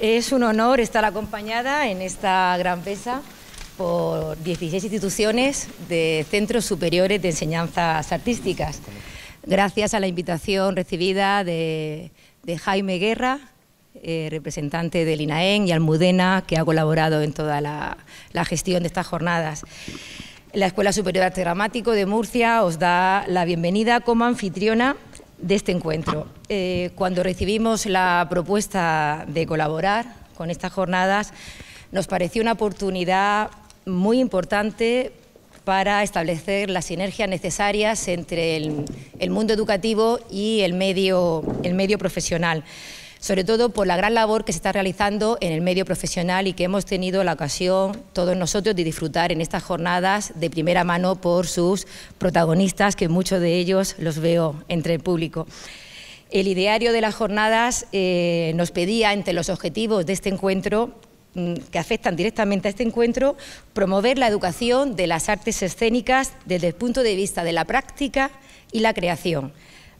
Es un honor estar acompañada en esta gran mesa por 16 instituciones de centros superiores de enseñanzas artísticas. Gracias a la invitación recibida de, Jaime Guerra, eh, representante del INAEN, y Almudena, que ha colaborado en toda la, la gestión de estas jornadas. La Escuela Superior de Arte Dramático de Murcia os da la bienvenida como anfitriona de este encuentro. Eh, cuando recibimos la propuesta de colaborar con estas jornadas, nos pareció una oportunidad muy importante para establecer las sinergias necesarias entre el, mundo educativo y el el medio profesional sobre todo por la gran labor que se está realizando en el medio profesional y que hemos tenido la ocasión todos nosotros de disfrutar en estas jornadas de primera mano por sus protagonistas, que muchos de ellos los veo entre el público. El ideario de las jornadas eh, nos pedía, entre los objetivos de este encuentro, mm, que afectan directamente a este encuentro, promover la educación de las artes escénicas desde el punto de vista de la práctica y la creación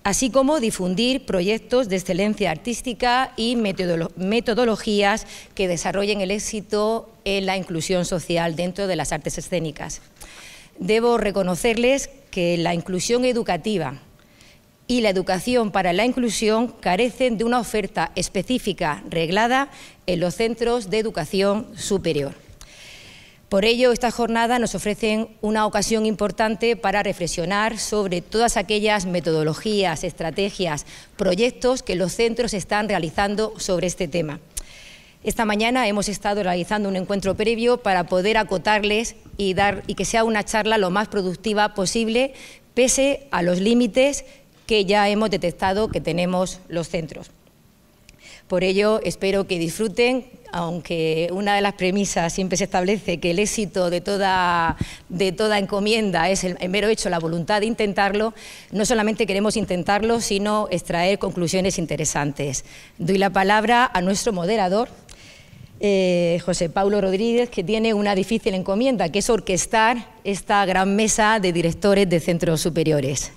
así como difundir proyectos de excelencia artística y metodologías que desarrollen el éxito en la inclusión social dentro de las artes escénicas. Debo reconocerles que la inclusión educativa y la educación para la inclusión carecen de una oferta específica reglada en los centros de educación superior. Por ello, esta jornada nos ofrece una ocasión importante para reflexionar sobre todas aquellas metodologías, estrategias, proyectos que los centros están realizando sobre este tema. Esta mañana hemos estado realizando un encuentro previo para poder acotarles y, dar, y que sea una charla lo más productiva posible, pese a los límites que ya hemos detectado que tenemos los centros. Por ello, espero que disfruten, aunque una de las premisas siempre se establece que el éxito de toda, de toda encomienda es el, mero hecho, la voluntad de intentarlo, no solamente queremos intentarlo, sino extraer conclusiones interesantes. Doy la palabra a nuestro moderador, eh, José Paulo Rodríguez, que tiene una difícil encomienda, que es orquestar esta gran mesa de directores de centros superiores.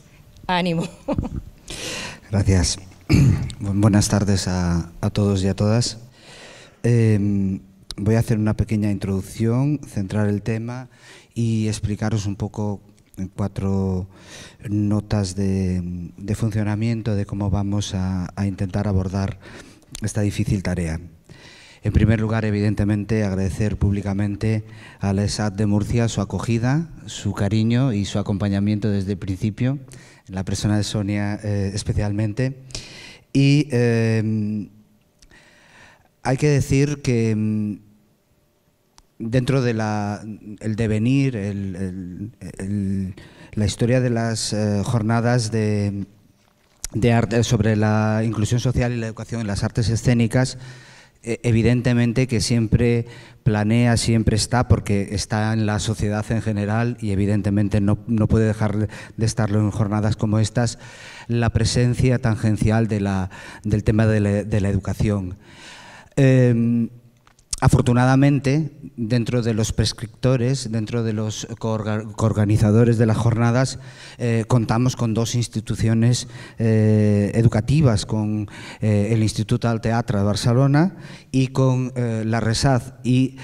Ánimo. Gracias. Buenas tardes a, todos y a todas. Em, voy a hacer una pequeña introducción, centrar el tema y explicaros un poco cuatro notas de, funcionamiento de cómo vamos a, intentar abordar esta difícil tarea. En primer lugar, evidentemente, agradecer públicamente a la de Murcia su acogida, su cariño y su acompañamiento desde el principio, en la persona de Sonia eh, especialmente. Y em, hay que decir que em, dentro del devenir, la historia de las eh, jornadas de, sobre la inclusión social y la educación en las artes escénicas, e, evidentemente que siempre planea, siempre está, porque está en la sociedad en general y evidentemente no, puede dejar de estarlo en jornadas como estas, la presencia tangencial del tema de la, educación. Em, Afortunadamente, dentro de los prescriptores, dentro de los coorganizadores de las jornadas, eh, contamos con dos instituciones eh, educativas, con eh, el Instituto del Teatro de Barcelona y con la RESAD. Y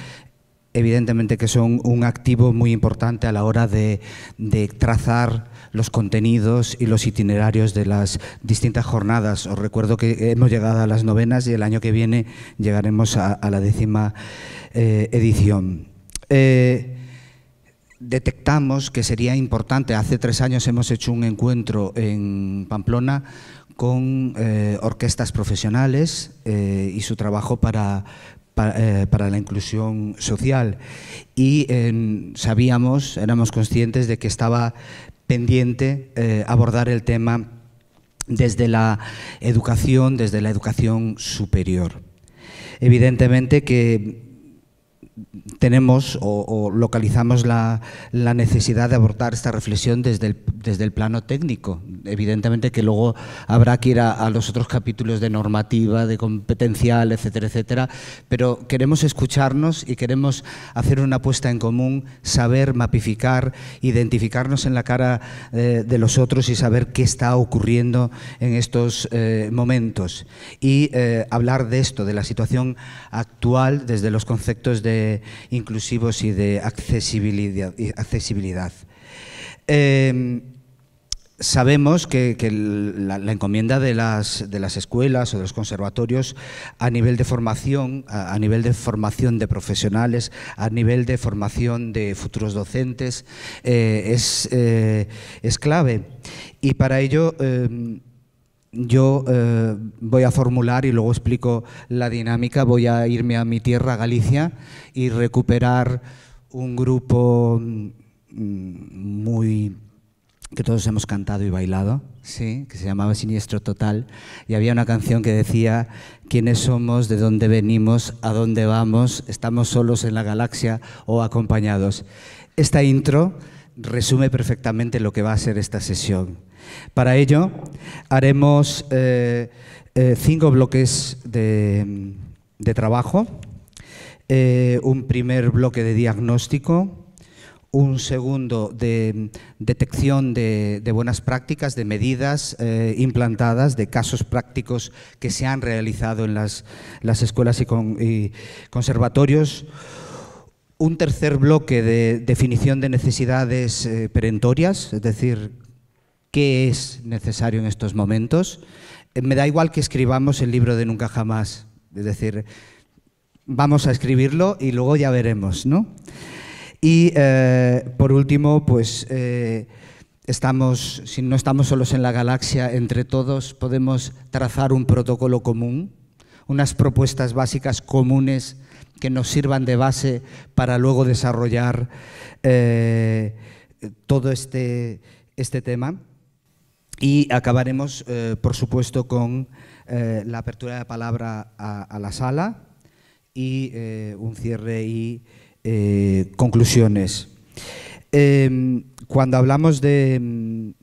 evidentemente que son un activo muy importante a la hora de, de trazar los contenidos y los itinerarios de las distintas jornadas. Os recuerdo que hemos llegado a las novenas y el año que viene llegaremos a, la décima eh, edición. Eh, detectamos que sería importante, hace tres años hemos hecho un encuentro en Pamplona con eh, orquestas profesionales y su trabajo para, para, la inclusión social y sabíamos, éramos conscientes de que estaba pendiente eh, abordar el tema desde la educación, desde la educación superior. Evidentemente que tenemos o, localizamos la, necesidad de abordar esta reflexión desde el, desde el plano técnico. Evidentemente que luego habrá que ir a, los otros capítulos de normativa, de competencial, etcétera, etcétera, pero queremos escucharnos y queremos hacer una apuesta en común, saber mapificar, identificarnos en la cara eh, de los otros y saber qué está ocurriendo en estos eh, momentos. Y eh, hablar de esto, de la situación actual desde los conceptos de inclusivos y de accesibilidad. Em, sabemos que, la, encomienda de las, escuelas o de los conservatorios a nivel de formación, a, nivel de formación de profesionales, a nivel de formación de futuros docentes, eh, eh, es, clave. Y para ello... Em, yo eh, voy a formular y luego explico la dinámica. Voy a irme a mi tierra, Galicia, y recuperar un grupo mm, muy que todos hemos cantado y bailado, sí, que se llamaba Siniestro Total, y había una canción que decía quiénes somos, de dónde venimos, a dónde vamos, estamos solos en la galaxia o acompañados. Esta intro resume perfectamente lo que va a ser esta sesión. Para ello, haremos eh, eh, cinco bloques de, trabajo. Eh, un primer bloque de diagnóstico, un segundo de detección de, buenas prácticas, de medidas implantadas, de casos prácticos que se han realizado en las, escuelas y conservatorios, un tercer bloque de definición de necesidades eh, perentorias, es decir, qué es necesario en estos momentos. Eh, me da igual que escribamos el libro de Nunca Jamás, es decir, vamos a escribirlo y luego ya veremos, ¿no? Y eh, por último, pues estamos, si no estamos solos en la galaxia, entre todos podemos trazar un protocolo común, unas propuestas básicas comunes que nos sirvan de base para luego desarrollar eh, todo este, este tema. Y acabaremos, eh, por supuesto, con eh, la apertura de palabra a, la sala y un cierre y conclusiones. Em, cuando hablamos de,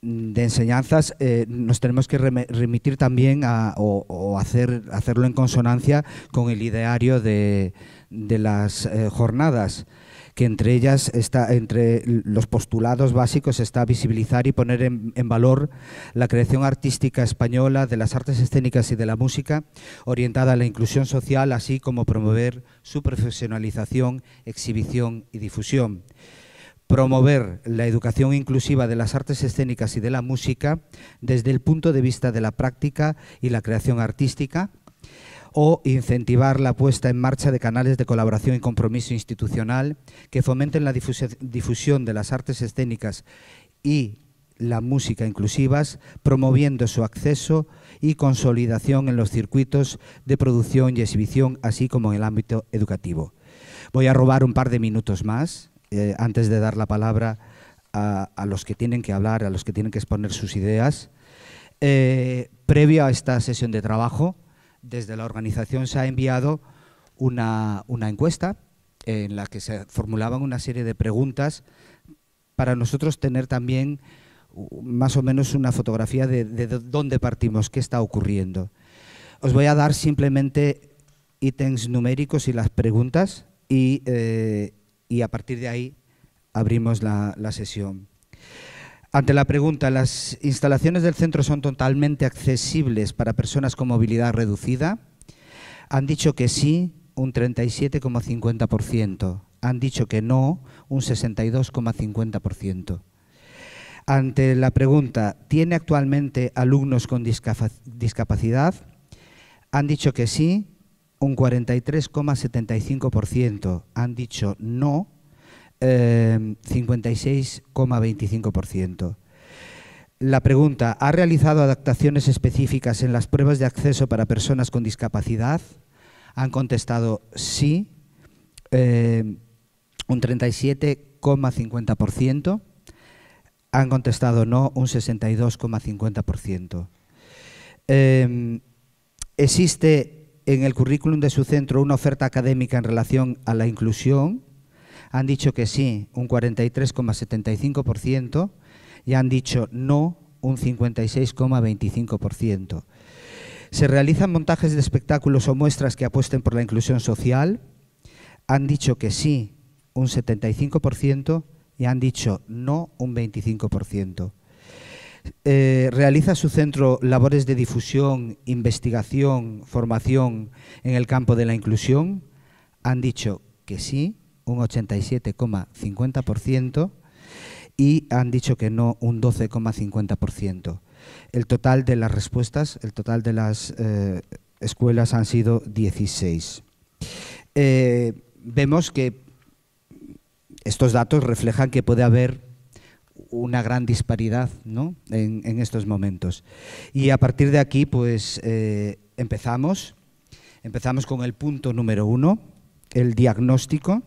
de enseñanzas eh, nos tenemos que remitir también a, o, hacer, hacerlo en consonancia con el ideario de, las eh, jornadas que entre ellas está entre los postulados básicos está visibilizar y poner en, valor la creación artística española de las artes escénicas y de la música orientada a la inclusión social así como promover su profesionalización exhibición y difusión promover la educación inclusiva de las artes escénicas y de la música desde el punto de vista de la práctica y la creación artística, o incentivar la puesta en marcha de canales de colaboración y compromiso institucional que fomenten la difusión de las artes escénicas y la música inclusivas, promoviendo su acceso y consolidación en los circuitos de producción y exhibición, así como en el ámbito educativo. Voy a robar un par de minutos más eh, antes de dar la palabra a, los que tienen que hablar, a los que tienen que exponer sus ideas. Eh, previo a esta sesión de trabajo, desde la organización se ha enviado una, encuesta en la que se formulaban una serie de preguntas para nosotros tener también más o menos una fotografía de, dónde partimos, qué está ocurriendo. Os voy a dar simplemente ítems numéricos y las preguntas y eh, y a partir de ahí abrimos la, sesión. Ante la pregunta, ¿las instalaciones del centro son totalmente accesibles para personas con movilidad reducida? Han dicho que sí, un 37,50%. Han dicho que no, un 62,50%. Ante la pregunta, ¿tiene actualmente alumnos con discapacidad? Han dicho que sí, un 43,75% han dicho no, 56,25%. Eh, La pregunta, ¿ha realizado adaptaciones específicas en las pruebas de acceso para personas con discapacidad? Han contestado sí, eh, un 37,50%. Han contestado no, un 62,50%. Eh, existe en el currículum de su centro una oferta académica en relación a la inclusión, han dicho que sí, un 43,75%, y han dicho no, un 56,25%. Se realizan montajes de espectáculos o muestras que apuesten por la inclusión social. Han dicho que sí, un 75%, y han dicho no, un 25%. Eh, realiza su centro labores de difusión, investigación, formación en el campo de la inclusión? Han dicho que sí, un 87,50%, y han dicho que no, un 12,50%. El total de las respuestas, el total de las eh, escuelas han sido 16. Eh, vemos que estos datos reflejan que puede haber una gran disparidad ¿no? en, estos momentos. Y a partir de aquí, pues eh, empezamos. Empezamos con el punto número uno, el diagnóstico.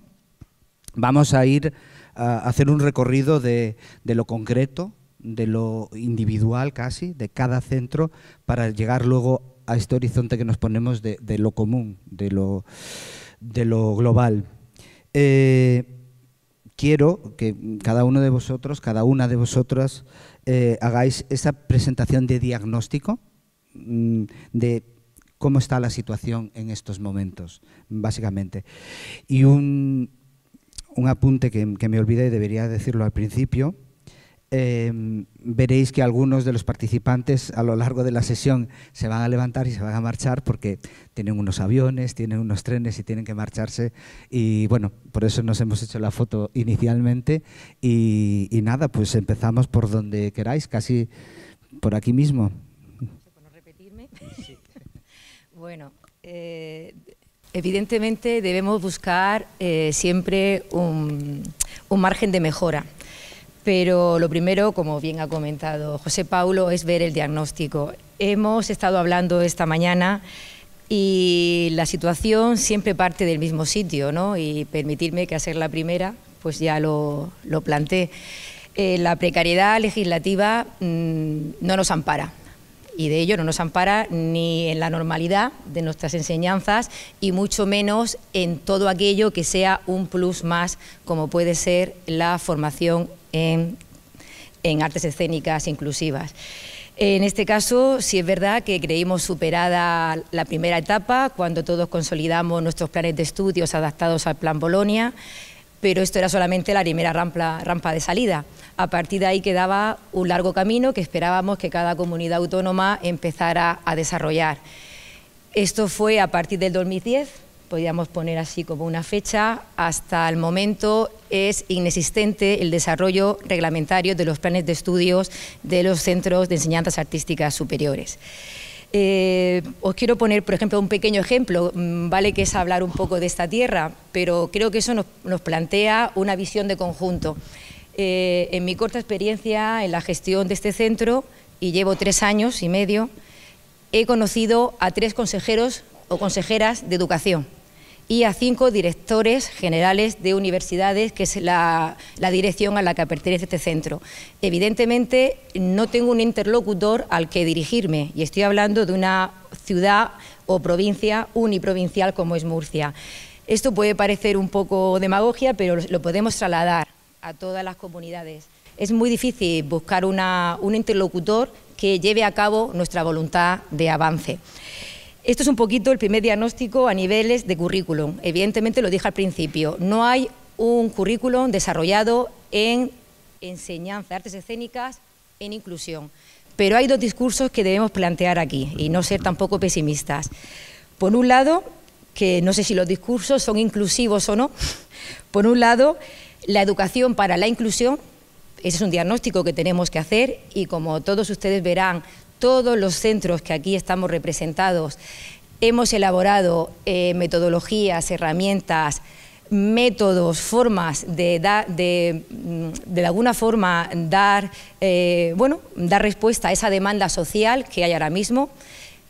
Vamos a ir a hacer un recorrido de, lo concreto, de lo individual casi, de cada centro, para llegar luego a este horizonte que nos ponemos de, lo común, de lo, global. Eh, quiero que cada uno de vosotros, cada una de vosotras, eh, hagáis esa presentación de diagnóstico mm, de cómo está la situación en estos momentos, básicamente. Y un, apunte que, que me olvidé y debería decirlo al principio, Em, veréis que algunos de los participantes a lo largo de la sesión se van a levantar y se van a marchar porque tienen unos aviones, tienen unos trenes y tienen que marcharse. Y bueno, por eso nos hemos hecho la foto inicialmente. Y, nada, pues empezamos por donde queráis, casi por aquí mismo. bueno, eh, evidentemente debemos buscar eh, siempre un margen de mejora pero lo primero, como bien ha comentado José Paulo, es ver el diagnóstico. Hemos estado hablando esta mañana y la situación siempre parte del mismo sitio, ¿no? Y permitirme que hacer la primera, pues ya lo, lo planteé. Eh, la precariedad legislativa mm, no nos ampara, y de ello no nos ampara ni en la normalidad de nuestras enseñanzas y mucho menos en todo aquello que sea un plus más, como puede ser la formación en, artes escénicas inclusivas. En este caso, sí es verdad que creímos superada la primera etapa, cuando todos consolidamos nuestros planes de estudios adaptados al Plan Bolonia, pero esto era solamente la primera rampa de salida. A partir de ahí quedaba un largo camino que esperábamos que cada comunidad autónoma empezara a desarrollar. Esto fue a partir del 2010, podríamos poner así como una fecha, hasta el momento es inexistente el desarrollo reglamentario de los planes de estudios de los centros de enseñanzas artísticas superiores. Eh, os quiero poner, por ejemplo, un pequeño ejemplo, mm, vale que es hablar un poco de esta tierra, pero creo que eso nos, plantea una visión de conjunto. Eh, en mi corta experiencia en la gestión de este centro, y llevo tres años y medio, he conocido a tres consejeros o consejeras de educación y a cinco directores generales de universidades, que es la, dirección a la que pertenece este centro. Evidentemente, no tengo un interlocutor al que dirigirme y estoy hablando de una ciudad o provincia uniprovincial como es Murcia. Esto puede parecer un poco demagogia, pero lo podemos trasladar a todas las comunidades. Es muy difícil buscar un interlocutor que lleve a cabo nuestra voluntad de avance. Esto es un poquito el primer diagnóstico a niveles de currículum. Evidentemente lo dije al principio, no hay un currículum desarrollado en enseñanza, artes escénicas, en inclusión. Pero hay dos discursos que debemos plantear aquí y no ser tampoco pesimistas. Por un lado, que no sé si los discursos son inclusivos o no, por un lado, la educación para la inclusión, ese es un diagnóstico que tenemos que hacer y como todos ustedes verán, todos los centros que aquí estamos representados hemos elaborado eh, metodologías, herramientas, métodos, formas de, mm, de, alguna forma dar, eh, bueno, dar respuesta a esa demanda social que hay ahora mismo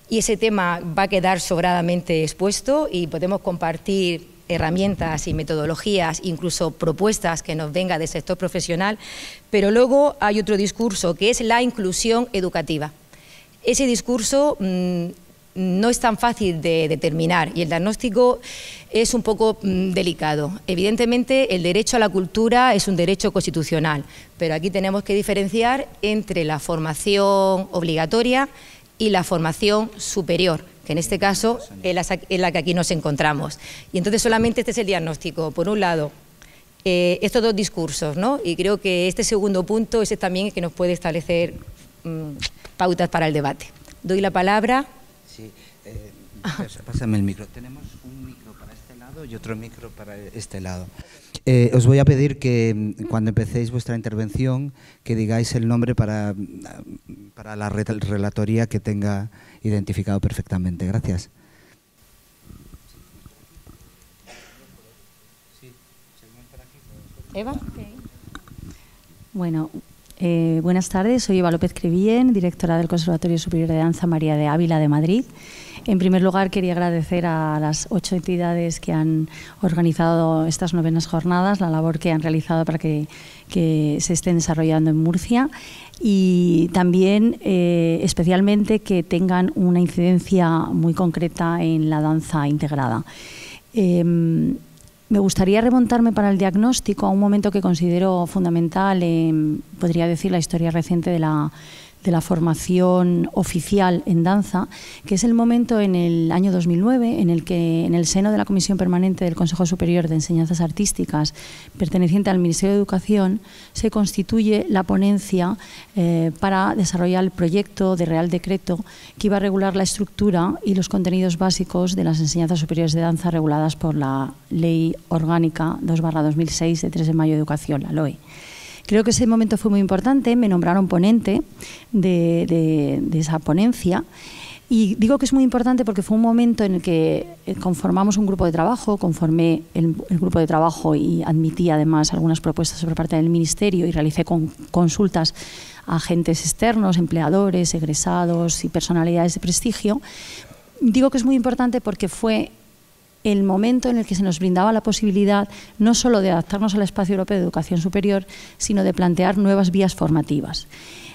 y ese tema va a quedar sobradamente expuesto y podemos compartir herramientas y metodologías, incluso propuestas que nos venga del sector profesional, pero luego hay otro discurso que es la inclusión educativa ese discurso mm, no es tan fácil de determinar y el diagnóstico es un poco mm, delicado. Evidentemente, el derecho a la cultura es un derecho constitucional, pero aquí tenemos que diferenciar entre la formación obligatoria y la formación superior, que en este caso es la, que aquí nos encontramos. Y entonces solamente este es el diagnóstico. Por un lado, eh, estos dos discursos, ¿no? Y creo que este segundo punto es también el que nos puede establecer... Mm, pautas para el debate. Doy la palabra. Sí, eh, pásame el micro. Tenemos un micro para este lado y otro micro para este lado. Eh, os voy a pedir que mm, cuando empecéis vuestra intervención que digáis el nombre para, mm, para la relatoría que tenga identificado perfectamente. Gracias. Eva. Bueno, eh, buenas tardes, soy Eva López Crevillén, directora del Conservatorio Superior de Danza María de Ávila de Madrid. En primer lugar, quería agradecer a las ocho entidades que han organizado estas novenas jornadas, la labor que han realizado para que, se estén desarrollando en Murcia y también eh, especialmente que tengan una incidencia muy concreta en la danza integrada. Em, me gustaría remontarme para el diagnóstico a un momento que considero fundamental, en, podría decir, la historia reciente de la de la formación oficial en danza, que es el momento en el año 2009 en el que en el seno de la Comisión Permanente del Consejo Superior de Enseñanzas Artísticas, perteneciente al Ministerio de Educación, se constituye la ponencia eh, para desarrollar el proyecto de Real Decreto que iba a regular la estructura y los contenidos básicos de las enseñanzas superiores de danza reguladas por la Ley Orgánica 2-2006 de 3 de mayo de Educación, la LOE. Creo que ese momento fue muy importante, me nombraron ponente de, esa ponencia. Y digo que es muy importante porque fue un momento en el que eh, conformamos un grupo de trabajo, conformé el, grupo de trabajo y admití además algunas propuestas sobre parte del Ministerio y realicé consultas a agentes externos, empleadores, egresados y personalidades de prestigio. Digo que es muy importante porque fue el momento en el que se nos brindaba la posibilidad no solo de adaptarnos al espacio europeo de educación superior, sino de plantear nuevas vías formativas.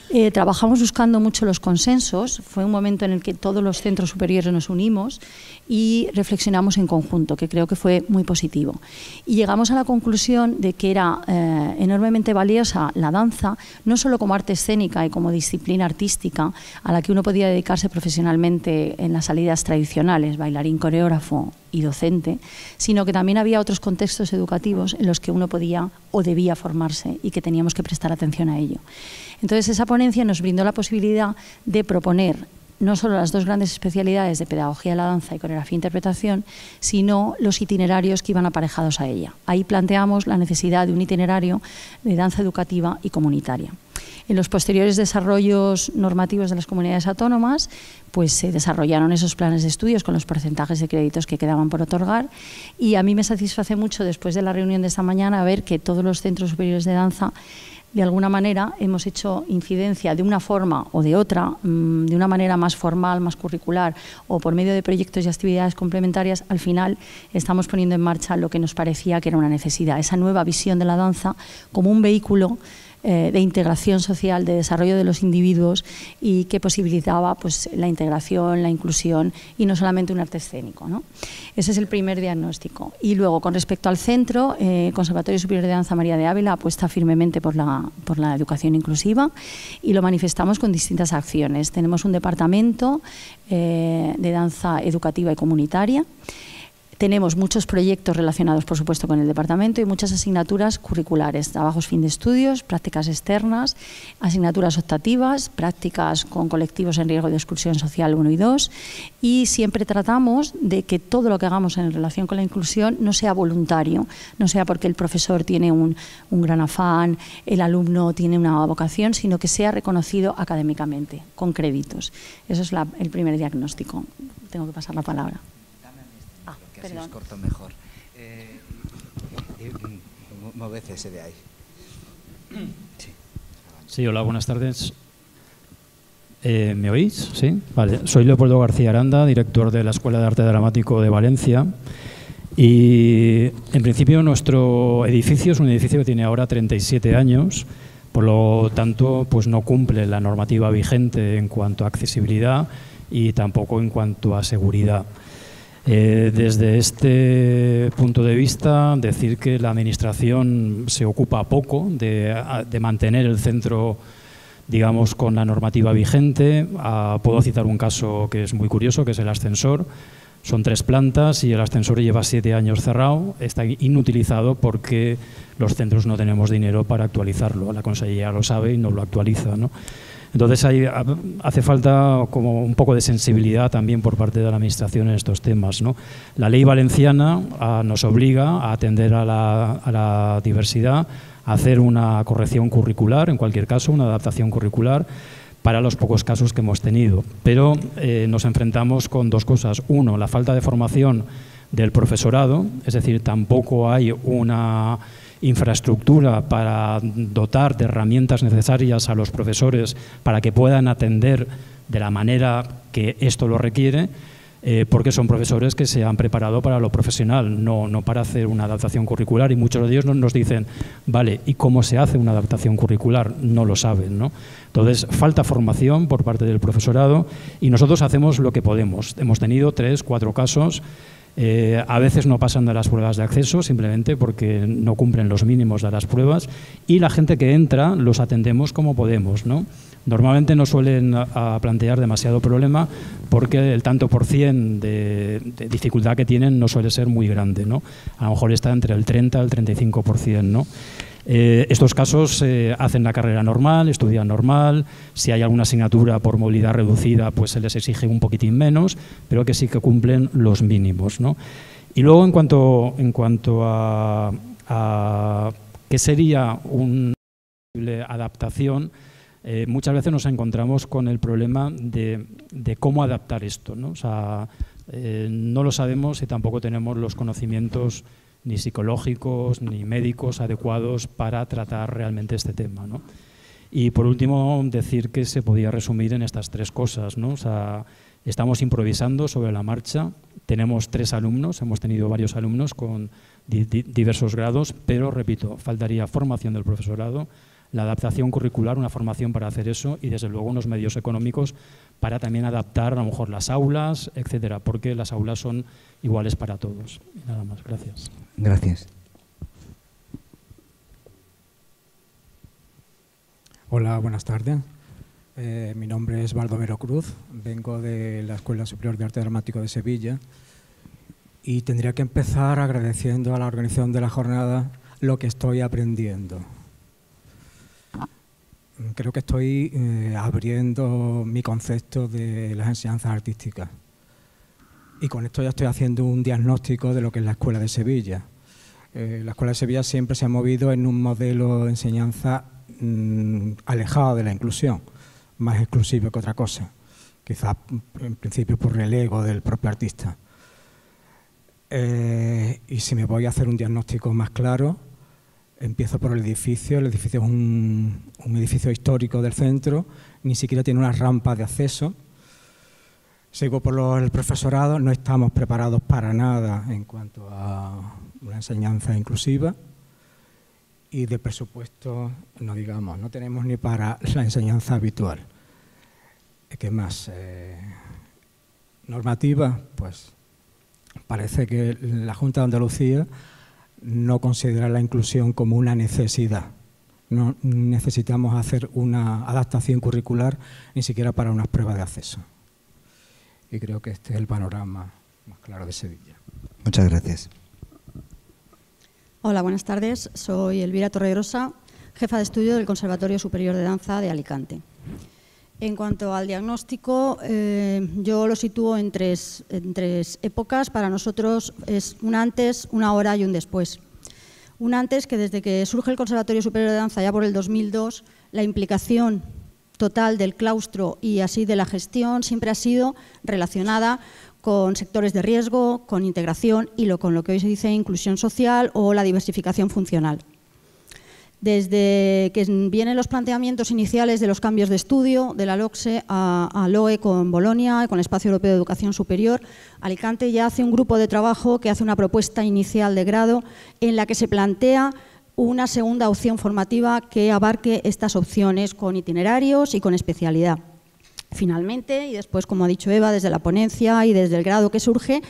Eh, trabajamos buscando mucho los consensos. Fue un momento en el que todos los centros superiores nos unimos y reflexionamos en conjunto, que creo que fue muy positivo. Y llegamos a la conclusión de que era eh, enormemente valiosa la danza, no solo como arte escénica y como disciplina artística a la que uno podía dedicarse profesionalmente en las salidas tradicionales, bailarín, coreógrafo y docente, sino que también había otros contextos educativos en los que uno podía o debía formarse y que teníamos que prestar atención a ello. Entonces, esa ponencia nos brindó la posibilidad de proponer no solo las dos grandes especialidades de pedagogía de la danza y coreografía e interpretación, sino los itinerarios que iban aparejados a ella. Ahí planteamos la necesidad de un itinerario de danza educativa y comunitaria. En los posteriores desarrollos normativos de las comunidades autónomas, pues se desarrollaron esos planes de estudios con los porcentajes de créditos que quedaban por otorgar y a mí me satisface mucho después de la reunión de esta mañana ver que todos los centros superiores de danza de alguna manera hemos hecho incidencia de una forma o de otra, mm, de una manera más formal, más curricular o por medio de proyectos y actividades complementarias, al final estamos poniendo en marcha lo que nos parecía que era una necesidad, esa nueva visión de la danza como un vehículo eh, de integración social, de desarrollo de los individuos y que posibilitaba pues, la integración, la inclusión y no solamente un arte escénico. Ese es el primer diagnóstico. Y luego, con respecto al centro, eh, Conservatorio Superior de Danza María de Ávila apuesta firmemente por la, educación inclusiva y lo manifestamos con distintas acciones. Tenemos un departamento eh, de danza educativa y comunitaria tenemos muchos proyectos relacionados, por supuesto, con el departamento y muchas asignaturas curriculares, trabajos fin de estudios, prácticas externas, asignaturas optativas, prácticas con colectivos en riesgo de exclusión social 1 y 2 y siempre tratamos de que todo lo que hagamos en relación con la inclusión no sea voluntario, no sea porque el profesor tiene un, gran afán, el alumno tiene una vocación, sino que sea reconocido académicamente, con créditos. Eso es el primer diagnóstico. Tengo que pasar la palabra corto mejor. Eh, eh, de ahí. Sí. hola, buenas tardes. Eh, ¿Me oís? Sí, Soy Leopoldo García Aranda, director de la Escuela de Arte Dramático de Valencia. Y en principio nuestro edificio es un edificio que tiene ahora 37 años, por lo tanto pues no cumple la normativa vigente en cuanto a accesibilidad y tampoco en cuanto a seguridad. Eh, desde este punto de vista, decir que la Administración se ocupa poco de, mantener el centro digamos, con la normativa vigente. Ah, puedo citar un caso que es muy curioso, que es el ascensor. Son tres plantas y el ascensor lleva siete años cerrado. Está inutilizado porque los centros no tenemos dinero para actualizarlo. La Consejería lo sabe y no lo actualiza. ¿no? Entonces ahí hace falta como un poco de sensibilidad también por parte de la Administración en estos temas. La ley valenciana ah, nos obliga a atender a la, diversidad, a hacer una corrección curricular, en cualquier caso, una adaptación curricular para los pocos casos que hemos tenido. Pero eh, nos enfrentamos con dos cosas. Uno, la falta de formación del profesorado, es decir, tampoco hay una infraestructura para dotar de herramientas necesarias a los profesores para que puedan atender de la manera que esto lo requiere, eh, porque son profesores que se han preparado para lo profesional, no, no para hacer una adaptación curricular. Y muchos de ellos nos dicen, vale, ¿y cómo se hace una adaptación curricular? No lo saben. ¿no? Entonces, falta formación por parte del profesorado y nosotros hacemos lo que podemos. Hemos tenido tres, cuatro casos eh, a veces no pasan de las pruebas de acceso simplemente porque no cumplen los mínimos de las pruebas y la gente que entra los atendemos como podemos. ¿no? Normalmente no suelen plantear demasiado problema porque el tanto por cien de, dificultad que tienen no suele ser muy grande. ¿no? A lo mejor está entre el 30 el 35 por ¿no? Eh, estos casos eh, hacen la carrera normal, estudian normal, si hay alguna asignatura por movilidad reducida, pues se les exige un poquitín menos, pero que sí que cumplen los mínimos. Y luego en cuanto, en cuanto a, qué sería una adaptación, eh, muchas veces nos encontramos con el problema de, cómo adaptar esto. ¿no? no lo sabemos y tampoco tenemos los conocimientos ni psicológicos ni médicos adecuados para tratar realmente este tema. Y por último, decir que se podía resumir en estas tres cosas. ¿no? estamos improvisando sobre la marcha, tenemos tres alumnos, hemos tenido varios alumnos con diversos grados, pero repito, faltaría formación del profesorado, la adaptación curricular, una formación para hacer eso y desde luego unos medios económicos para también adaptar a lo mejor las aulas, etcétera, porque las aulas son iguales para todos. Nada más, gracias. Gracias. Hola, buenas tardes. Eh, mi nombre es Baldomero Cruz, vengo de la Escuela Superior de Arte Dramático de Sevilla y tendría que empezar agradeciendo a la organización de la jornada lo que estoy aprendiendo. Creo que estoy eh, abriendo mi concepto de las enseñanzas artísticas y con esto ya estoy haciendo un diagnóstico de lo que es la Escuela de Sevilla. Eh, la Escuela de Sevilla siempre se ha movido en un modelo de enseñanza mm, alejado de la inclusión, más exclusivo que otra cosa, quizás en principio por el ego del propio artista. Eh, y si me voy a hacer un diagnóstico más claro, empiezo por el edificio. El edificio es un edificio histórico del centro, ni siquiera tiene una rampa de acceso sigo por el profesorado, no estamos preparados para nada en cuanto a una enseñanza inclusiva y de presupuesto, no digamos, no tenemos ni para la enseñanza habitual. ¿Qué más? Eh, normativa, pues parece que la Junta de Andalucía no considera la inclusión como una necesidad. No necesitamos hacer una adaptación curricular ni siquiera para unas pruebas de acceso y creo que este es el panorama más claro de Sevilla. Muchas gracias. Hola, buenas tardes. Soy Elvira Torregrosa, jefa de estudio del Conservatorio Superior de Danza de Alicante. En cuanto al diagnóstico, eh, yo lo sitúo en tres, en tres épocas. Para nosotros es un antes, una hora y un después. Un antes que desde que surge el Conservatorio Superior de Danza, ya por el 2002, la implicación total del claustro y así de la gestión siempre ha sido relacionada con sectores de riesgo, con integración y lo, con lo que hoy se dice inclusión social o la diversificación funcional. Desde que vienen los planteamientos iniciales de los cambios de estudio de la LOCSE a, a LOE con Bolonia y con el Espacio Europeo de Educación Superior, Alicante ya hace un grupo de trabajo que hace una propuesta inicial de grado en la que se plantea una segunda opción formativa que abarque estas opciones con itinerarios y con especialidad. Finalmente, y después, como ha dicho Eva, desde la ponencia y desde el grado que surge,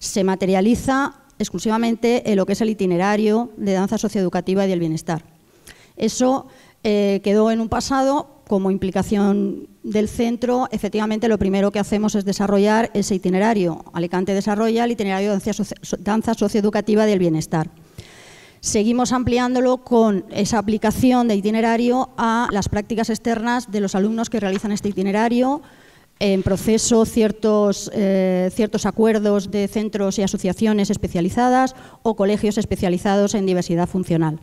se materializa exclusivamente en lo que es el itinerario de danza socioeducativa y del bienestar. Eso eh, quedó en un pasado como implicación del centro, efectivamente lo primero que hacemos es desarrollar ese itinerario. Alicante desarrolla el itinerario de danza socioeducativa del bienestar. Seguimos ampliándolo con esa aplicación de itinerario a las prácticas externas de los alumnos que realizan este itinerario, en proceso ciertos, eh, acuerdos de centros y asociaciones especializadas o colegios especializados en diversidad funcional.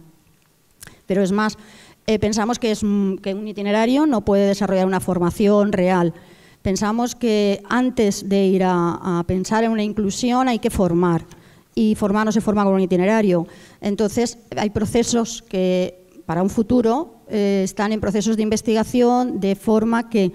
Pero es más, eh, pensamos mm, que, un itinerario no puede desarrollar una formación real. Pensamos que antes de ir a pensar en una inclusión hay que formar y formarnos se forma con un itinerario. Entonces, hay procesos que para un futuro eh, están en procesos de investigación de forma que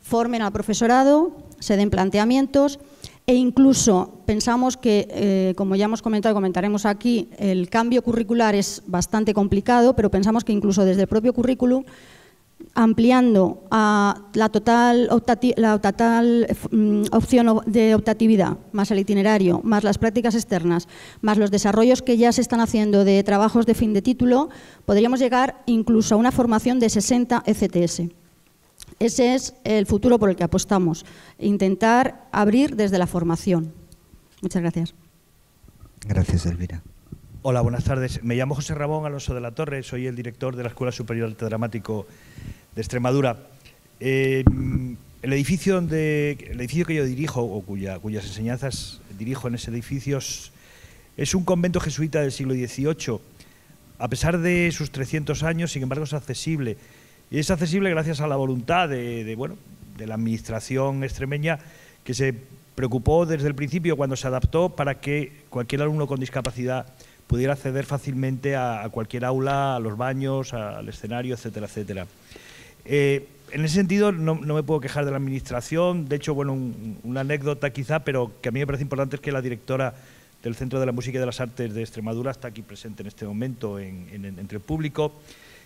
formen al profesorado, se den planteamientos e incluso pensamos que, eh, como ya hemos comentado y comentaremos aquí, el cambio curricular es bastante complicado, pero pensamos que incluso desde el propio currículum ampliando a la total, la total mm, opción de optatividad, más el itinerario, más las prácticas externas, más los desarrollos que ya se están haciendo de trabajos de fin de título, podríamos llegar incluso a una formación de 60 ECTS. Ese es el futuro por el que apostamos, intentar abrir desde la formación. Muchas gracias. Gracias, Elvira. Hola, buenas tardes. Me llamo José Ramón Alonso de la Torre, soy el director de la Escuela Superior de Arte Dramático de Extremadura. Eh, el, edificio donde, el edificio que yo dirijo, o cuyas enseñanzas dirijo en ese edificio, es un convento jesuita del siglo XVIII. A pesar de sus 300 años, sin embargo, es accesible. Y es accesible gracias a la voluntad de, bueno, de la administración extremeña que se preocupó desde el principio cuando se adaptó para que cualquier alumno con discapacidad pudiera acceder fácilmente a, cualquier aula, a los baños, al escenario, etcétera, etcétera. Eh, en ese sentido no, me puedo quejar de la administración, de hecho, bueno, una anécdota quizá, pero que a mí me parece importante es que la directora del Centro de la Música y de las Artes de Extremadura está aquí presente en este momento entre el público.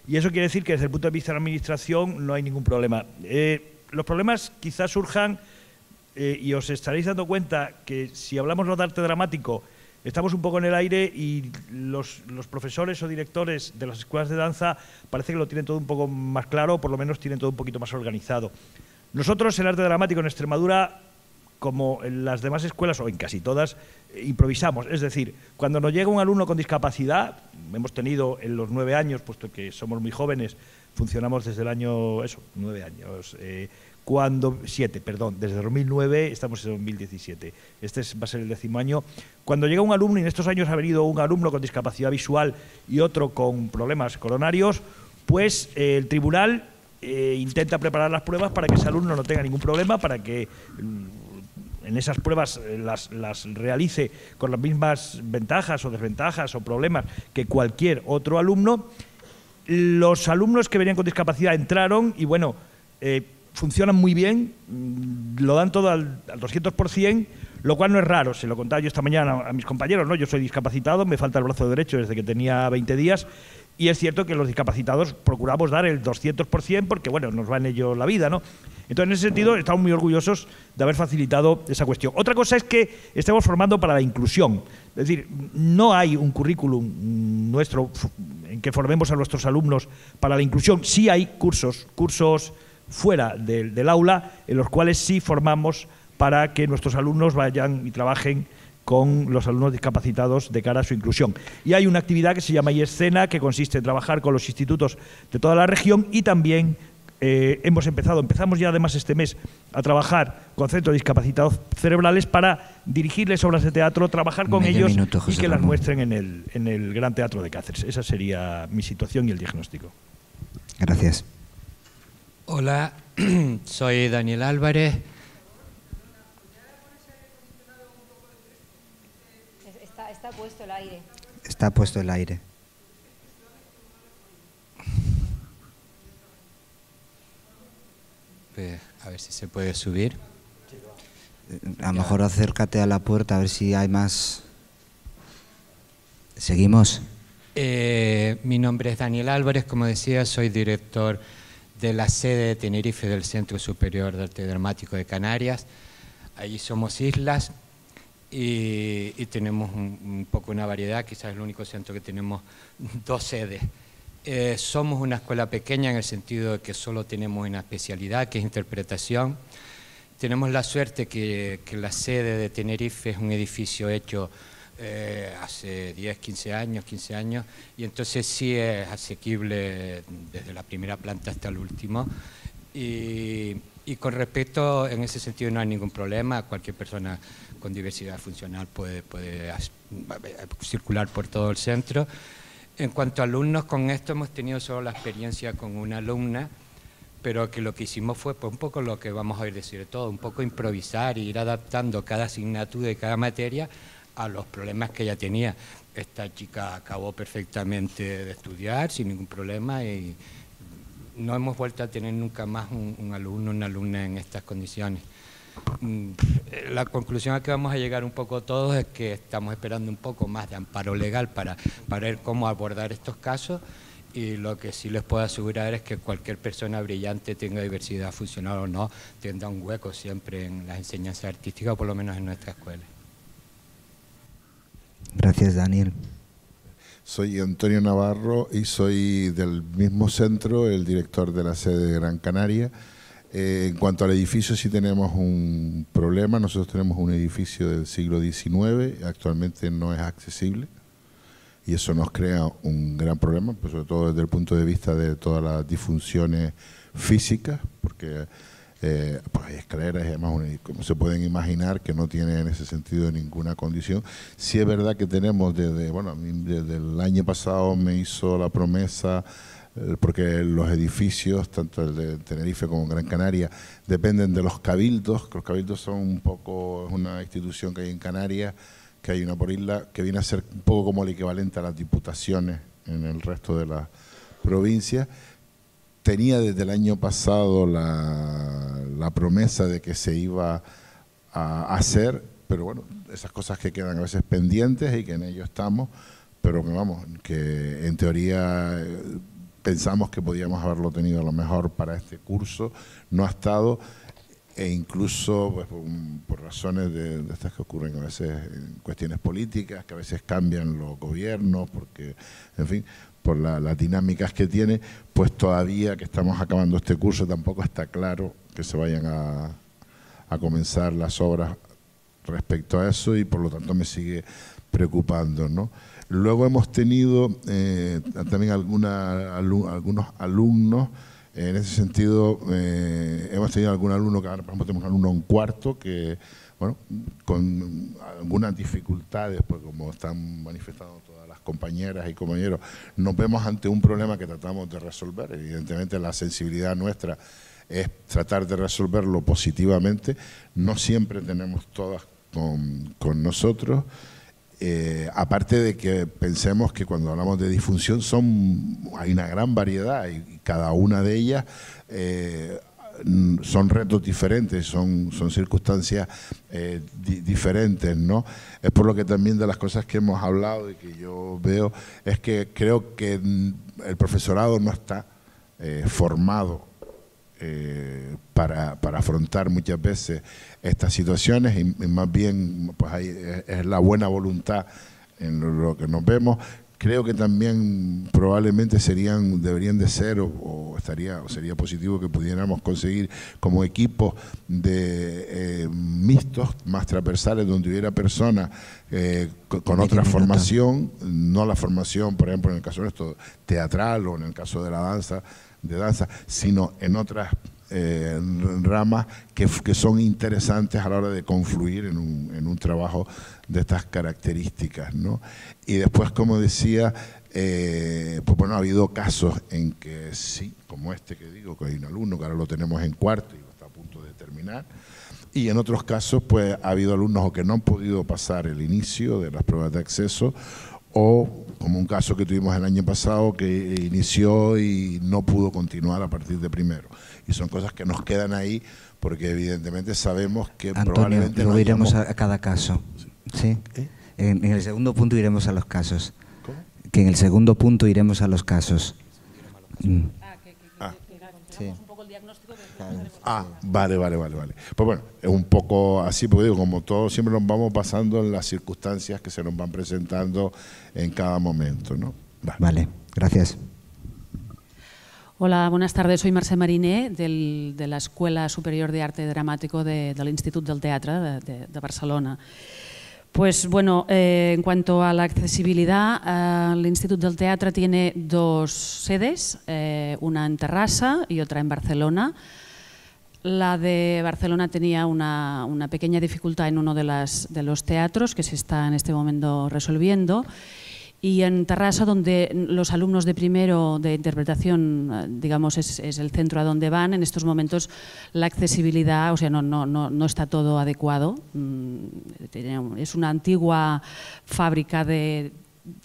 Y eso quiere decir que desde el punto de vista de la administración no hay ningún problema. Eh, los problemas quizás surjan, eh, y os estaréis dando cuenta que si hablamos de arte dramático, estamos un poco en el aire y los, profesores o directores de las escuelas de danza parece que lo tienen todo un poco más claro, por lo menos tienen todo un poquito más organizado. Nosotros, el arte dramático en Extremadura, como en las demás escuelas, o en casi todas, improvisamos. Es decir, cuando nos llega un alumno con discapacidad, hemos tenido en los nueve años, puesto que somos muy jóvenes, funcionamos desde el año, eso, nueve años, eh, cuando, siete, perdón, desde 2009 estamos en 2017, este va a ser el décimo año, cuando llega un alumno, y en estos años ha venido un alumno con discapacidad visual y otro con problemas coronarios, pues eh, el tribunal eh, intenta preparar las pruebas para que ese alumno no tenga ningún problema, para que mm, en esas pruebas eh, las, realice con las mismas ventajas o desventajas o problemas que cualquier otro alumno. Los alumnos que venían con discapacidad entraron y bueno, funcionan muy bien, mm, lo dan todo al, 200%, lo cual no es raro. Se lo contaba yo esta mañana a mis compañeros, ¿no? Yo soy discapacitado, me falta el brazo derecho desde que tenía 20 días y es cierto que los discapacitados procuramos dar el 200% porque, bueno, nos en ellos la vida, ¿no? Entonces, en ese sentido, estamos muy orgullosos de haber facilitado esa cuestión. Otra cosa es que estamos formando para la inclusión. Es decir, no hay un currículum mm, nuestro en que formemos a nuestros alumnos para la inclusión. Sí hay cursos, cursos fuera del, aula, en los cuales sí formamos para que nuestros alumnos vayan y trabajen con los alumnos discapacitados de cara a su inclusión. Y hay una actividad que se llama escena que consiste en trabajar con los institutos de toda la región y también eh, hemos empezado, empezamos ya además este mes a trabajar con centros discapacitados cerebrales para dirigirles obras de teatro, trabajar con ellos y que las muestren en el, en el Gran Teatro de Cáceres. Esa sería mi situación y el diagnóstico. Gracias. Hola, soy Daniel Álvarez. Está, puesto el aire. Está puesto el aire. A ver si se puede subir. A lo mejor acércate a la puerta a ver si hay más. Seguimos. Eh, mi nombre es Daniel Álvarez, como decía, soy director de la sede de Tenerife del Centro Superior de Arte Dramático de Canarias. Allí somos islas y, tenemos un, poco una variedad, quizás es el único centro que tenemos dos sedes. Eh, somos una escuela pequeña en el sentido de que solo tenemos una especialidad, que es interpretación. Tenemos la suerte que, que la sede de Tenerife es un edificio hecho eh, hace 10, 15 años, 15 años, y entonces sí es asequible desde la primera planta hasta el último. Y, con respecto, en ese sentido no hay ningún problema, cualquier persona con diversidad funcional puede, puede circular por todo el centro. En cuanto a alumnos, con esto hemos tenido solo la experiencia con una alumna, pero que lo que hicimos fue pues, un poco lo que vamos a ir decir de todo, un poco improvisar e ir adaptando cada asignatura y cada materia a los problemas que ella tenía. Esta chica acabó perfectamente de estudiar sin ningún problema y no hemos vuelto a tener nunca más un, alumno alumno, una alumna en estas condiciones. Mm, la conclusión a que vamos a llegar un poco todos es que estamos esperando un poco más de amparo legal para, para ver cómo abordar estos casos y lo que sí les puedo asegurar es que cualquier persona brillante, tenga diversidad funcional o no, tenga un hueco siempre en las enseñanzas artísticas, por lo menos en nuestra escuela. Gracias, Daniel. Soy Antonio Navarro y soy del mismo centro, el director de la sede de Gran Canaria. Eh, en cuanto al edificio, sí tenemos un problema. Nosotros tenemos un edificio del siglo XIX, actualmente no es accesible y eso nos crea un gran problema, pues sobre todo desde el punto de vista de todas las disfunciones físicas, porque eh, pues hay es y un como se pueden imaginar, que no tiene en ese sentido ninguna condición. Si es verdad que tenemos desde, bueno, desde el año pasado me hizo la promesa eh, porque los edificios, tanto el de Tenerife como Gran Canaria, dependen de los cabildos, que los cabildos son un poco, es una institución que hay en Canarias, que hay una por isla, que viene a ser un poco como el equivalente a las diputaciones en el resto de la provincia tenía desde el año pasado la, promesa de que se iba a hacer, pero bueno, esas cosas que quedan a veces pendientes y que en ello estamos, pero que vamos, que en teoría eh, pensamos que podíamos haberlo tenido a lo mejor para este curso, no ha estado e incluso pues, por, razones de, de, estas que ocurren a veces en cuestiones políticas, que a veces cambian los gobiernos, porque, en fin, por las dinámicas que tiene, pues todavía que estamos acabando este curso tampoco está claro que se vayan a, comenzar las obras respecto a eso y por lo tanto me sigue preocupando. ¿no? Luego hemos tenido eh, también alguna, algunos alumnos, en ese sentido eh, hemos tenido algún alumno, que ahora por ejemplo tenemos un alumno en cuarto que, bueno, con algunas dificultades, pues como están manifestando todos, compañeras y compañeros, nos vemos ante un problema que tratamos de resolver. Evidentemente la sensibilidad nuestra es tratar de resolverlo positivamente. No siempre tenemos todas con, nosotros. Eh, aparte de que pensemos que cuando hablamos de disfunción son, hay una gran variedad y cada una de ellas eh, Mm, son retos diferentes, son, son circunstancias eh, diferentes, ¿no? Es por lo que también de las cosas que hemos hablado y que yo veo, es que creo que mm, el profesorado no está eh, formado eh, para, afrontar muchas veces estas situaciones y, más bien pues es, la buena voluntad en lo que nos vemos creo que también probablemente serían, deberían de ser o, estaría o sería positivo que pudiéramos conseguir como equipos de eh, mixtos más transversales donde hubiera personas eh, con, otra formación, no la formación, por ejemplo, en el caso de esto teatral o en el caso de la danza, de danza, sino en otras eh, ramas que, son interesantes a la hora de confluir en un, trabajo de estas características. ¿no? Y después, como decía, eh, pues ha habido casos en que sí, como este que digo, que hay un alumno que ahora lo tenemos en cuarto y está a punto de terminar, y en otros casos pues ha habido alumnos que no han podido pasar el inicio de las pruebas de acceso o como un caso que tuvimos el año pasado que inició y no pudo continuar a partir de primero y son cosas que nos quedan ahí porque evidentemente sabemos que probablemente no iremos a cada caso. En, el segundo punto iremos a los casos. ¿Cómo? Que en el segundo punto iremos a los casos. Ah, vale, vale, vale, vale. Pues bueno, es un poco así, porque digo, como todos siempre nos vamos pasando en las circunstancias que se nos van presentando en cada momento, vale gracias. Hola, buenas tardes. Soy Mercè Mariné de la Escuela Superior de Arte Dramático del Instituto del Teatro de, Barcelona. Pues bueno, eh, en cuanto a la accesibilidad, el eh, Instituto del Teatro tiene dos sedes, eh, una en Terrassa y otra en Barcelona. La de Barcelona tenía una, pequeña dificultad en uno de los teatros que se está en este momento resolviendo y en Tarrasa, donde los alumnos de primero de interpretación, eh, digamos, es, el centro a donde van, en estos momentos la accesibilidad, o sea, no, está todo adecuado. Mm, es una antigua fábrica de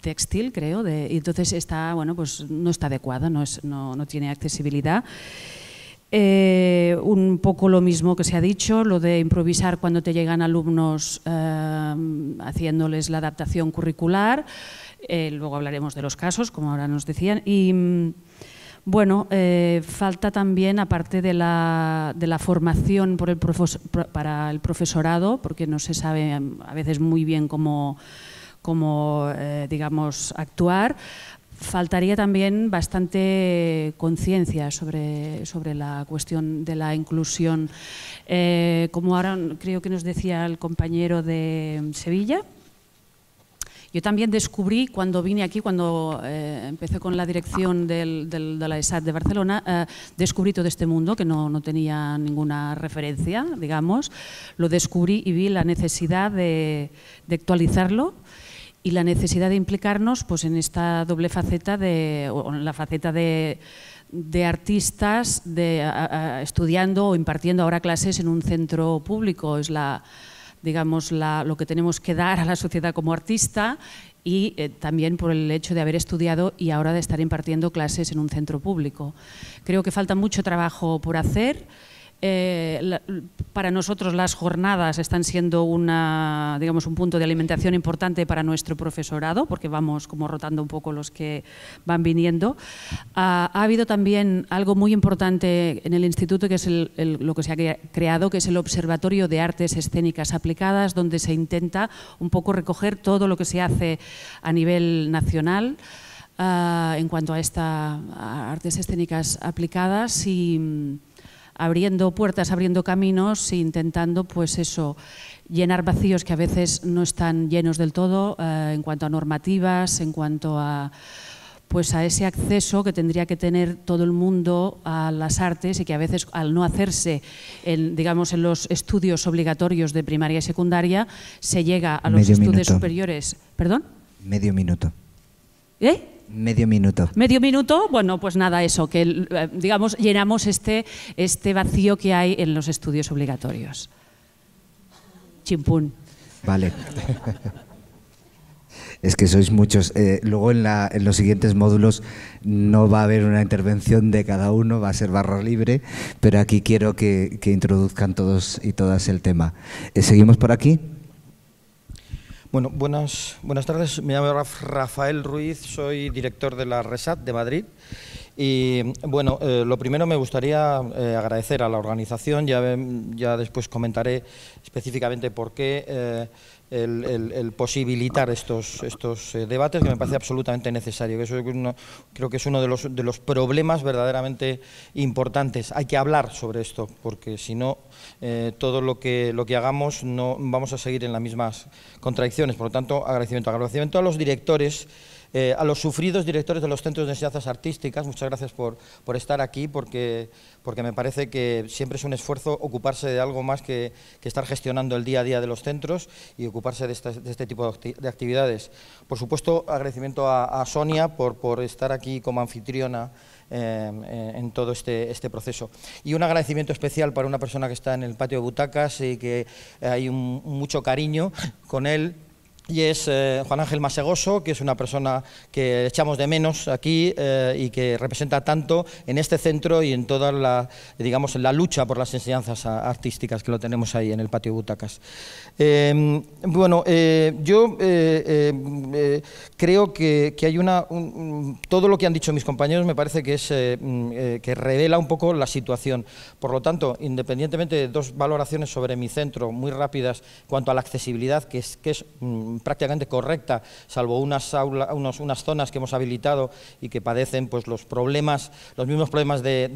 textil, creo, y entonces está, bueno, pues no está adecuada, no, tiene accesibilidad. Eh, un poco lo mismo que se ha dicho, lo de improvisar cuando te llegan alumnos eh, haciéndoles la adaptación curricular. Eh, luego hablaremos de los casos, como ahora nos decían. Y mm, bueno, eh, falta también, aparte de la, formación para el profesorado, porque no se sabe mm, a veces muy bien cómo, eh, digamos, actuar, faltaría también bastante conciencia sobre, la cuestión de la inclusión. como ahora creo que nos decía el compañero de mm, Sevilla, yo también descubrí cuando vine aquí, cuando eh, empecé con la dirección de la ESAT de Barcelona, eh, descubrí todo este mundo que no, tenía ninguna referencia, digamos. Lo descubrí y vi la necesidad de, actualizarlo y la necesidad de implicarnos pues, en esta doble faceta, de, en la faceta de artistas de, estudiando o impartiendo ahora clases en un centro público digamos, lo que tenemos que dar a la sociedad como artista y eh, también por el hecho de haber estudiado y ahora de estar impartiendo clases en un centro público. Creo que falta mucho trabajo por hacer. Eh, para nosotros las jornadas están siendo una, digamos, un punto de alimentación importante para nuestro profesorado, porque vamos como rotando un poco los que van viniendo. Ah, ha habido también algo muy importante en el instituto, que es lo que se ha creado, que es el Observatorio de Artes Escénicas Aplicadas, donde se intenta un poco recoger todo lo que se hace a nivel nacional. Ah, en cuanto a estas artes escénicas aplicadas y, abriendo puertas, abriendo caminos e intentando, pues eso, llenar vacíos que a veces no están llenos del todo eh, en cuanto a normativas, en cuanto a pues a ese acceso que tendría que tener todo el mundo a las artes y que a veces al no hacerse en, digamos, en los estudios obligatorios de primaria y secundaria se llega a los estudios superiores. ¿Perdón? Medio minuto. ¿Eh? Medio minuto. Medio minuto, bueno, pues nada, eso, que eh, digamos llenamos este, este vacío que hay en los estudios obligatorios. Chimpún. Vale. Es que sois muchos. Eh, luego en, los siguientes módulos no va a haber una intervención de cada uno, va a ser barro libre, pero aquí quiero que, introduzcan todos y todas el tema. Eh, ¿Seguimos por aquí? Bueno, buenas, buenas tardes. Me llamo Rafael Ruiz, soy director de la RESAT de Madrid. Y bueno, eh, lo primero me gustaría eh, agradecer a la organización, ya, ya después comentaré específicamente por qué eh, el, posibilitar estos, estos debates, que me parece absolutamente necesario, que eso creo que es uno de los, de los problemas verdaderamente importantes. Hay que hablar sobre esto, porque si no eh, todo lo que, lo que hagamos no vamos a seguir en las mismas contradicciones. Por lo tanto, agradecimiento. Agradecimiento a los directores. Eh, a los sufridos directores de los centros de enseñanzas artísticas, muchas gracias por, estar aquí, porque, me parece que siempre es un esfuerzo ocuparse de algo más que, estar gestionando el día a día de los centros y ocuparse de, este tipo de actividades. Por supuesto, agradecimiento a, Sonia por estar aquí como anfitriona Em, eh, en todo este, este proceso. Y un agradecimiento especial para una persona que está en el patio de butacas y que eh, hay un, mucho cariño con él, y es eh, Juan Ángel Masegoso, que es una persona que echamos de menos aquí eh, y que representa tanto en este centro y en toda la, digamos, la lucha por las enseñanzas artísticas que lo tenemos ahí en el patio Butacas. Em, bueno, eh, yo creo que, hay una... todo lo que han dicho mis compañeros me parece que, es, mm, que revela un poco la situación. Por lo tanto, independientemente de dos valoraciones sobre mi centro muy rápidas cuanto a la accesibilidad, que es, que es mm, prácticamente correcta, salvo unas, zonas que hemos habilitado y que padecen pues, los problemas, los mismos problemas de,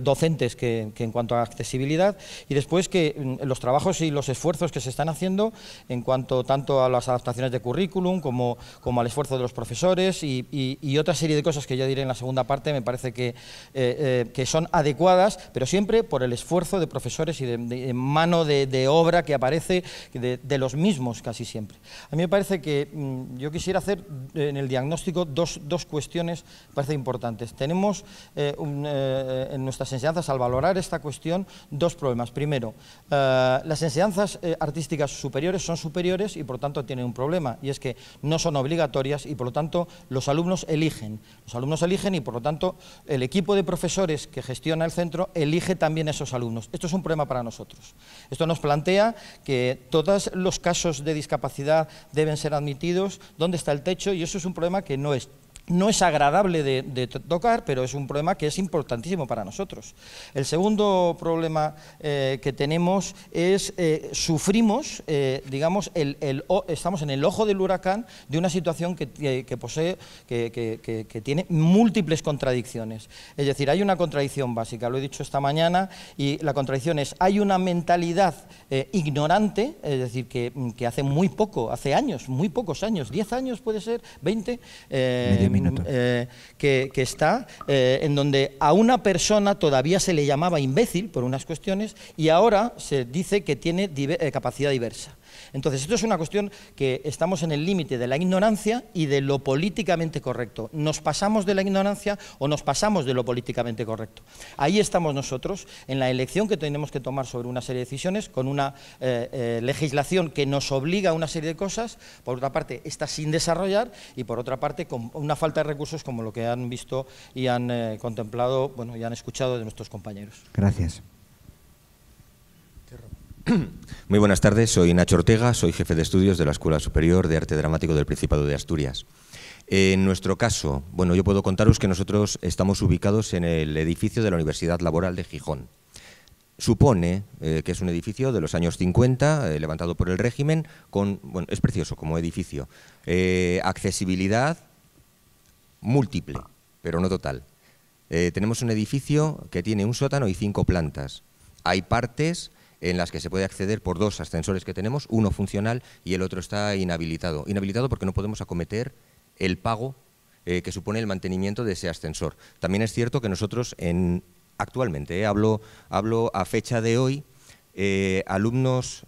docentes que, en cuanto a accesibilidad, y después que mm, los trabajos y los esfuerzos que se están haciendo en cuanto tanto a las adaptaciones de currículum como, al esfuerzo de los profesores y, otra serie de cosas que ya diré en la segunda parte, me parece que, eh, eh, son adecuadas, pero siempre por el esfuerzo de profesores y de, mano de, obra que aparece de los mismos casi siempre. A mí me parece que mm, yo quisiera hacer eh, en el diagnóstico dos, dos cuestiones, parece importantes. Tenemos eh, eh, en nuestras enseñanzas, al valorar esta cuestión, dos problemas. Primero, las enseñanzas artísticas superiores son superiores y por lo tanto tienen un problema, y es que no son obligatorias y por lo tanto los alumnos eligen. Los alumnos eligen y por lo tanto el equipo de profesores que gestiona el centro elige también a esos alumnos. Esto es un problema para nosotros. Esto nos plantea que todos los casos de discapacidad deben ser admitidos, dónde está el techo y eso es un problema que no es no es agradable de, tocar, pero es un problema que es importantísimo para nosotros. El segundo problema eh, que tenemos es, eh, sufrimos, eh, digamos, el, estamos en el ojo del huracán de una situación que, posee, que, tiene múltiples contradicciones. Es decir, hay una contradicción básica, lo he dicho esta mañana, y la contradicción es, hay una mentalidad ignorante, es decir, que, hace muy poco, hace años, muy pocos años, 10 años puede ser, 20, eh, que, está, eh, en donde a una persona todavía se le llamaba imbécil por unas cuestiones y ahora se dice que tiene eh, capacidad diversa. Entonces, esto es una cuestión que estamos en el límite de la ignorancia y de lo políticamente correcto. Nos pasamos de la ignorancia o nos pasamos de lo políticamente correcto. Ahí estamos nosotros, en la elección que tenemos que tomar sobre una serie de decisiones, con una eh, eh, legislación que nos obliga a una serie de cosas, por otra parte está sin desarrollar y por otra parte con una falta de recursos como lo que han visto y han eh, contemplado y han escuchado de nuestros compañeros. Gracias. Muy buenas tardes, soy Nacho Ortega, soy jefe de estudios de la Escuela Superior de Arte Dramático del Principado de Asturias. En nuestro caso, bueno, yo puedo contaros que nosotros estamos ubicados en el edificio de la Universidad Laboral de Gijón. Supone eh, que es un edificio de los años 50, eh, levantado por el régimen, con, bueno, es precioso como edificio. Eh, accesibilidad múltiple, pero no total. tenemos un edificio que tiene un sótano y cinco plantas. Hay partes en las que se puede acceder por dos ascensores que tenemos, uno funcional y el otro está inhabilitado. Inhabilitado porque no podemos acometer el pago eh, que supone el mantenimiento de ese ascensor. También es cierto que nosotros en, actualmente, eh, hablo, hablo a fecha de hoy, eh, alumnos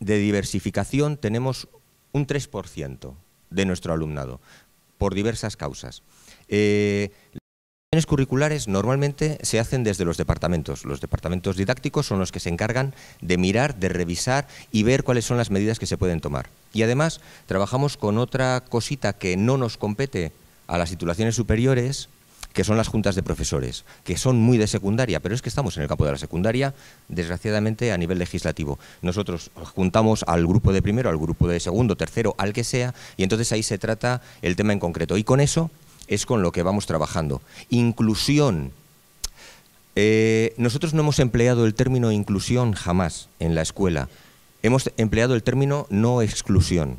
de diversificación tenemos un 3% de nuestro alumnado por diversas causas situaciones curriculares normalmente se hacen desde los departamentos. Los departamentos didácticos son los que se encargan de mirar, de revisar y ver cuáles son las medidas que se pueden tomar. Y además trabajamos con otra cosita que no nos compete a las situaciones superiores, que son las juntas de profesores, que son muy de secundaria, pero es que estamos en el campo de la secundaria, desgraciadamente, a nivel legislativo. Nosotros juntamos al grupo de primero, al grupo de segundo, tercero, al que sea, y entonces ahí se trata el tema en concreto. Y con eso es con lo que vamos trabajando. Inclusión. Eh, nosotros no hemos empleado el término inclusión jamás en la escuela. Hemos empleado el término no exclusión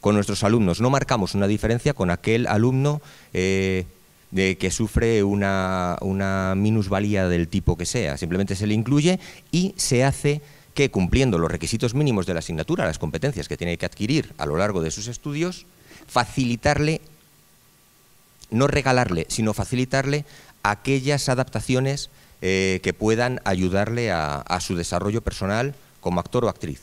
con nuestros alumnos. No marcamos una diferencia con aquel alumno eh, de que sufre una, una minusvalía del tipo que sea. Simplemente se le incluye y se hace que cumpliendo los requisitos mínimos de la asignatura, las competencias que tiene que adquirir a lo largo de sus estudios, facilitarle no regalarle, sino facilitarle aquellas adaptaciones eh, que puedan ayudarle a, su desarrollo personal como actor o actriz.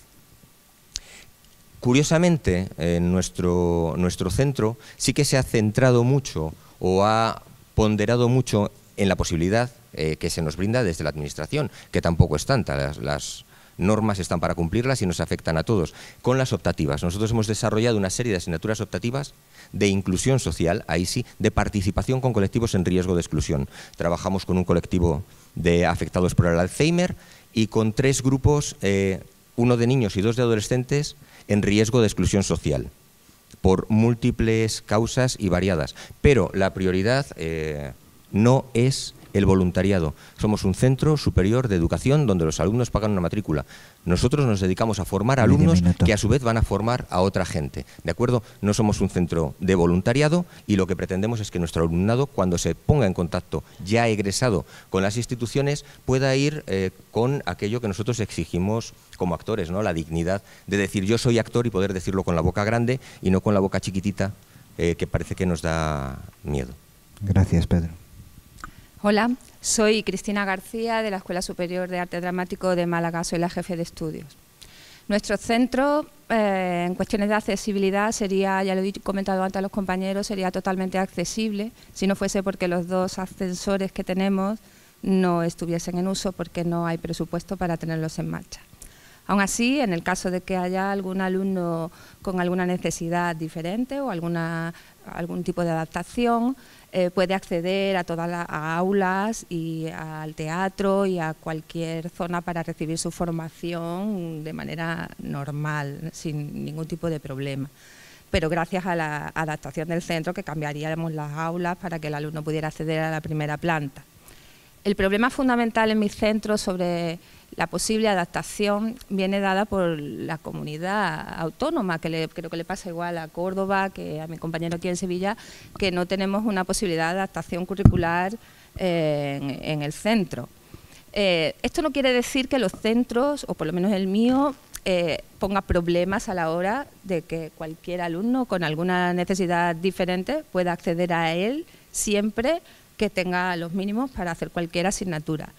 Curiosamente, en nuestro, centro sí que se ha centrado mucho o ha ponderado mucho en la posibilidad eh, que se nos brinda desde la Administración, que tampoco es tanta. Las, las, normas están para cumplirlas y nos afectan a todos. Con las optativas, nosotros hemos desarrollado una serie de asignaturas optativas de inclusión social, ahí sí, de participación con colectivos en riesgo de exclusión. Trabajamos con un colectivo de afectados por el Alzheimer y con tres grupos, eh, uno de niños y dos de adolescentes, en riesgo de exclusión social por múltiples causas y variadas. Pero la prioridad eh, no es el voluntariado. Somos un centro superior de educación donde los alumnos pagan una matrícula. Nosotros nos dedicamos a formar alumnos que a su vez van a formar a otra gente. ¿De acuerdo? No somos un centro de voluntariado y lo que pretendemos es que nuestro alumnado, cuando se ponga en contacto ya egresado con las instituciones, pueda ir eh, con aquello que nosotros exigimos como actores, ¿no? La dignidad de decir yo soy actor y poder decirlo con la boca grande y no con la boca chiquitita eh, que parece que nos da miedo. Gracias, Pedro. Hola, soy Cristina García de la Escuela Superior de Arte Dramático de Málaga, soy la jefe de estudios. Nuestro centro, eh, en cuestiones de accesibilidad, sería, ya lo he comentado antes a los compañeros, sería totalmente accesible, si no fuese porque los dos ascensores que tenemos no estuviesen en uso porque no hay presupuesto para tenerlos en marcha. Aún así, en el caso de que haya algún alumno con alguna necesidad diferente o algún tipo de adaptación, eh, puede acceder a todas las aulas y al teatro y a cualquier zona para recibir su formación de manera normal, sin ningún tipo de problema pero gracias a la adaptación del centro que cambiaríamos las aulas para que el alumno pudiera acceder a la primera planta. El problema fundamental en mi centro sobre la posible adaptación viene dada por la comunidad autónoma, que creo que le pasa igual a Córdoba que a mi compañero aquí en Sevilla, que no tenemos una posibilidad de adaptación curricular eh, en, el centro. Eh, esto no quiere decir que los centros, o por lo menos el mío, eh, ponga problemas a la hora de que cualquier alumno con alguna necesidad diferente pueda acceder a él siempre que tenga los mínimos para hacer cualquier asignatura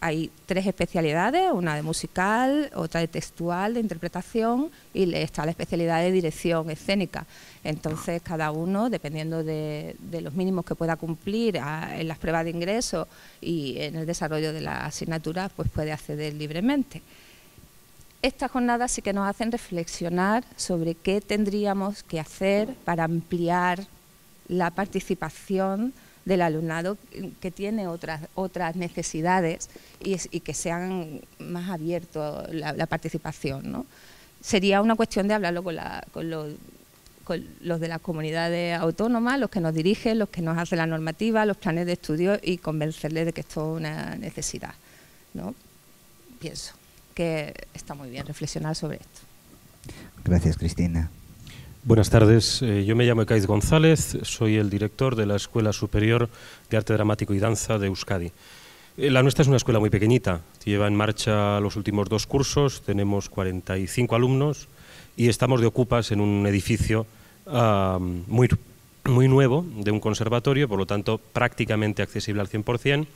hay tres especialidades, una de musical, otra de textual, de interpretación y está la especialidad de dirección escénica. Entonces cada uno, dependiendo de, los mínimos que pueda cumplir en las pruebas de ingreso y en el desarrollo de la asignatura, pues puede acceder libremente. Estas jornadas sí que nos hacen reflexionar sobre qué tendríamos que hacer para ampliar la participación del alumnado eh, que tiene otras, otras necesidades y, que sean más abiertos la, participación. ¿no? Sería una cuestión de hablarlo con, con, los, los, de las comunidades autónomas, los que nos dirigen, los que nos hacen la normativa, los planes de estudio y convencerles de que esto es una necesidad. ¿no? Pienso que está muy bien reflexionar sobre esto. Gracias, Cristina. Buenas tardes, eh, yo me llamo Ekaiz González, soy el director de la Escuela Superior de Arte Dramático y Danza de Euskadi. Eh, la nuestra es una escuela muy pequeñita, lleva en marcha los últimos dos cursos, tenemos 45 alumnos y estamos de ocupas en un edificio muy, muy nuevo de un conservatorio, por lo tanto prácticamente accesible al 100%,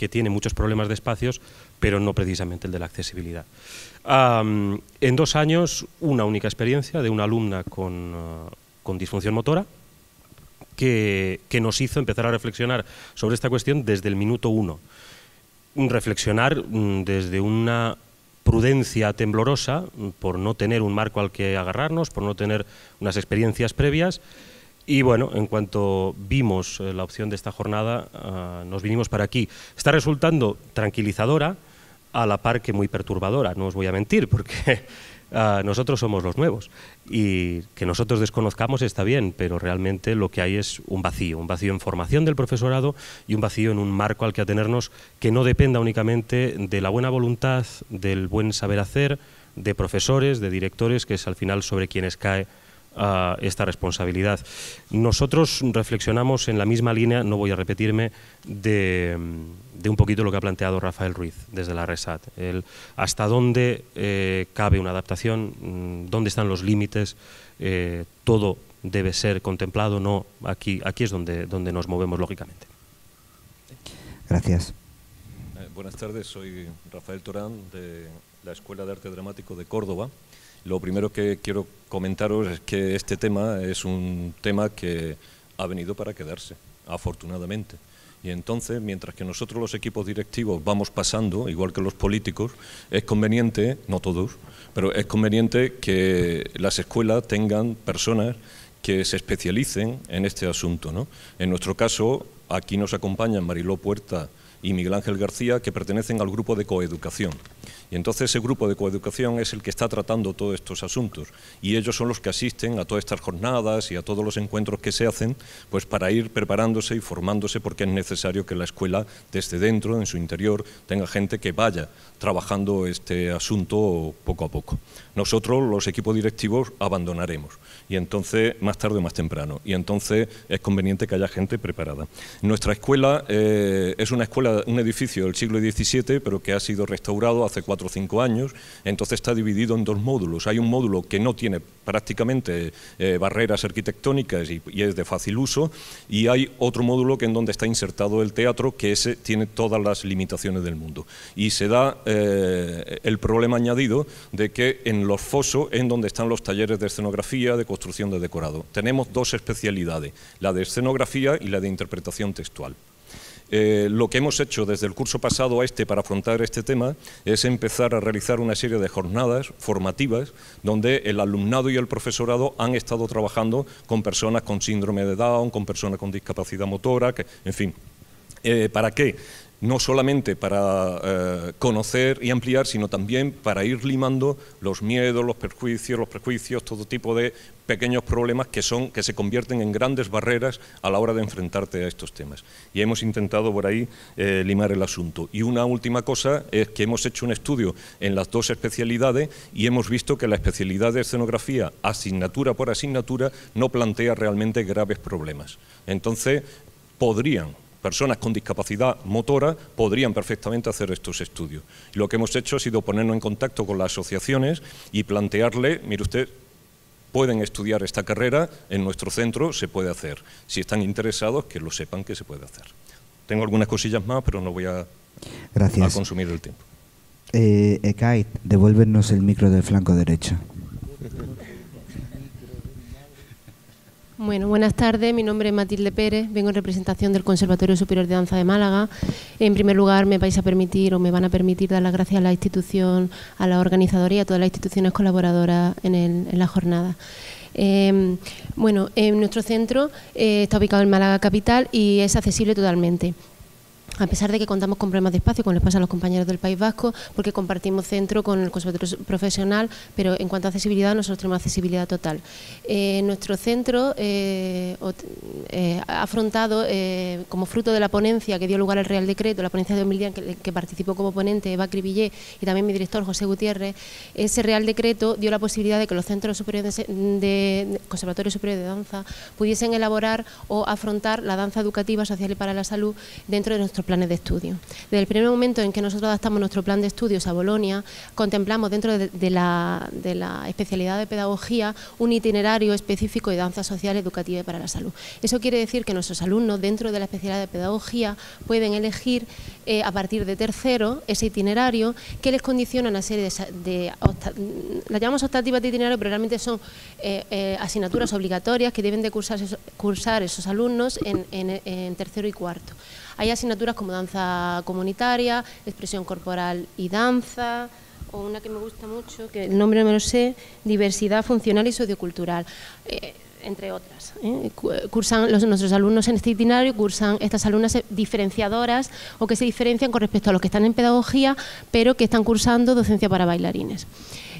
que tiene muchos problemas de espacios, pero no precisamente el de la accesibilidad. en dos años, una única experiencia de una alumna uh, con, disfunción motora, que, que, nos hizo empezar a reflexionar sobre esta cuestión desde el minuto uno. Reflexionar mm, desde una prudencia temblorosa mm, por no tener un marco al que agarrarnos, por no tener unas experiencias previas, y bueno, en cuanto vimos eh, la opción de esta jornada, ah, nos vinimos para aquí. Está resultando tranquilizadora, a la par que muy perturbadora, no os voy a mentir, porque ah, nosotros somos los nuevos. Y que nosotros desconozcamos está bien, pero realmente lo que hay es un vacío, un vacío en formación del profesorado y un vacío en un marco al que atenernos que no dependa únicamente de la buena voluntad, del buen saber hacer, de profesores, de directores, que es al final sobre quienes cae a esta responsabilidad. Nosotros reflexionamos en la misma línea, no voy a repetirme, de, un poquito lo que ha planteado Rafael Ruiz desde la RESAT. El, hasta dónde eh, cabe una adaptación, mm, dónde están los límites, eh, todo debe ser contemplado, no aquí, aquí es donde, donde nos movemos lógicamente. Gracias. Eh, buenas tardes, soy Rafael Torán de la Escuela de Arte Dramático de Córdoba. Lo primero que quiero comentaros es que este tema es un tema que ha venido para quedarse, afortunadamente. Y entonces, mientras que nosotros los equipos directivos vamos pasando, igual que los políticos, es conveniente, no todos, pero es conveniente que las escuelas tengan personas que se especialicen en este asunto. En nuestro caso, aquí nos acompañan Mariló Puerta y Miguel Ángel García, que pertenecen al grupo de coeducación. Y entonces ese grupo de coeducación es el que está tratando todos estos asuntos y ellos son los que asisten a todas estas jornadas y a todos los encuentros que se hacen pues para ir preparándose y formándose porque es necesario que la escuela desde dentro, en su interior, tenga gente que vaya trabajando este asunto poco a poco. Nosotros, los equipos directivos, abandonaremos y entonces, más tarde o más temprano, y entonces es conveniente que haya gente preparada. Nuestra escuela eh, es una escuela, un edificio del siglo XVII, pero que ha sido restaurado hace cuatro o cinco años, entonces está dividido en dos módulos. Hay un módulo que no tiene prácticamente eh, barreras arquitectónicas y, es de fácil uso, y hay otro módulo que en donde está insertado el teatro, que ese tiene todas las limitaciones del mundo. Y se da eh, el problema añadido de que en los fosos es donde están los talleres de escenografía, de construcción de decorado. Tenemos dos especialidades, la de escenografía y la de interpretación textual. Eh, lo que hemos hecho desde el curso pasado a este para afrontar este tema es empezar a realizar una serie de jornadas formativas donde el alumnado y el profesorado han estado trabajando con personas con síndrome de Down, con personas con discapacidad motora, que, en fin, eh, ¿Para qué? no solamente para eh, conocer y ampliar, sino también para ir limando los miedos, los perjuicios, los prejuicios, todo tipo de pequeños problemas que, son, que se convierten en grandes barreras a la hora de enfrentarte a estos temas. Y hemos intentado por ahí eh, limar el asunto. Y una última cosa es que hemos hecho un estudio en las dos especialidades y hemos visto que la especialidad de escenografía, asignatura por asignatura, no plantea realmente graves problemas. Entonces, podrían personas con discapacidad motora podrían perfectamente hacer estos estudios. Lo que hemos hecho ha sido ponernos en contacto con las asociaciones y plantearle, mire usted, pueden estudiar esta carrera, en nuestro centro se puede hacer. Si están interesados, que lo sepan que se puede hacer. Tengo algunas cosillas más, pero no voy a, consumir el tiempo. Eh, devuélvenos el micro del flanco derecho. Bueno, buenas tardes. Mi nombre es Matilde Pérez. Vengo en representación del Conservatorio Superior de Danza de Málaga. En primer lugar, me vais a permitir o me van a permitir dar las gracias a la institución, a la organizadora y a todas las instituciones colaboradoras en, la jornada. Em, bueno, en nuestro centro eh, está ubicado en Málaga Capital y es accesible totalmente a pesar de que contamos con problemas de espacio, como les pasa a los compañeros del País Vasco, porque compartimos centro con el conservatorio profesional, pero en cuanto a accesibilidad, nosotros tenemos accesibilidad total. Eh, nuestro centro eh, eh, ha afrontado, como fruto de la ponencia que dio lugar al Real Decreto, la ponencia de 2010 en que, que participó como ponente Eva Cribillé y también mi director José Gutiérrez, ese Real Decreto dio la posibilidad de que los centros superiores de, Conservatorio Superior de Danza pudiesen elaborar o afrontar la danza educativa, social y para la salud dentro de nuestro planes de estudio. Desde el primer momento en que nosotros adaptamos nuestro plan de estudios a Bolonia, contemplamos dentro de, la, especialidad de pedagogía un itinerario específico de danza social, educativa para la salud. Eso quiere decir que nuestros alumnos dentro de la especialidad de pedagogía pueden elegir eh, a partir de tercero ese itinerario que les condiciona una serie de, las llamamos optativas de itinerario, pero realmente son eh, eh, asignaturas obligatorias que deben de cursar, esos alumnos en tercero y cuarto. Hay asignaturas como danza comunitaria, expresión corporal y danza, o una que me gusta mucho, que el nombre no me lo sé, diversidad funcional y sociocultural. Eh, entre otras. ¿eh? Cursan, los, nuestros alumnos en este itinerario cursan estas alumnas eh, diferenciadoras o que se diferencian con respecto a los que están en pedagogía, pero que están cursando docencia para bailarines.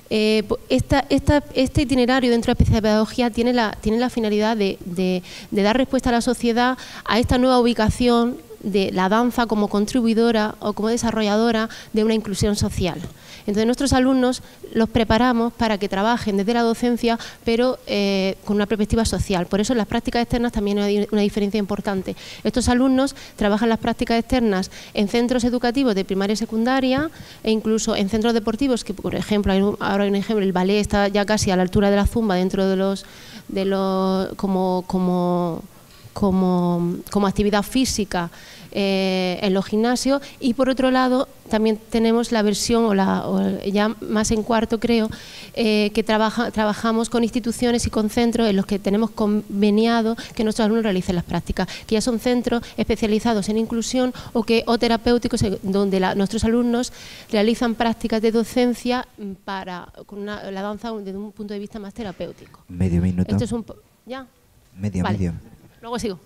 esta, este itinerario dentro de la especie de pedagogía tiene la, tiene la finalidad de dar respuesta a la sociedad a esta nueva ubicación de la danza como contribuidora o como desarrolladora de una inclusión social. Entonces nuestros alumnos los preparamos para que trabajen desde la docencia, pero eh, con una perspectiva social. Por eso en las prácticas externas también hay una diferencia importante. Estos alumnos trabajan las prácticas externas en centros educativos de primaria y secundaria e incluso en centros deportivos, que por ejemplo, ahora hay un ejemplo, el ballet está ya casi a la altura de la zumba dentro de los, de los como como, actividad física eh, en los gimnasios y por otro lado también tenemos la versión, o, la, ya más en cuarto creo, eh, que trabaja, trabajamos con instituciones y con centros en los que tenemos conveniado que nuestros alumnos realicen las prácticas, que ya son centros especializados en inclusión o, que, o terapéuticos donde nuestros alumnos realizan prácticas de docencia para con la danza desde un punto de vista más terapéutico. Medio minuto. Esto ¿Ya? Medio, medio. Luego sigo.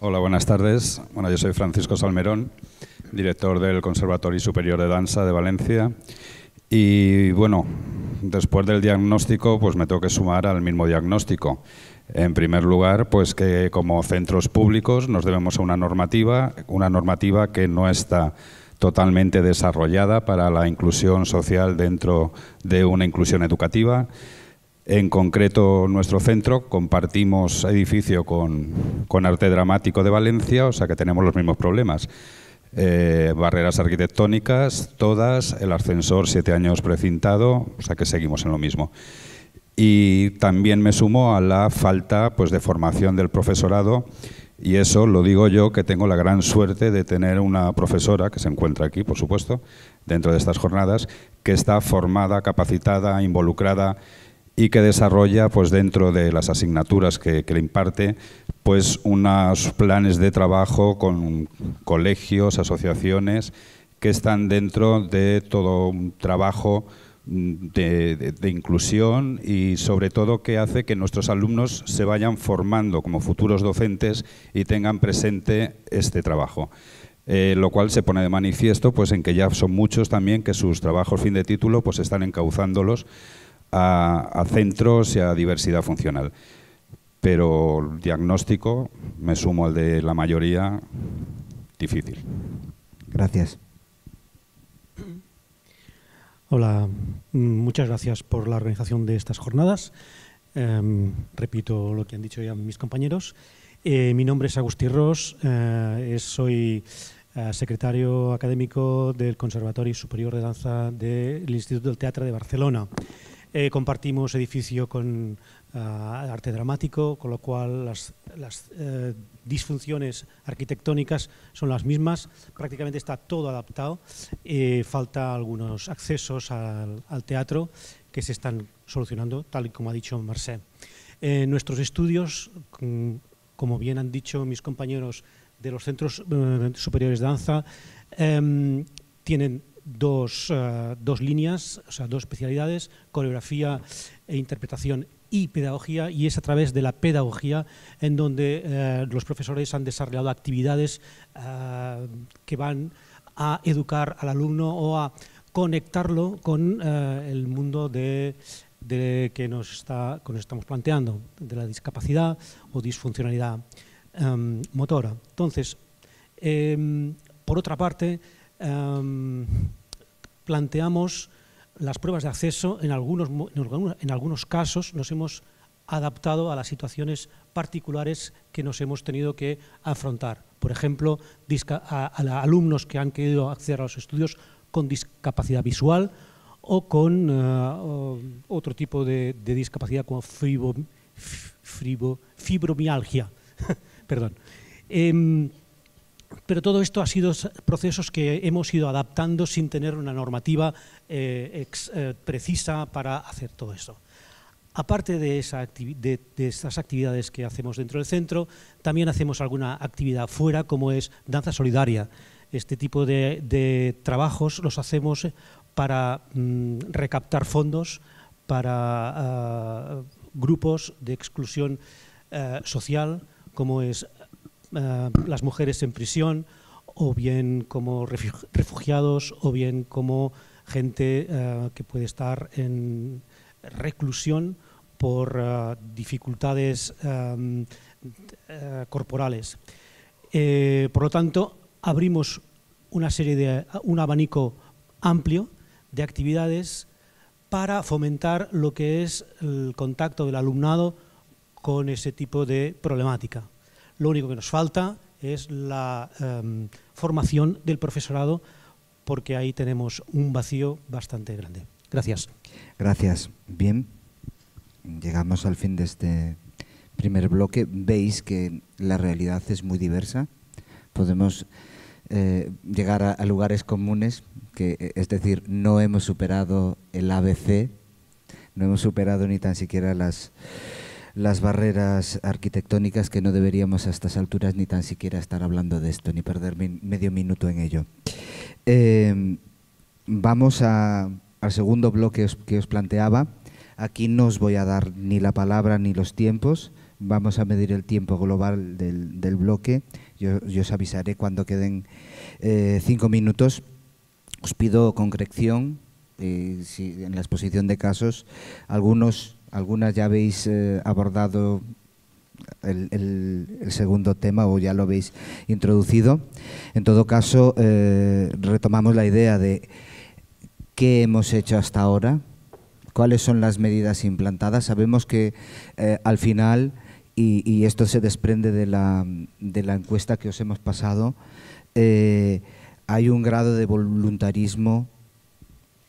Hola, buenas tardes. Bueno, yo soy Francisco Salmerón, director del Conservatorio Superior de Danza de Valencia. Y bueno, después del diagnóstico, pues me tengo que sumar al mismo diagnóstico. En primer lugar, pues que como centros públicos nos debemos a una normativa, una normativa que no está totalmente desarrollada para la inclusión social dentro de una inclusión educativa. En concreto, nuestro centro compartimos edificio con, Arte Dramático de Valencia, o sea que tenemos los mismos problemas. Eh, barreras arquitectónicas, todas, el ascensor siete años precintado, o sea que seguimos en lo mismo. Y también me sumo a la falta pues, de formación del profesorado y eso lo digo yo que tengo la gran suerte de tener una profesora que se encuentra aquí, por supuesto, dentro de estas jornadas, que está formada, capacitada, involucrada y que desarrolla pues, dentro de las asignaturas que, le imparte pues, unos planes de trabajo con colegios, asociaciones que están dentro de todo un trabajo mm, de, inclusión y sobre todo que hace que nuestros alumnos se vayan formando como futuros docentes y tengan presente este trabajo. Eh, lo cual se pone de manifiesto pues en que ya son muchos también que sus trabajos fin de título pues están encauzándolos a, centros y a diversidad funcional. Pero el diagnóstico, me sumo al de la mayoría, difícil. Gracias. Hola, mm, muchas gracias por la organización de estas jornadas. Em, repito lo que han dicho ya mis compañeros. Eh, mi nombre es Agustín Ross, eh, soy eh, secretario académico del Conservatorio Superior de Danza del Instituto del Teatro de Barcelona. Eh, compartimos edificio con ah, arte dramático, con lo cual las, eh, disfunciones arquitectónicas son las mismas. Prácticamente está todo adaptado. Eh, falta algunos accesos al, al, teatro que se están solucionando, tal y como ha dicho Marcel. nuestros estudios, como bien han dicho mis compañeros de los centros superiores de danza, em, tienen eh, dos, líneas, o sea, dos especialidades, coreografía e interpretación y pedagogía, y es a través de la pedagogía en donde eh, los profesores han desarrollado actividades eh, que van a educar al alumno o a conectarlo con el mundo de, que, nos está, estamos planteando, de la discapacidad o disfuncionalidad em, motora. Entonces, em, por otra parte, Em, planteamos las pruebas de acceso, en algunos, en algunos casos nos hemos adaptado a las situaciones particulares que nos hemos tenido que afrontar. Por ejemplo, a, alumnos que han querido acceder a los estudios con discapacidad visual o con eh, otro tipo de, discapacidad como fibromialgia. Perdón. Em, pero todo esto ha sido procesos que hemos ido adaptando sin tener una normativa eh, eh, precisa para hacer todo eso. Aparte de, esa estas actividades que hacemos dentro del centro, también hacemos alguna actividad fuera, como es danza solidaria. Este tipo de, trabajos los hacemos para mm, recaptar fondos para ah, grupos de exclusión eh, social, como es eh, las mujeres en prisión, o bien como refugiados, o bien como gente eh, que puede estar en reclusión por eh, dificultades em, corporales. por lo tanto, abrimos una serie de un abanico amplio de actividades para fomentar lo que es el contacto del alumnado con ese tipo de problemática. Lo único que nos falta es la em, formación del profesorado, porque ahí tenemos un vacío bastante grande. Gracias. Gracias. Bien, llegamos al fin de este primer bloque. Veis que la realidad es muy diversa. Podemos eh, llegar a, a, lugares comunes, que eh, es decir, no hemos superado el ABC, no hemos superado ni tan siquiera las las barreras arquitectónicas que no deberíamos a estas alturas ni tan siquiera estar hablando de esto, ni perder medio minuto en ello. Em, vamos a, al segundo bloque que os planteaba. Aquí no os voy a dar ni la palabra ni los tiempos. Vamos a medir el tiempo global del, bloque. Yo, os avisaré cuando queden eh, cinco minutos. Os pido concreción, eh, si, en la exposición de casos. Algunos algunas ya habéis eh, abordado el, segundo tema o ya lo habéis introducido. En todo caso, eh, retomamos la idea de qué hemos hecho hasta ahora, cuáles son las medidas implantadas. Sabemos que eh, al final, y, esto se desprende de la, encuesta que os hemos pasado, hay un grado de voluntarismo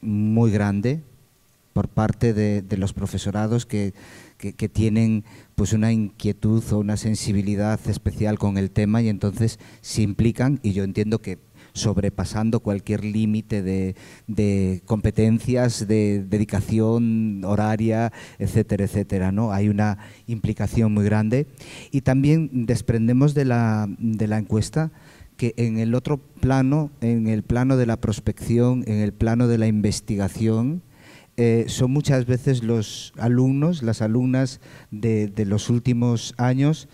muy grande, por parte de, los profesorados que, tienen pues una inquietud o una sensibilidad especial con el tema y entonces se implican y yo entiendo que sobrepasando cualquier límite de, competencias, de dedicación horaria, etcétera, etcétera. ¿no? Hay una implicación muy grande. Y también desprendemos de la, de la encuesta que en el otro plano, en el plano de la prospección, en el plano de la investigación, eh, son muchas veces los alumnos, las alumnas de, los últimos años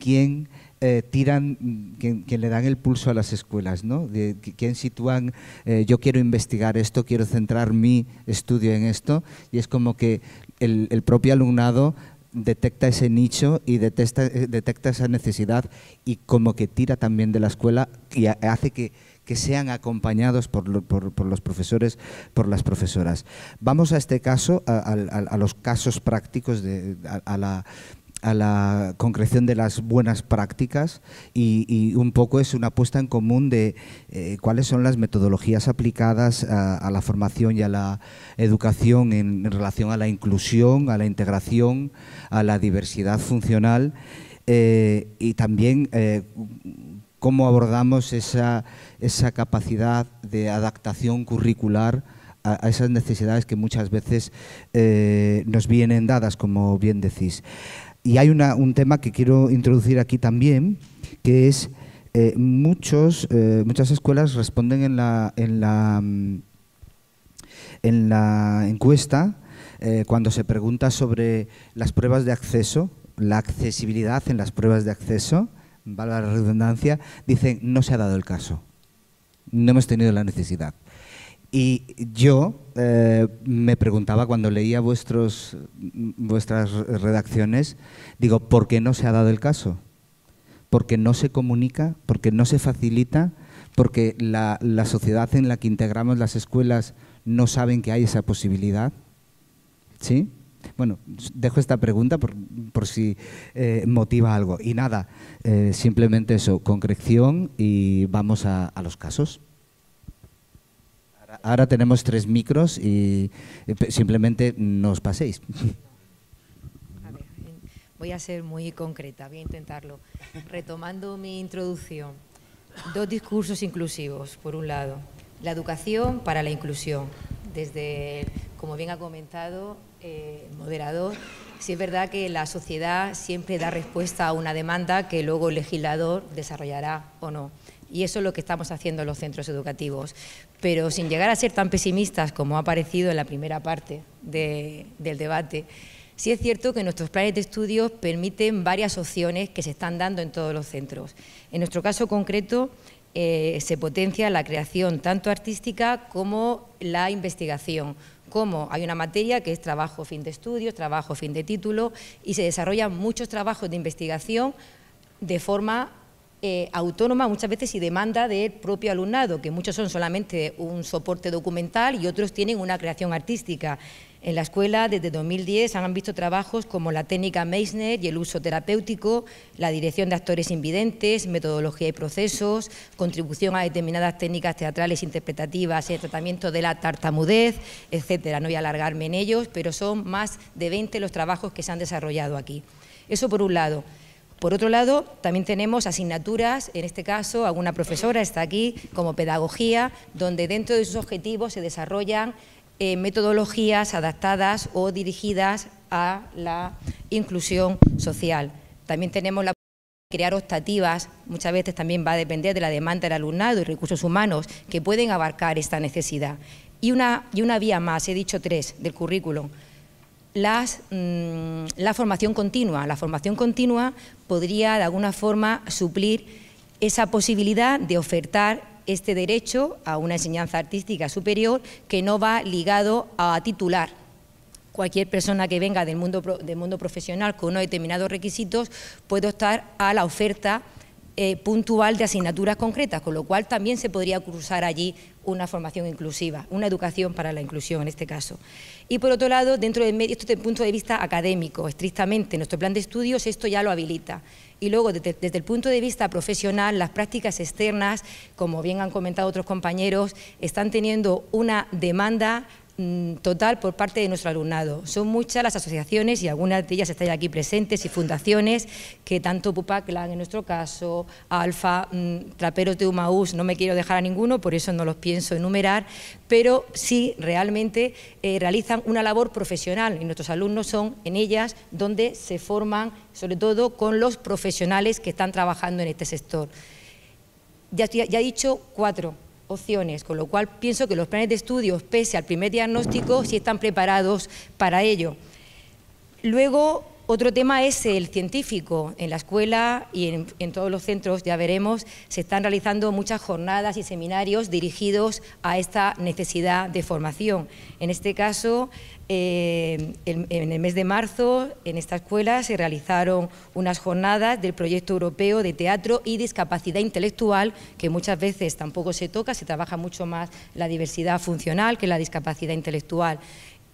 quien eh, tiran, quien, le dan el pulso a las escuelas, ¿no? quien sitúan, eh, yo quiero investigar esto, quiero centrar mi estudio en esto, y es como que el, el propio alumnado detecta ese nicho y detecta, detecta esa necesidad y como que tira también de la escuela y hace que que sean acompañados por, los profesores, por las profesoras. Vamos a este caso, a, los casos prácticos, de, a, la, concreción de las buenas prácticas y, un poco es una apuesta en común de eh, cuáles son las metodologías aplicadas a, la formación y a la educación en, relación a la inclusión, a la integración, a la diversidad funcional. Eh, y también eh, cómo abordamos esa, capacidad de adaptación curricular a, esas necesidades que muchas veces eh, nos vienen dadas, como bien decís. Y hay un tema que quiero introducir aquí también, que es eh, muchos, eh, muchas escuelas responden en la, en la mm, encuesta cuando se pregunta sobre las pruebas de acceso, la accesibilidad en las pruebas de acceso, valga la redundancia, dicen, no se ha dado el caso, no hemos tenido la necesidad. Y yo eh, me preguntaba cuando leía vuestros, vuestras redacciones, digo, ¿por qué no se ha dado el caso? Porque no se comunica, porque no se facilita, porque la, la sociedad en la que integramos las escuelas no saben que hay esa posibilidad. ¿Sí? Bueno, dejo esta pregunta por, si eh, motiva algo. Y nada, eh, simplemente eso, concreción y vamos a, los casos. Ahora, tenemos tres micros y eh, simplemente nos paséis. voy a ser muy concreta, voy a intentarlo. Retomando mi introducción, dos discursos inclusivos, por un lado, la educación para la inclusión desde, como bien ha comentado eh, el moderador, sí es verdad que la sociedad siempre da respuesta a una demanda que luego el legislador desarrollará o no. Y eso es lo que estamos haciendo en los centros educativos. Pero sin llegar a ser tan pesimistas como ha aparecido en la primera parte del debate, sí es cierto que nuestros planes de estudios permiten varias opciones que se están dando en todos los centros. En nuestro caso concreto, eh, se potencia la creación tanto artística como la investigación. Como hay una materia que es trabajo fin de estudios, trabajo fin de título, y se desarrollan muchos trabajos de investigación de forma eh, autónoma muchas veces y demanda del propio alumnado, que muchos son solamente un soporte documental y otros tienen una creación artística. En la escuela, desde 2010, han visto trabajos como la técnica Meissner y el uso terapéutico, la dirección de actores invidentes, metodología y procesos, contribución a determinadas técnicas teatrales interpretativas y el tratamiento de la tartamudez, etcétera. No voy a alargarme en ellos, pero son más de 20 los trabajos que se han desarrollado aquí. Eso por un lado. Por otro lado, también tenemos asignaturas, en este caso, alguna profesora está aquí, como pedagogía, donde dentro de sus objetivos se desarrollan eh, metodologías adaptadas o dirigidas a la inclusión social. También tenemos la posibilidad de crear optativas, muchas veces también va a depender de la demanda del alumnado y recursos humanos que pueden abarcar esta necesidad. Y una, y una vía más, he dicho tres, del currículum. Las, mm, la formación continua. La formación continua podría de alguna forma suplir esa posibilidad de ofertar este derecho a una enseñanza artística superior que no va ligado a titular. Cualquier persona que venga del mundo, mundo profesional con unos determinados requisitos puede optar a la oferta eh, puntual de asignaturas concretas, con lo cual también se podría cursar allí una formación inclusiva, una educación para la inclusión en este caso. Y por otro lado, dentro del medio, esto desde el punto de vista académico, estrictamente, nuestro plan de estudios esto ya lo habilita y luego desde, el punto de vista profesional las prácticas externas, como bien han comentado otros compañeros, están teniendo una demanda Mm, total por parte de nuestro alumnado. Son muchas las asociaciones y algunas de ellas están aquí presentes y fundaciones que tanto Pupaclan en nuestro caso, Alfa, mm, Traperos de Humaús, no me quiero dejar a ninguno, por eso no los pienso enumerar, pero sí realmente eh, realizan una labor profesional y nuestros alumnos son en ellas donde se forman sobre todo con los profesionales que están trabajando en este sector. Ya, ya, ya he dicho cuatro con lo cual pienso que los planes de estudios, pese al primer diagnóstico, sí están preparados para ello. Luego, otro tema es el científico. En la escuela y en, en, todos los centros, ya veremos, se están realizando muchas jornadas y seminarios dirigidos a esta necesidad de formación. En este caso, eh, en, el mes de marzo, en esta escuela, se realizaron unas jornadas del proyecto europeo de teatro y discapacidad intelectual, que muchas veces tampoco se toca, se trabaja mucho más la diversidad funcional que la discapacidad intelectual.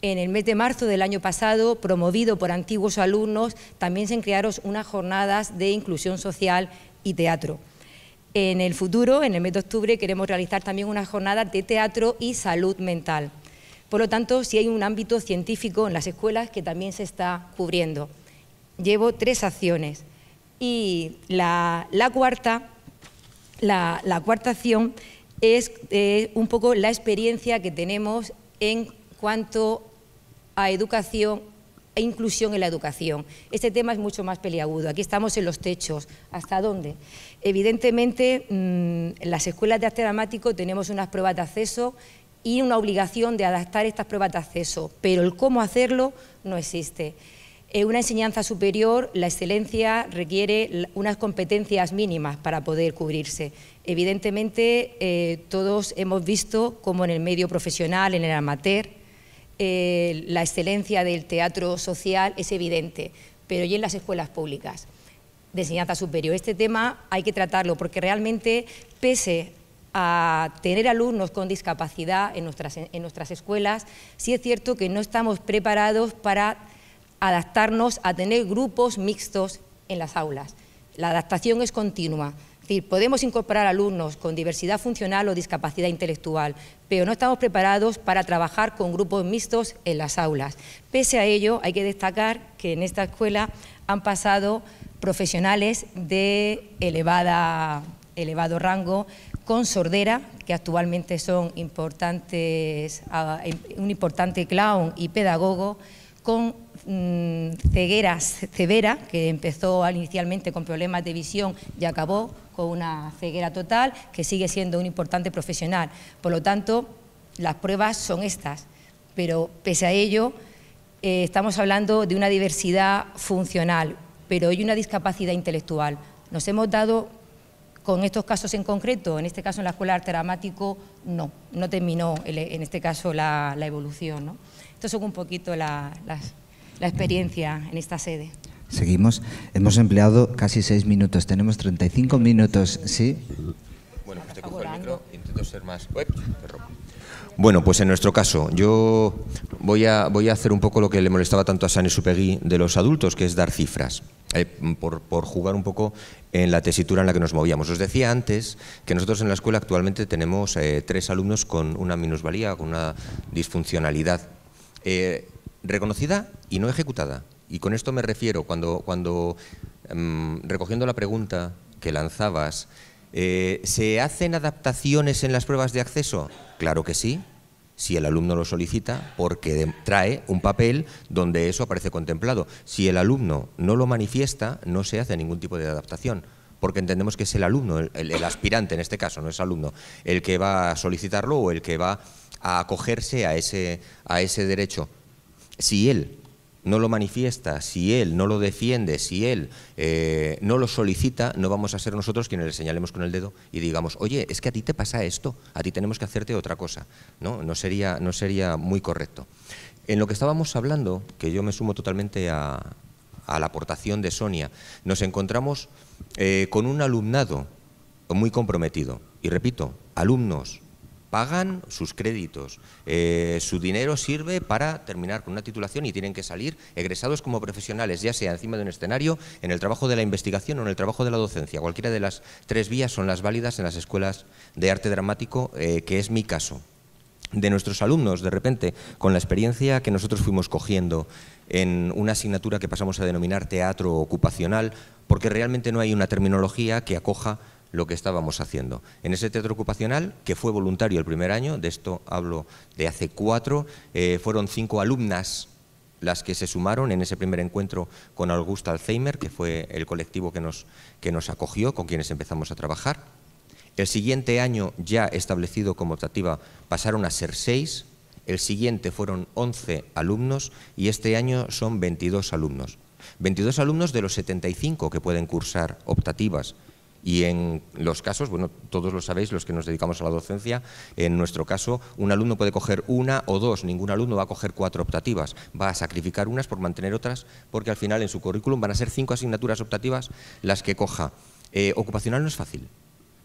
En el mes de marzo del año pasado, promovido por antiguos alumnos, también se crearon unas jornadas de inclusión social y teatro. En el futuro, en el mes de octubre, queremos realizar también unas jornadas de teatro y salud mental. Por lo tanto, si hay un ámbito científico en las escuelas que también se está cubriendo. Llevo tres acciones y la, cuarta, la, acción es eh, un poco la experiencia que tenemos en cuanto a educación e inclusión en la educación. Este tema es mucho más peliagudo. Aquí estamos en los techos. ¿Hasta dónde? Evidentemente, mm, en las escuelas de arte dramático tenemos unas pruebas de acceso y una obligación de adaptar estas pruebas de acceso, pero el cómo hacerlo no existe. En eh, una enseñanza superior, la excelencia requiere unas competencias mínimas para poder cubrirse. Evidentemente, eh, todos hemos visto cómo en el medio profesional, en el amateur, eh, la excelencia del teatro social es evidente, pero y en las escuelas públicas de enseñanza superior. Este tema hay que tratarlo porque realmente, pese a tener alumnos con discapacidad en nuestras, escuelas, sí es cierto que no estamos preparados para adaptarnos a tener grupos mixtos en las aulas. La adaptación es continua. decir, podemos incorporar alumnos con diversidad funcional o discapacidad intelectual, pero no estamos preparados para trabajar con grupos mixtos en las aulas. Pese a ello, hay que destacar que en esta escuela han pasado profesionales de elevado rango, con sordera, que actualmente son importantes, ah, em, un importante clown y pedagogo, con ceguera mm, cegueras severa, que empezó inicialmente con problemas de visión y acabó con una ceguera total, que sigue siendo un importante profesional. Por lo tanto, las pruebas son estas, pero pese a ello, eh, estamos hablando de una diversidad funcional, pero hay una discapacidad intelectual. Nos hemos dado con estos casos en concreto, en este caso en la Escuela de Arte Dramático, no, no terminó en este caso la, evolución. Esto es un poquito la, experiencia en esta sede. Seguimos. Hemos empleado casi seis minutos. Tenemos 35 minutos, ¿sí? Bueno, pues te cojo el micro, intento ser más... Bueno, pues en nuestro caso, yo voy a, hacer un poco lo que le molestaba tanto a Sani Supegui de los adultos, que es dar cifras, eh, por, jugar un poco en la tesitura en la que nos movíamos. Os decía antes que nosotros en la escuela actualmente tenemos eh, tres alumnos con una minusvalía, con una disfuncionalidad eh, reconocida y no ejecutada. Y con esto me refiero, cuando, cuando mm, recogiendo la pregunta que lanzabas, ¿se hacen adaptaciones en las pruebas de acceso? Claro que sí, si el alumno lo solicita, porque trae un papel donde eso aparece contemplado. Si el alumno no lo manifiesta, no se hace ningún tipo de adaptación porque entendemos que es el alumno, el, aspirante en este caso, no es alumno, el que va a solicitarlo o el que va a acogerse a ese, a ese derecho. Si él no lo manifiesta, si él no lo defiende, si él eh, no lo solicita, no vamos a ser nosotros quienes le señalemos con el dedo y digamos, oye, es que a ti te pasa esto, a ti tenemos que hacerte otra cosa. No, no, sería, no sería muy correcto. En lo que estábamos hablando, que yo me sumo totalmente a, la aportación de Sonia, nos encontramos eh, con un alumnado muy comprometido. Y repito, alumnos pagan sus créditos, eh, su dinero sirve para terminar con una titulación y tienen que salir egresados como profesionales, ya sea encima de un escenario, en el trabajo de la investigación o en el trabajo de la docencia. Cualquiera de las tres vías son las válidas en las escuelas de arte dramático, eh, que es mi caso. De nuestros alumnos, de repente, con la experiencia que nosotros fuimos cogiendo en una asignatura que pasamos a denominar teatro ocupacional, porque realmente no hay una terminología que acoja lo que estábamos haciendo. En ese teatro ocupacional, que fue voluntario el primer año, de esto hablo de hace cuatro, eh, fueron cinco alumnas las que se sumaron en ese primer encuentro con Augusta Alzheimer, que fue el colectivo que nos, que nos acogió, con quienes empezamos a trabajar. El siguiente año, ya establecido como optativa, pasaron a ser seis. El siguiente fueron 11 alumnos y este año son 22 alumnos. 22 alumnos de los 75 que pueden cursar optativas y en los casos, bueno, todos lo sabéis, los que nos dedicamos a la docencia, en nuestro caso, un alumno puede coger una o dos, ningún alumno va a coger cuatro optativas, va a sacrificar unas por mantener otras, porque al final en su currículum van a ser cinco asignaturas optativas las que coja. Eh, ocupacional no es fácil,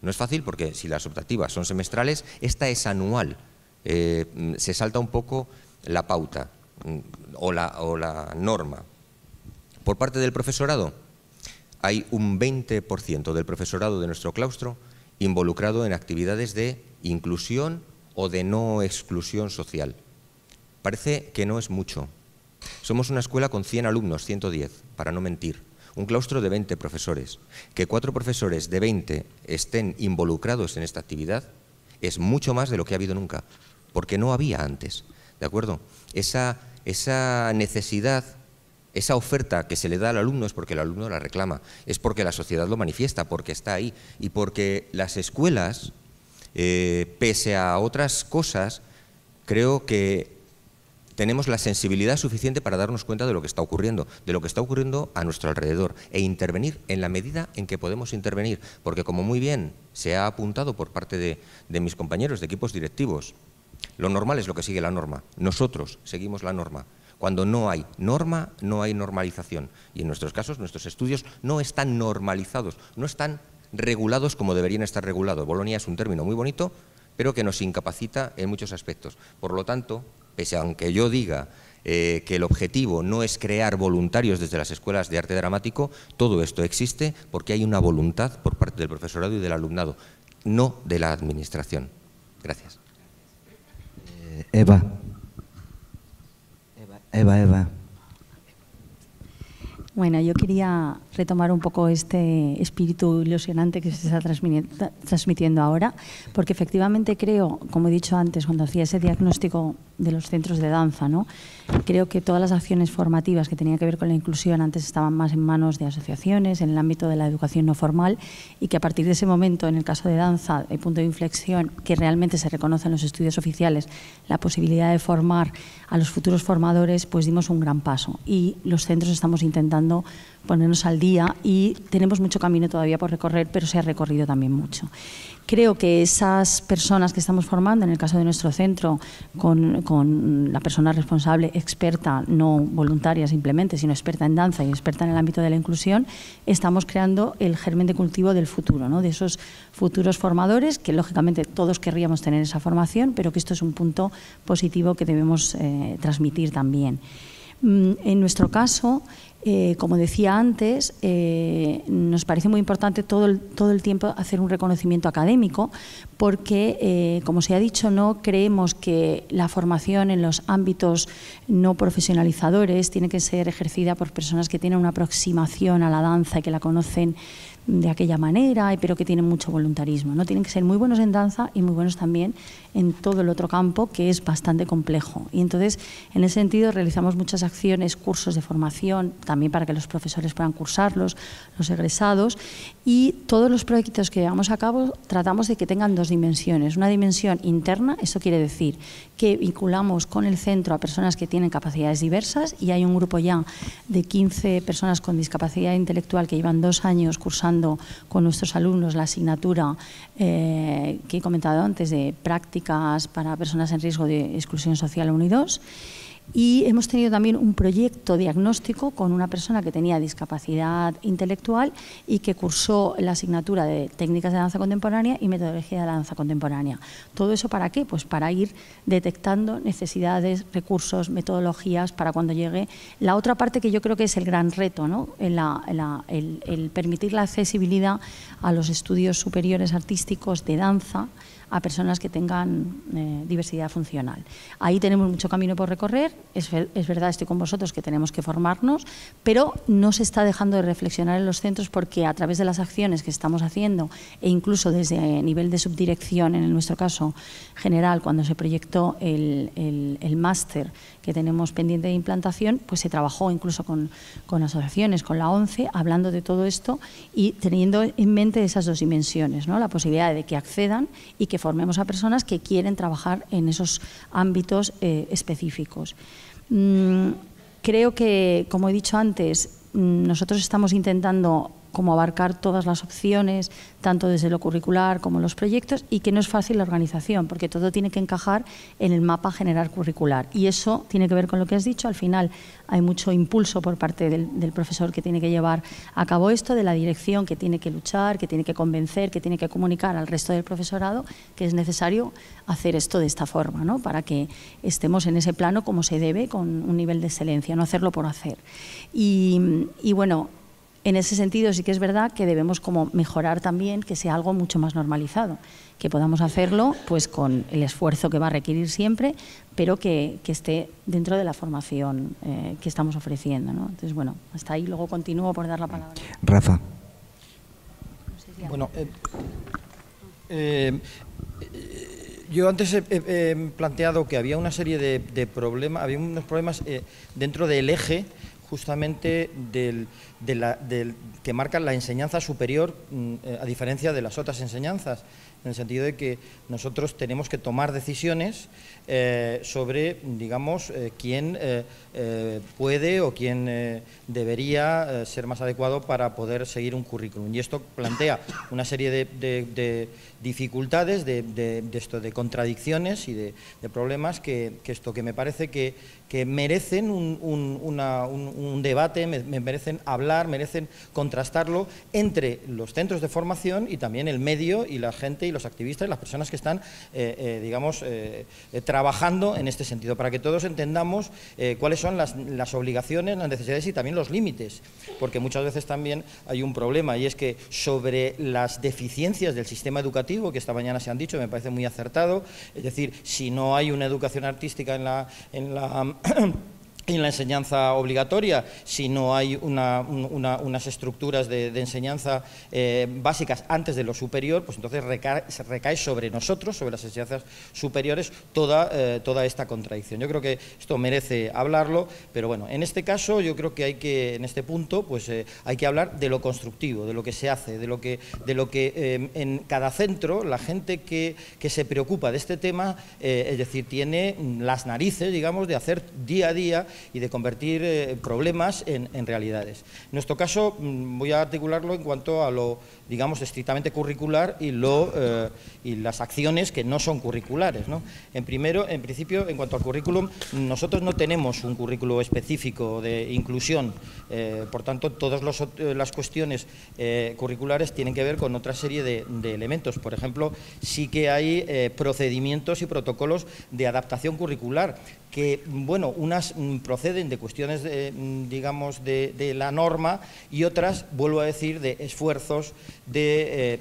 no es fácil porque si las optativas son semestrales, esta es anual, eh, se salta un poco la pauta mm, o la norma. Por parte del profesorado, hay un 20% del profesorado de nuestro claustro involucrado en actividades de inclusión o de no exclusión social. Parece que no es mucho. Somos una escuela con 100 alumnos, 110, para no mentir. Un claustro de 20 profesores. Que cuatro profesores de 20 estén involucrados en esta actividad es mucho más de lo que ha habido nunca, porque no había antes. ¿De acuerdo? Esa, esa necesidad esa oferta que se le da al alumno es porque el alumno la reclama, es porque la sociedad lo manifiesta, porque está ahí y porque las escuelas, eh, pese a otras cosas, creo que tenemos la sensibilidad suficiente para darnos cuenta de lo que está ocurriendo, de lo que está ocurriendo a nuestro alrededor e intervenir en la medida en que podemos intervenir, porque como muy bien se ha apuntado por parte de, de mis compañeros de equipos directivos, lo normal es lo que sigue la norma, nosotros seguimos la norma. Cuando no hay norma, no hay normalización. Y en nuestros casos, nuestros estudios no están normalizados, no están regulados como deberían estar regulados. Bolonia es un término muy bonito, pero que nos incapacita en muchos aspectos. Por lo tanto, pese aunque yo diga eh, que el objetivo no es crear voluntarios desde las escuelas de arte dramático, todo esto existe porque hay una voluntad por parte del profesorado y del alumnado, no de la administración. Gracias. Eh, Eva. Eva, Eva. Bueno, yo quería retomar un poco este espíritu ilusionante que se está transmitiendo ahora, porque efectivamente creo, como he dicho antes, cuando hacía ese diagnóstico de los centros de danza, ¿no? creo que todas las acciones formativas que tenían que ver con la inclusión antes estaban más en manos de asociaciones, en el ámbito de la educación no formal, y que a partir de ese momento, en el caso de danza, el punto de inflexión que realmente se reconoce en los estudios oficiales, la posibilidad de formar a los futuros formadores, pues dimos un gran paso. Y los centros estamos intentando ponernos al día y tenemos mucho camino todavía por recorrer, pero se ha recorrido también mucho. Creo que esas personas que estamos formando, en el caso de nuestro centro, con, la persona responsable, experta, no voluntaria simplemente, sino experta en danza y experta en el ámbito de la inclusión, estamos creando el germen de cultivo del futuro, de esos futuros formadores, que lógicamente todos querríamos tener esa formación, pero que esto es un punto positivo que debemos eh, transmitir también. Mm, en nuestro caso, eh, como decía antes, eh, nos parece muy importante todo el, todo el tiempo hacer un reconocimiento académico, porque, eh, como se ha dicho, no creemos que la formación en los ámbitos no profesionalizadores tiene que ser ejercida por personas que tienen una aproximación a la danza y que la conocen de aquella manera, pero que tienen mucho voluntarismo. ¿no? Tienen que ser muy buenos en danza y muy buenos también en todo el otro campo que es bastante complejo. Y entonces, en ese sentido, realizamos muchas acciones, cursos de formación, también para que los profesores puedan cursarlos, los egresados, y todos los proyectos que llevamos a cabo tratamos de que tengan dos dimensiones. Una dimensión interna, eso quiere decir que vinculamos con el centro a personas que tienen capacidades diversas y hay un grupo ya de 15 personas con discapacidad intelectual que llevan dos años cursando con nuestros alumnos la asignatura eh, que he comentado antes de práctica para personas en riesgo de exclusión social unidos. Y y hemos tenido también un proyecto diagnóstico con una persona que tenía discapacidad intelectual y que cursó la asignatura de técnicas de danza contemporánea y metodología de danza contemporánea. ¿Todo eso para qué? Pues para ir detectando necesidades, recursos, metodologías para cuando llegue. La otra parte que yo creo que es el gran reto, ¿no? el permitir la accesibilidad a los estudios superiores artísticos de danza a personas que tengan eh, diversidad funcional. Ahí tenemos mucho camino por recorrer, es, es, verdad, estoy con vosotros que tenemos que formarnos, pero no se está dejando de reflexionar en los centros porque a través de las acciones que estamos haciendo e incluso desde nivel de subdirección, en nuestro caso, general, cuando se proyectó el, el, máster que tenemos pendiente de implantación, pues se trabajó incluso con, con, asociaciones, con la ONCE, hablando de todo esto y teniendo en mente esas dos dimensiones, ¿no? la posibilidad de que accedan y que formemos a personas que quieren trabajar en esos ámbitos eh, específicos. Mm, creo que, como he dicho antes, mm, nosotros estamos intentando como abarcar todas las opciones, tanto desde lo curricular como los proyectos, y que no es fácil la organización, porque todo tiene que encajar en el mapa general curricular. Y eso tiene que ver con lo que has dicho, al final hay mucho impulso por parte del, profesor que tiene que llevar a cabo esto, de la dirección que tiene que luchar, que tiene que convencer, que tiene que comunicar al resto del profesorado que es necesario hacer esto de esta forma, ¿no? para que estemos en ese plano como se debe, con un nivel de excelencia, no hacerlo por hacer. y bueno, en ese sentido sí que es verdad que debemos como mejorar también que sea algo mucho más normalizado, que podamos hacerlo pues con el esfuerzo que va a requerir siempre, pero que, esté dentro de la formación eh, que estamos ofreciendo. Entonces, bueno, hasta ahí luego continúo por dar la palabra. Rafa. Bueno, eh, eh, yo antes he, planteado que había una serie de, de problemas, había unos problemas dentro del eje justamente del, que marca la enseñanza superior, mm, eh, a diferencia de las otras enseñanzas, en el sentido de que nosotros tenemos que tomar decisiones eh, sobre, digamos, eh, quién puede o quién debería ser más adecuado para poder seguir un currículum. Y esto plantea una serie de, dificultades, de, esto, de contradicciones y de, problemas que esto que me parece que, que merecen un, un, debate, me, merecen hablar, merecen contrastarlo entre los centros de formación y también el medio y la gente y los activistas y las personas que están, eh, eh, digamos, eh, trabajando en este sentido, para que todos entendamos cuáles son las, las, obligaciones, las necesidades y también los límites, porque muchas veces también hay un problema y es que sobre las deficiencias del sistema educativo, que esta mañana se han dicho, me parece muy acertado, es decir, si no hay una educación artística en la, en la Um, en la enseñanza obligatoria, si no hay unas estructuras de, enseñanza eh, básicas antes de lo superior, pues entonces recae, recae, sobre nosotros, sobre las enseñanzas superiores, eh, toda, esta contradicción. Yo creo que esto merece hablarlo, pero bueno, en este caso yo creo que hay que, en este punto, pues eh, hay que hablar de lo constructivo, de lo que se hace, de lo que, de lo que en cada centro la gente que se preocupa de este tema, es decir, tiene las narices, digamos, de hacer día a día y de convertir eh, problemas en, realidades. En nuestro caso mm, voy a articularlo en cuanto a lo, digamos, estrictamente curricular y, lo, eh, y las acciones que no son curriculares. En, primero, en principio, en cuanto al currículum, nosotros no tenemos un currículo específico de inclusión, eh, por tanto, todas las cuestiones curriculares tienen que ver con otra serie de elementos. Por ejemplo, sí que hay procedimientos y protocolos de adaptación curricular que, bueno, unas mm, proceden de cuestiones, de, mm, digamos, de, la norma y otras, vuelvo a decir, de esfuerzos eh,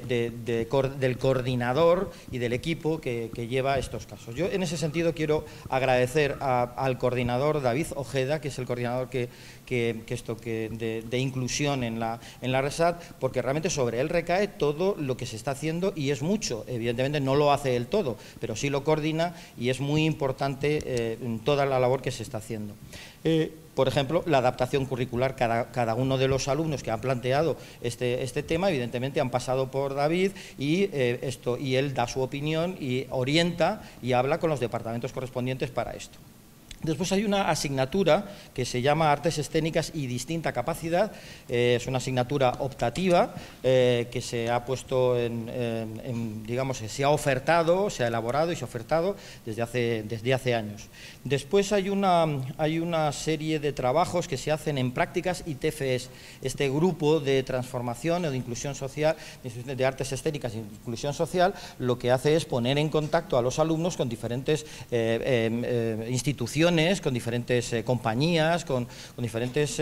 del coordinador y del equipo que, lleva estos casos. Yo, en ese sentido, quiero agradecer al coordinador David Ojeda, que es el coordinador que que, esto que de, inclusión en la, en la RESAT, porque realmente sobre él recae todo lo que se está haciendo y es mucho. Evidentemente no lo hace él todo, pero sí lo coordina y es muy importante eh, en toda la labor que se está haciendo. Eh, por ejemplo, la adaptación curricular. Cada, cada, uno de los alumnos que han planteado este, este tema, evidentemente, han pasado por David y, eh, esto, y él da su opinión y orienta y habla con los departamentos correspondientes para esto. Después hay una asignatura que se llama Artes Escénicas y Distinta Capacidad. Eh, es una asignatura optativa eh, que se ha puesto en, digamos, se ha ofertado, se ha elaborado y se ha ofertado desde hace, desde hace años. Después hay una, hay una serie de trabajos que se hacen en prácticas y este grupo de transformación o de inclusión social, de artes escénicas e inclusión social, lo que hace es poner en contacto a los alumnos con diferentes eh, eh, instituciones, con diferentes eh, compañías, con, diferentes,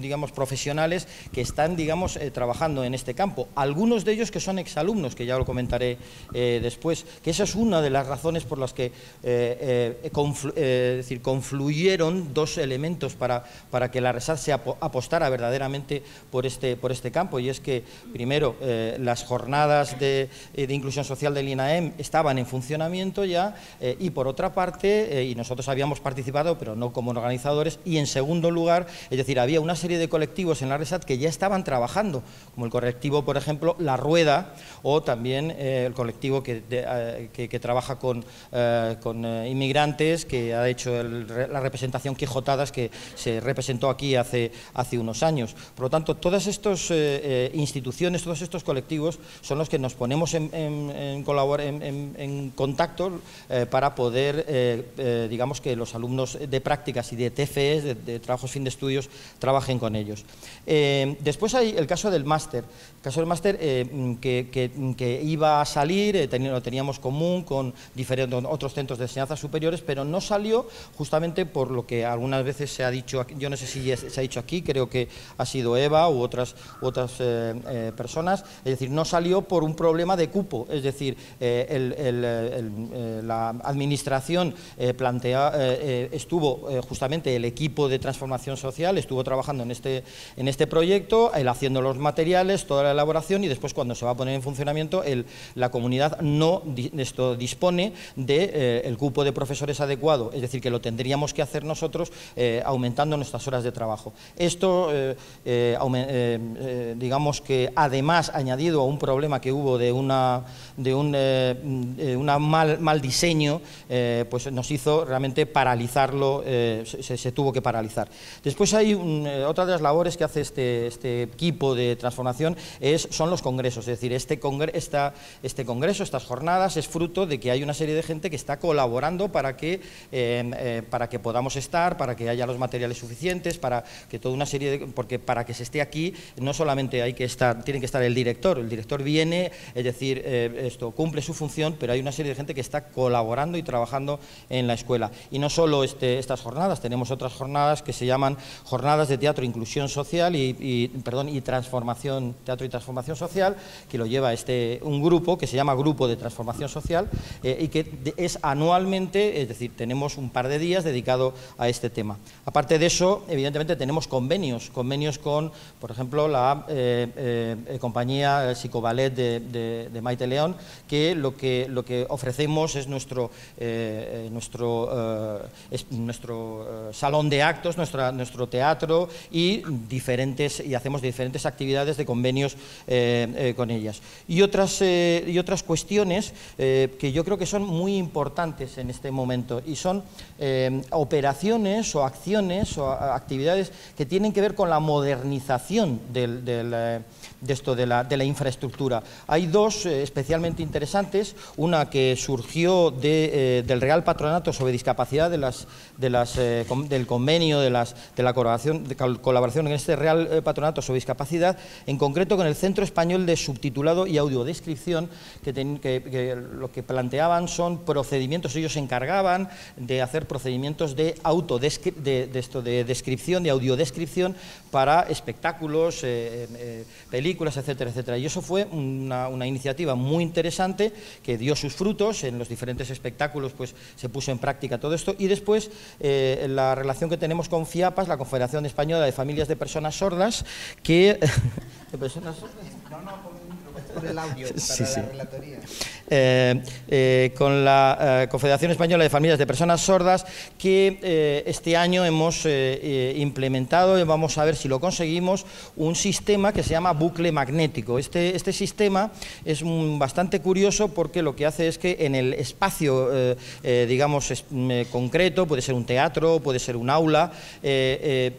digamos, profesionales que están, digamos, trabajando en este campo. Algunos de ellos que son exalumnos, que ya lo comentaré después, que esa es una de las razones por las que eh, es decir, confluyeron dos elementos para, para que la RESAT se apostara verdaderamente por este, por este campo, y es que, primero, eh, las jornadas eh, de, inclusión social del INAEM estaban en funcionamiento ya, y por otra parte, y nosotros habíamos participado, pero no como organizadores, y en segundo lugar, es decir, había una serie de colectivos en la RESAT que ya estaban trabajando, como el colectivo, por ejemplo, La Rueda, o también el colectivo que, trabaja con, con inmigrantes, que ha hecho la representación Quijotadas que se representó aquí hace, hace unos años. Por lo tanto, todas estas eh, eh, instituciones, todos estos colectivos son los que nos ponemos en, contacto eh, para poder, digamos, que los alumnos de prácticas y de TFEs, de, de trabajos fin de estudios, trabajen con ellos. después hay el caso del máster. El Master eh, mm, que, mm, que, iba a salir, eh, lo teníamos común con diferentes, otros centros de enseñanza superiores, pero no salió justamente por lo que algunas veces se ha dicho, yo no sé si se ha dicho aquí, creo que ha sido Eva u otras, otras eh, eh, personas, es decir, no salió por un problema de cupo, es decir, la administración plantea, estuvo justamente el equipo de transformación social, estuvo trabajando en este, en este proyecto, el haciendo los materiales, toda la elaboración y después cuando se va a poner en funcionamiento el, la comunidad no esto dispone del de, eh, el cupo de profesores adecuado, es decir, que lo tendríamos que hacer nosotros eh, aumentando nuestras horas de trabajo. Esto, eh, digamos que además añadido a un problema que hubo de, una, de un una mal, mal diseño, pues nos hizo realmente paralizarlo, se, tuvo que paralizar. Después hay otra de las labores que hace este, este equipo de transformación son los congresos. Es decir, este, este, congreso, estas jornadas, es fruto de que hay una serie de gente que está colaborando para que, em, eh, para que podamos estar, para que haya los materiales suficientes, para que toda una serie de... Porque para que se esté aquí no solamente hay que estar, tiene que estar el director, el director viene, es decir, eh, esto cumple su función, pero hay una serie de gente que está colaborando y trabajando en la escuela. Y no solo este, estas jornadas, tenemos otras jornadas que se llaman jornadas de teatro, inclusión social y, y perdón, y transformación, teatro y Transformación Social, que lo lleva este, un grupo que se llama Grupo de Transformación Social eh, y que es anualmente, es decir, tenemos un par de días dedicado a este tema. Aparte de eso, evidentemente tenemos convenios, convenios con, por ejemplo, la eh, eh, compañía Psicoballet de, de, Maite León, que lo que, lo que ofrecemos es nuestro, nuestro, nuestro salón de actos, nuestra, nuestro teatro y diferentes y hacemos diferentes actividades de convenios eh, eh, con ellas. Y otras, eh, y otras cuestiones que yo creo que son muy importantes en este momento y son operaciones o acciones o actividades que tienen que ver con la modernización de esto, de la, de la, infraestructura. Hay dos especialmente interesantes, una que surgió de, del Real Patronato sobre Discapacidad de las, de las, del convenio de, las, de la colaboración, de colaboración en este Real Patronato sobre Discapacidad, en concreto con el Centro Español de Subtitulado y Audiodescripción, que, que, lo que planteaban son procedimientos, ellos se encargaban de hacer procedimientos de, autodescripción, de, esto, de descripción, de audiodescripción para espectáculos, eh, eh, películas, etcétera, etcétera. Y eso fue una, iniciativa muy interesante que dio sus frutos en los diferentes espectáculos, pues se puso en práctica todo esto. Y después eh, la relación que tenemos con FIAPAS, la Confederación Española de Familias de Personas Sordas, que de personas. No, no, por, el audio, para la relatoría. Eh, eh, con la eh, Confederación Española de Familias de Personas Sordas, que este año hemos implementado, y vamos a ver si lo conseguimos, un sistema que se llama bucle magnético. Este, este sistema es bastante curioso porque lo que hace es que en el espacio, digamos, mm, concreto, puede ser un teatro, puede ser un aula,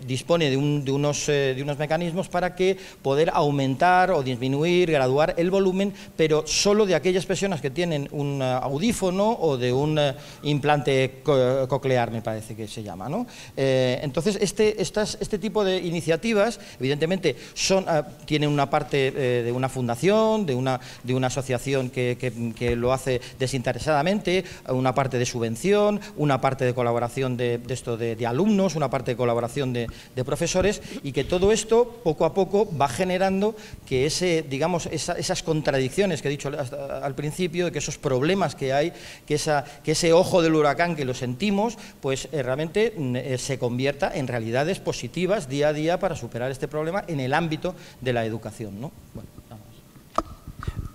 dispone de, unos, de unos mecanismos para que poder aumentar o disminuir, graduar el volumen, pero solo de aquellas personas que tienen un eh, audífono o de un eh, implante coclear, me parece que se llama. ¿no? Eh, entonces, este, estas, este tipo de iniciativas, evidentemente, son, tienen una parte de una fundación, de una, de una asociación que, lo hace desinteresadamente, una parte de subvención, una parte de colaboración de, esto de, alumnos, una parte de colaboración de, profesores, y que todo esto, poco a poco, va generando que ese, digamos, esas contradicciones que he dicho al principio, de que esos problemas que hay, que, esa, que ese ojo del huracán que lo sentimos, pues eh, realmente mm, eh, se convierta en realidades positivas día a día para superar este problema en el ámbito de la educación. ¿no? Bueno,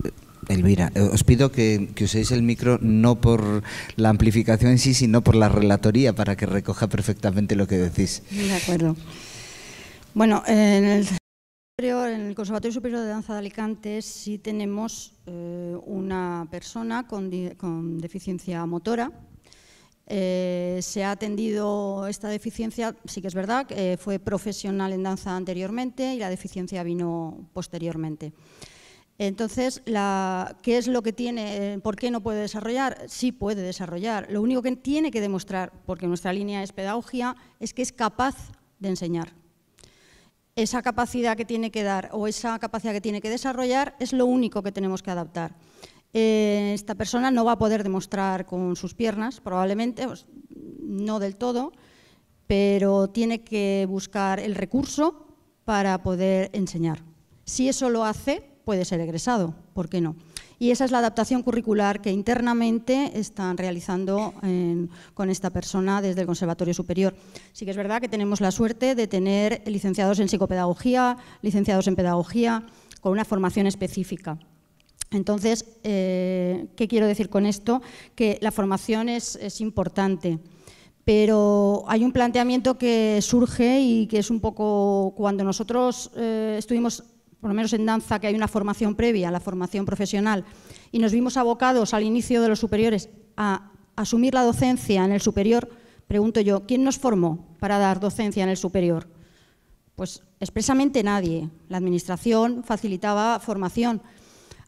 eh, Elvira, os pido que, que, uséis el micro no por la amplificación en sí, sino por la relatoría para que recoja perfectamente lo que decís. De acuerdo. Bueno, en el en el Conservatorio Superior de Danza de Alicante sí tenemos eh, una persona con, deficiencia motora. Eh, se ha atendido esta deficiencia, sí que es verdad, fue profesional en danza anteriormente y la deficiencia vino posteriormente. Entonces, ¿qué es lo que tiene? Eh, ¿Por qué no puede desarrollar? Sí puede desarrollar. Lo único que tiene que demostrar, porque nuestra línea es pedagogía, es que es capaz de enseñar esa capacidad que tiene que dar o esa capacidad que tiene que desarrollar es lo único que tenemos que adaptar. Eh, esta persona no va a poder demostrar con sus piernas, probablemente, pues, no del todo, pero tiene que buscar el recurso para poder enseñar. Si eso lo hace, puede ser egresado, ¿por qué no? y esa es la adaptación curricular que internamente están realizando con esta persona desde el Conservatorio Superior. Sí que es verdad que tenemos la suerte de tener licenciados en psicopedagogía, licenciados en pedagogía, con una formación específica. Entonces, eh, ¿qué quiero decir con esto? Que la formación es, importante pero hay un planteamiento que surge y que es un poco cuando nosotros eh, estuvimos por lo menos en danza, que hay una formación previa, la formación profesional, y nos vimos abocados al inicio de los superiores a asumir la docencia en el superior, pregunto yo, ¿quién nos formó para dar docencia en el superior? Pues expresamente nadie. La Administración facilitaba formación.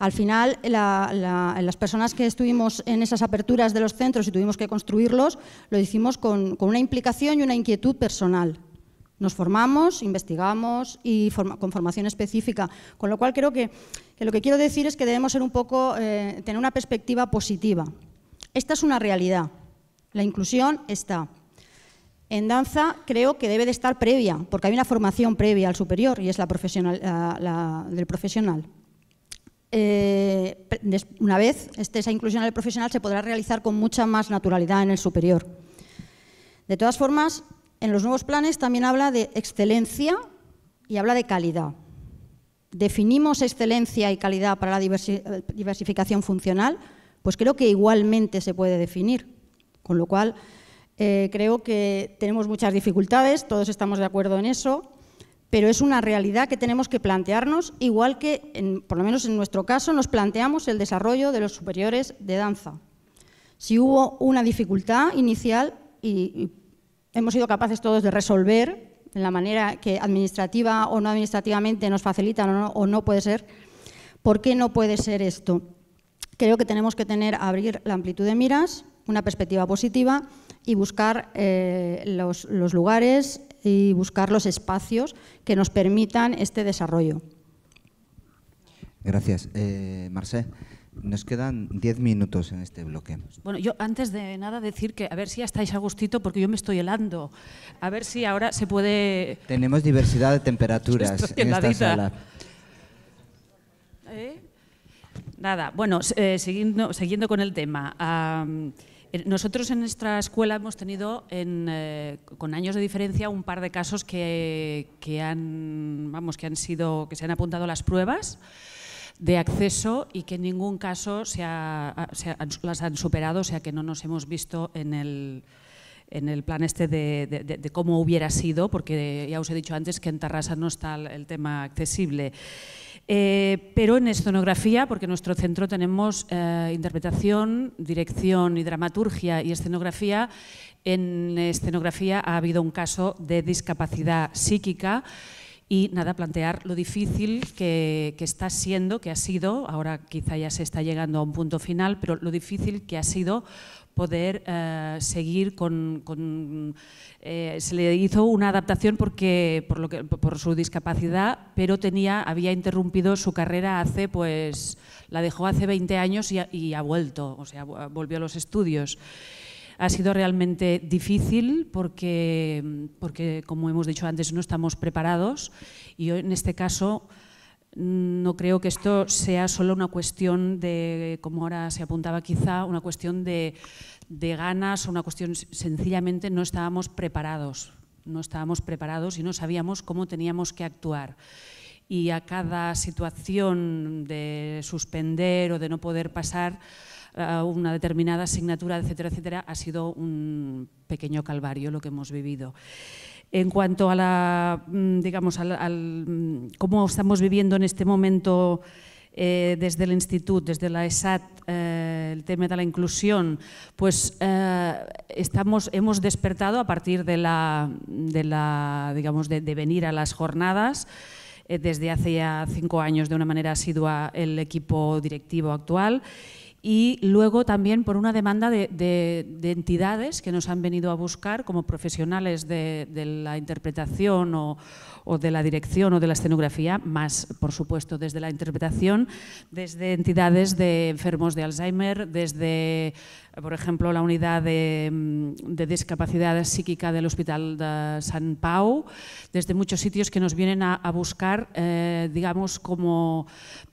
Al final, las personas que estuvimos en esas aperturas de los centros y tuvimos que construirlos, lo hicimos con una implicación y una inquietud personal. Nos formamos, investigamos y con formación específica. Con lo cual creo que, lo que quiero decir es que debemos ser un poco, eh, tener una perspectiva positiva. Esta es una realidad. La inclusión está. En danza creo que debe de estar previa, porque hay una formación previa al superior y es la, del profesional. Eh, una vez esté esa inclusión al profesional se podrá realizar con mucha más naturalidad en el superior. De todas formas, en los nuevos planes también habla de excelencia y habla de calidad. Definimos excelencia y calidad para la diversificación funcional, pues creo que igualmente se puede definir. Con lo cual, eh, creo que tenemos muchas dificultades, todos estamos de acuerdo en eso, pero es una realidad que tenemos que plantearnos, igual que, por lo menos en nuestro caso, nos planteamos el desarrollo de los superiores de danza. Si hubo una dificultad inicial y hemos sido capaces todos de resolver en la manera que administrativa o no administrativamente nos facilitan o no, puede ser, ¿por qué no puede ser esto? Creo que tenemos que tener, abrir la amplitud de miras, una perspectiva positiva y buscar eh, los, lugares y buscar los espacios que nos permitan este desarrollo. Gracias. Eh, Marcé. Nos quedan 10 minutos en este bloque. Bueno, yo antes de nada decir que a ver si ya estáis a gustito porque yo me estoy helando. A ver si ahora se puede... Tenemos diversidad de temperaturas en esta sala. Eh, nada, bueno, eh, siguiendo, siguiendo, con el tema. Eh, nosotros en nuestra escuela hemos tenido, con años de diferencia, un par de casos que, que, han, vamos, que han sido, que se han apuntado a las pruebas de acceso y que en ningún caso se las han superado, o sea que no nos hemos visto en el, en el plan este de, cómo hubiera sido, porque ya os he dicho antes que en Tarrasa no está el, tema accesible. Eh, pero en escenografía, porque en nuestro centro tenemos eh, interpretación, dirección y dramaturgia y escenografía, en escenografía ha habido un caso de discapacidad psíquica y nada, plantear lo difícil que, está siendo, que ha sido, ahora quizá ya se está llegando a un punto final, pero lo difícil que ha sido poder eh, seguir con... Eh, se le hizo una adaptación porque, por, su discapacidad, pero tenía, había interrumpido su carrera hace, pues, la dejó hace 20 años y y ha vuelto, o sea, volvió a los estudios. Ha sido realmente difícil porque, porque, como hemos dicho antes, no estamos preparados y en este caso no creo que esto sea solo una cuestión de, como ahora se apuntaba quizá, una cuestión de, de ganas o una cuestión sencillamente no estábamos preparados. No estábamos preparados y no sabíamos cómo teníamos que actuar y a cada situación de suspender o de no poder pasar, una determinada asignatura, etcétera, etcétera, ha sido un pequeño calvario lo que hemos vivido. En cuanto a la, mm, digamos, al, mm, cómo estamos viviendo en este momento eh, desde el Instituto, desde la ESAT, eh, el tema de la inclusión, pues eh, estamos, hemos despertado a partir de, la, de, la, digamos, de, venir a las jornadas desde hace ya cinco años de una manera asidua el equipo directivo actual y luego también por una demanda de, entidades que nos han venido a buscar como profesionales de, de la interpretación o, o de la dirección o de la escenografía, más, por supuesto, desde la interpretación, desde entidades de enfermos de Alzheimer, desde, por ejemplo, la unidad de, mm, discapacidad psíquica del Hospital de San Pau, desde muchos sitios que nos vienen a, buscar, eh, digamos, como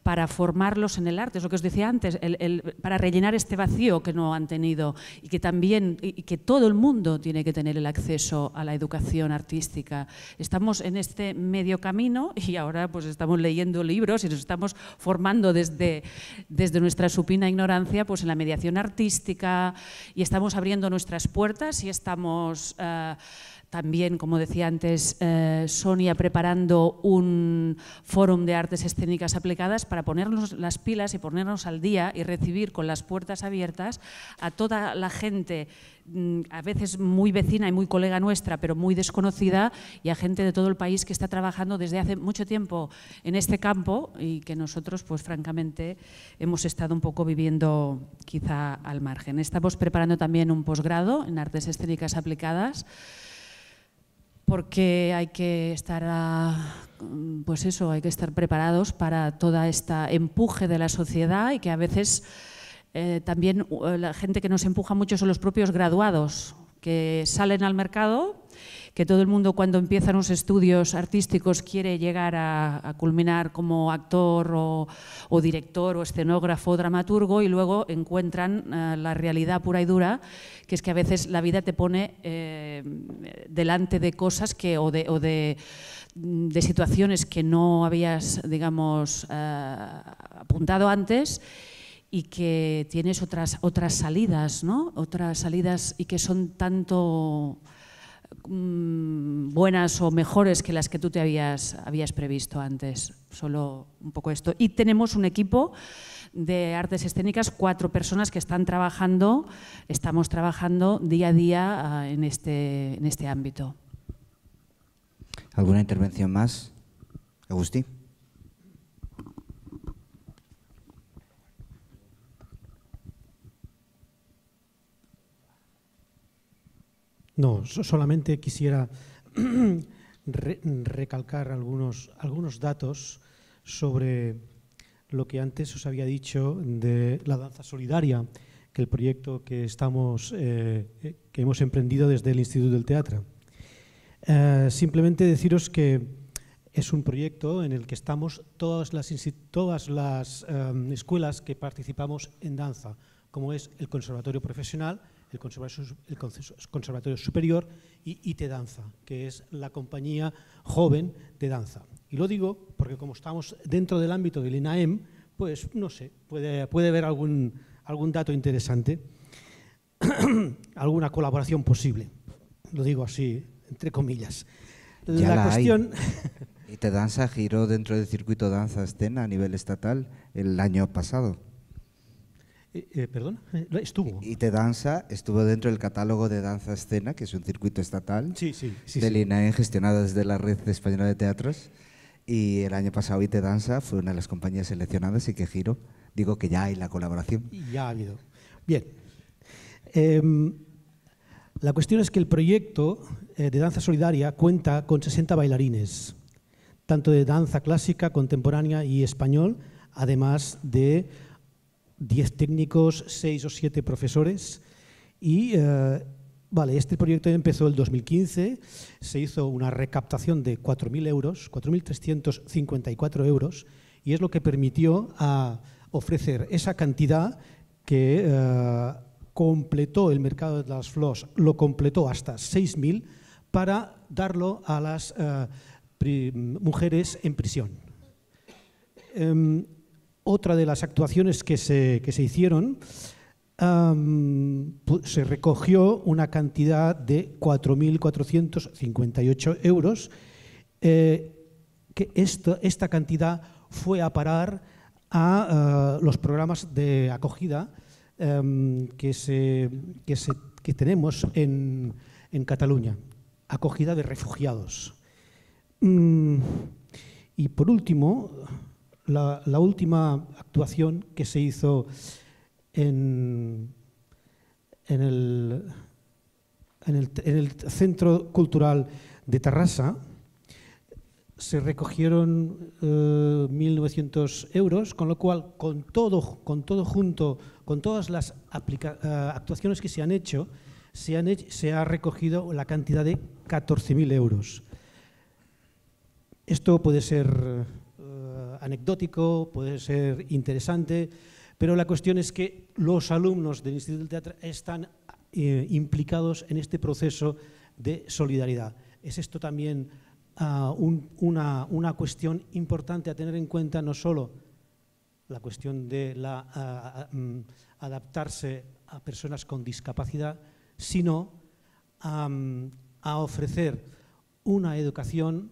para formarlos en el arte, es lo que os decía antes, el, para rellenar este vacío que no han tenido y que también, y que todo el mundo tiene que tener el acceso a la educación artística. Estamos en este este medio camino y ahora pues estamos leyendo libros y nos estamos formando desde, desde nuestra supina ignorancia pues en la mediación artística y estamos abriendo nuestras puertas y estamos... Eh, también, como decía antes eh, Sonia, preparando un fórum de artes escénicas aplicadas para ponernos las pilas y ponernos al día y recibir con las puertas abiertas a toda la gente Mm, a veces muy vecina y muy colega nuestra, pero muy desconocida, y a gente de todo el país que está trabajando desde hace mucho tiempo en este campo y que nosotros, pues francamente, hemos estado un poco viviendo quizá al margen. Estamos preparando también un posgrado en artes escénicas aplicadas porque hay que estar pues eso, hay que estar preparados para todo este empuje de la sociedad y que a veces eh, también uh, la gente que nos empuja mucho son los propios graduados que salen al mercado, que todo el mundo cuando empiezan los estudios artísticos quiere llegar a, culminar como actor o, director o escenógrafo, o dramaturgo y luego encuentran eh, la realidad pura y dura, que es que a veces la vida te pone eh, delante de cosas que o de, mm, situaciones que no habías, digamos, apuntado antes y que tienes otras, otras salidas, ¿no? Otras salidas y que son tanto mm, buenas o mejores que las que tú te habías, habías previsto antes. Solo un poco esto. Y tenemos un equipo de artes escénicas, cuatro personas que están trabajando, estamos trabajando día a día ah, en este, en este ámbito. ¿Alguna intervención más? Agustín. No, solamente quisiera recalcar algunos, algunos datos sobre lo que antes os había dicho de la danza solidaria, que el proyecto que, estamos, eh, eh, que hemos emprendido desde el Instituto del Teatro. Eh, simplemente deciros que es un proyecto en el que estamos todas las, todas las escuelas que participamos en danza, como es el Conservatorio Profesional, el Conservatorio, Superior y IT Danza, que es la compañía joven de danza. Y lo digo porque como estamos dentro del ámbito del INAEM, pues no sé, puede, puede haber algún, algún dato interesante, alguna colaboración posible. Lo digo así, entre comillas. la, cuestión... Y te danza giró dentro del circuito danza escena a nivel estatal el año pasado. Eh, eh, Perdón, eh, estuvo. Y te danza, estuvo dentro del catálogo de Danza Escena, que es un circuito estatal del INAE gestionado desde la Red Española de Teatros. Y el año pasado IT Danza fue una de las compañías seleccionadas y que giro, digo que ya hay la colaboración. Ya ha habido. Bien. Em, la cuestión es que el proyecto de danza solidaria cuenta con 60 bailarines, tanto de danza clásica, contemporánea y español, además de 10 técnicos, 6 o 7 profesores y eh, vale, este proyecto empezó el 2015, se hizo una recaptación de 4.000 euros, 4.354 euros y es lo que permitió a ofrecer esa cantidad que eh, completó el mercado de las flores lo completó hasta 6.000 para darlo a las eh, mujeres en prisión. Em, otra de las actuaciones que se, que se hicieron, se recogió una cantidad de 4.458 euros, eh, que esta, cantidad fue a parar a eh, los programas de acogida em, que, se, tenemos en, Cataluña, acogida de refugiados. Mm, y por último, la, última actuación que se hizo en, el, Centro Cultural de Tarrasa, se recogieron 1.900 eh, euros, con lo cual, con todo, con todo junto, con todas las eh, actuaciones que se han hecho, se, han hecho, se ha recogido la cantidad de 14.000 euros. Esto puede ser anecdótico, puede ser interesante, pero la cuestión es que los alumnos del Instituto del Teatro están eh, implicados en este proceso de solidaridad. Es esto también ah, una, cuestión importante a tener en cuenta, no solo la cuestión de ah, ah, mm, adaptarse a personas con discapacidad, sino a ofrecer una educación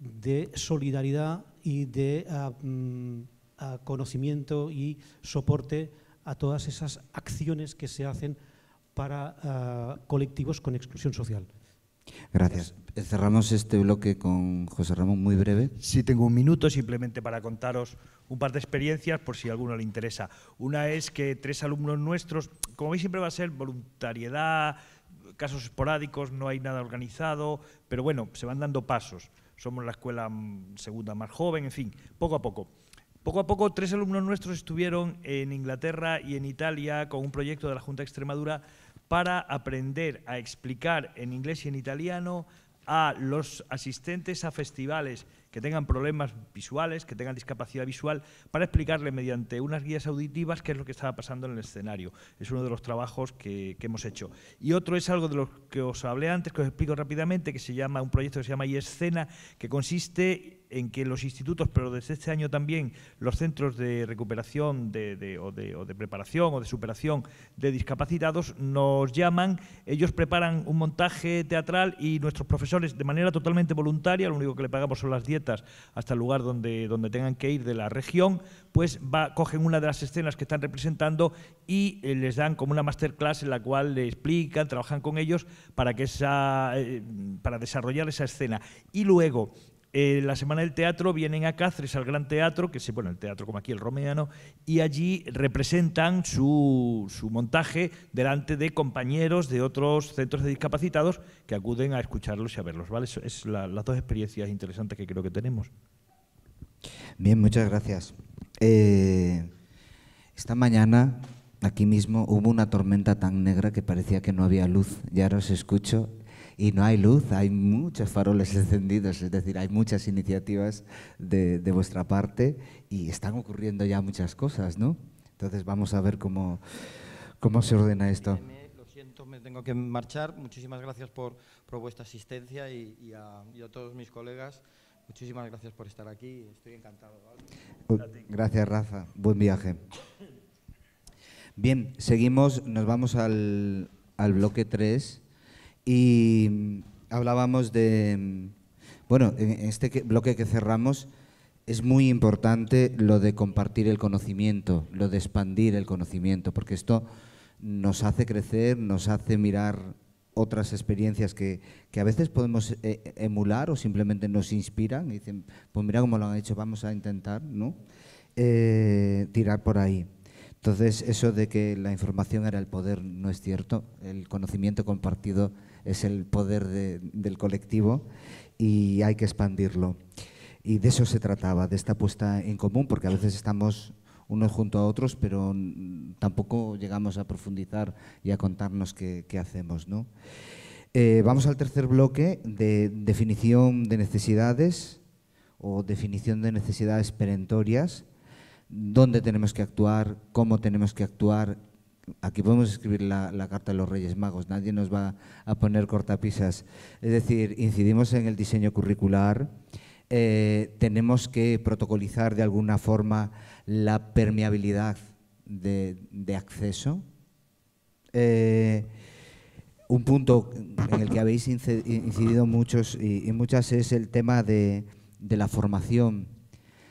de solidaridad y de ah, mm, ah, conocimiento y soporte a todas esas acciones que se hacen para ah, colectivos con exclusión social. Gracias. Cerramos este bloque con José Ramón muy breve. Sí, tengo un minuto simplemente para contaros un par de experiencias por si a alguno le interesa. Una es que tres alumnos nuestros, como veis siempre va a ser voluntariedad, casos esporádicos, no hay nada organizado, pero bueno, se van dando pasos somos la escuela mm, segunda más joven, en fin, poco a poco. Poco a poco, tres alumnos nuestros estuvieron en Inglaterra y en Italia con un proyecto de la Junta de Extremadura para aprender a explicar en inglés y en italiano a los asistentes a festivales que tengan problemas visuales, que tengan discapacidad visual, para explicarle mediante unas guías auditivas qué es lo que estaba pasando en el escenario. Es uno de los trabajos que, hemos hecho. Y otro es algo de lo que os hablé antes, que os explico rápidamente, que se llama un proyecto que se llama y escena que consiste en que los institutos, pero desde este año también los centros de recuperación de, o, de, preparación o de superación de discapacitados nos llaman, ellos preparan un montaje teatral y nuestros profesores de manera totalmente voluntaria, lo único que le pagamos son las dietas hasta el lugar donde, donde tengan que ir de la región, pues va, cogen una de las escenas que están representando y eh, les dan como una masterclass en la cual le explican, trabajan con ellos para, que esa, eh, para desarrollar esa escena. Y luego, eh, la Semana del Teatro vienen a Cáceres al Gran Teatro, que se bueno, el teatro como aquí el romeano, y allí representan su, su, montaje delante de compañeros de otros centros de discapacitados que acuden a escucharlos y a verlos. ¿vale? Es, las dos experiencias interesantes que creo que tenemos. Bien, muchas gracias. Eh, esta mañana, aquí mismo, hubo una tormenta tan negra que parecía que no había luz Ya ahora os escucho y no hay luz, hay muchos faroles encendidos, es decir, hay muchas iniciativas de, vuestra parte y están ocurriendo ya muchas cosas, ¿no? Entonces vamos a ver cómo, cómo se ordena esto. Lo siento, me tengo que marchar. Muchísimas gracias por, por vuestra asistencia y, a, todos mis colegas. Muchísimas gracias por estar aquí. Estoy encantado. Uh, gracias, Rafa. Buen viaje. Bien, seguimos. Nos vamos al, al bloque 3. Y mm, hablábamos de, mm, bueno, en este bloque que cerramos es muy importante lo de compartir el conocimiento, lo de expandir el conocimiento, porque esto nos hace crecer, nos hace mirar otras experiencias que, a veces podemos eh, emular o simplemente nos inspiran y dicen, pues mira cómo lo han hecho, vamos a intentar ¿no? Eh, tirar por ahí. Entonces, eso de que la información era el poder no es cierto, el conocimiento compartido es el poder del colectivo y hay que expandirlo. Y de eso se trataba, de esta puesta en común, porque a veces estamos unos junto a otros, pero tampoco llegamos a profundizar y a contarnos qué, hacemos. ¿no? Eh, vamos al tercer bloque de definición de necesidades o definición de necesidades perentorias, dónde tenemos que actuar, cómo tenemos que actuar, Aquí podemos escribir la, carta de los Reyes Magos, nadie nos va a poner cortapisas. Es decir, incidimos en el diseño curricular, eh, tenemos que protocolizar de alguna forma la permeabilidad de, acceso. Eh, un punto en el que habéis incidido muchos y, muchas es el tema de la formación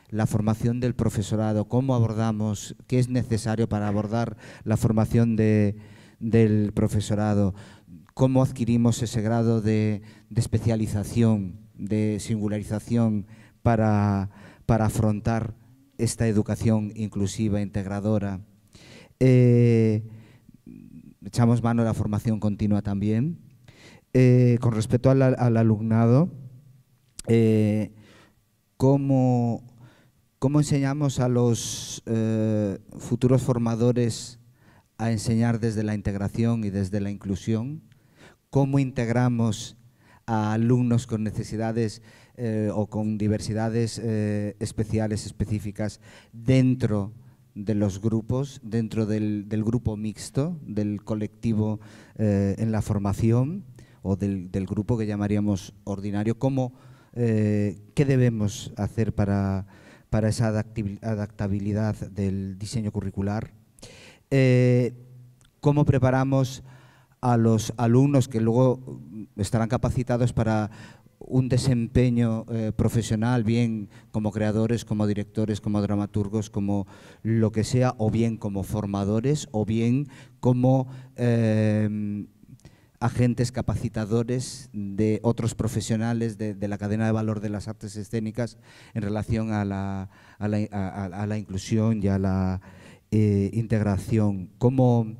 la formación del profesorado, cómo abordamos, qué es necesario para abordar la formación del profesorado, cómo adquirimos ese grado de, especialización, de singularización para, afrontar esta educación inclusiva, integradora. Eh, echamos mano a la formación continua también. Eh, con respecto al, alumnado, eh, cómo ¿Cómo enseñamos a los eh, futuros formadores a enseñar desde la integración y desde la inclusión? ¿Cómo integramos a alumnos con necesidades eh, o con diversidades eh, especiales, específicas, dentro de los grupos, dentro del, grupo mixto, del colectivo en la formación o del, grupo que llamaríamos ordinario? ¿Cómo, ¿Qué debemos hacer para para esa adaptabilidad del diseño curricular. Eh, ¿Cómo preparamos a los alumnos que luego estarán capacitados para un desempeño eh, profesional, bien como creadores, como directores, como dramaturgos, como lo que sea, o bien como formadores, o bien como eh, agentes capacitadores de otros profesionales de, la cadena de valor de las artes escénicas en relación a la, a la, inclusión y a la eh, integración. ¿Cómo,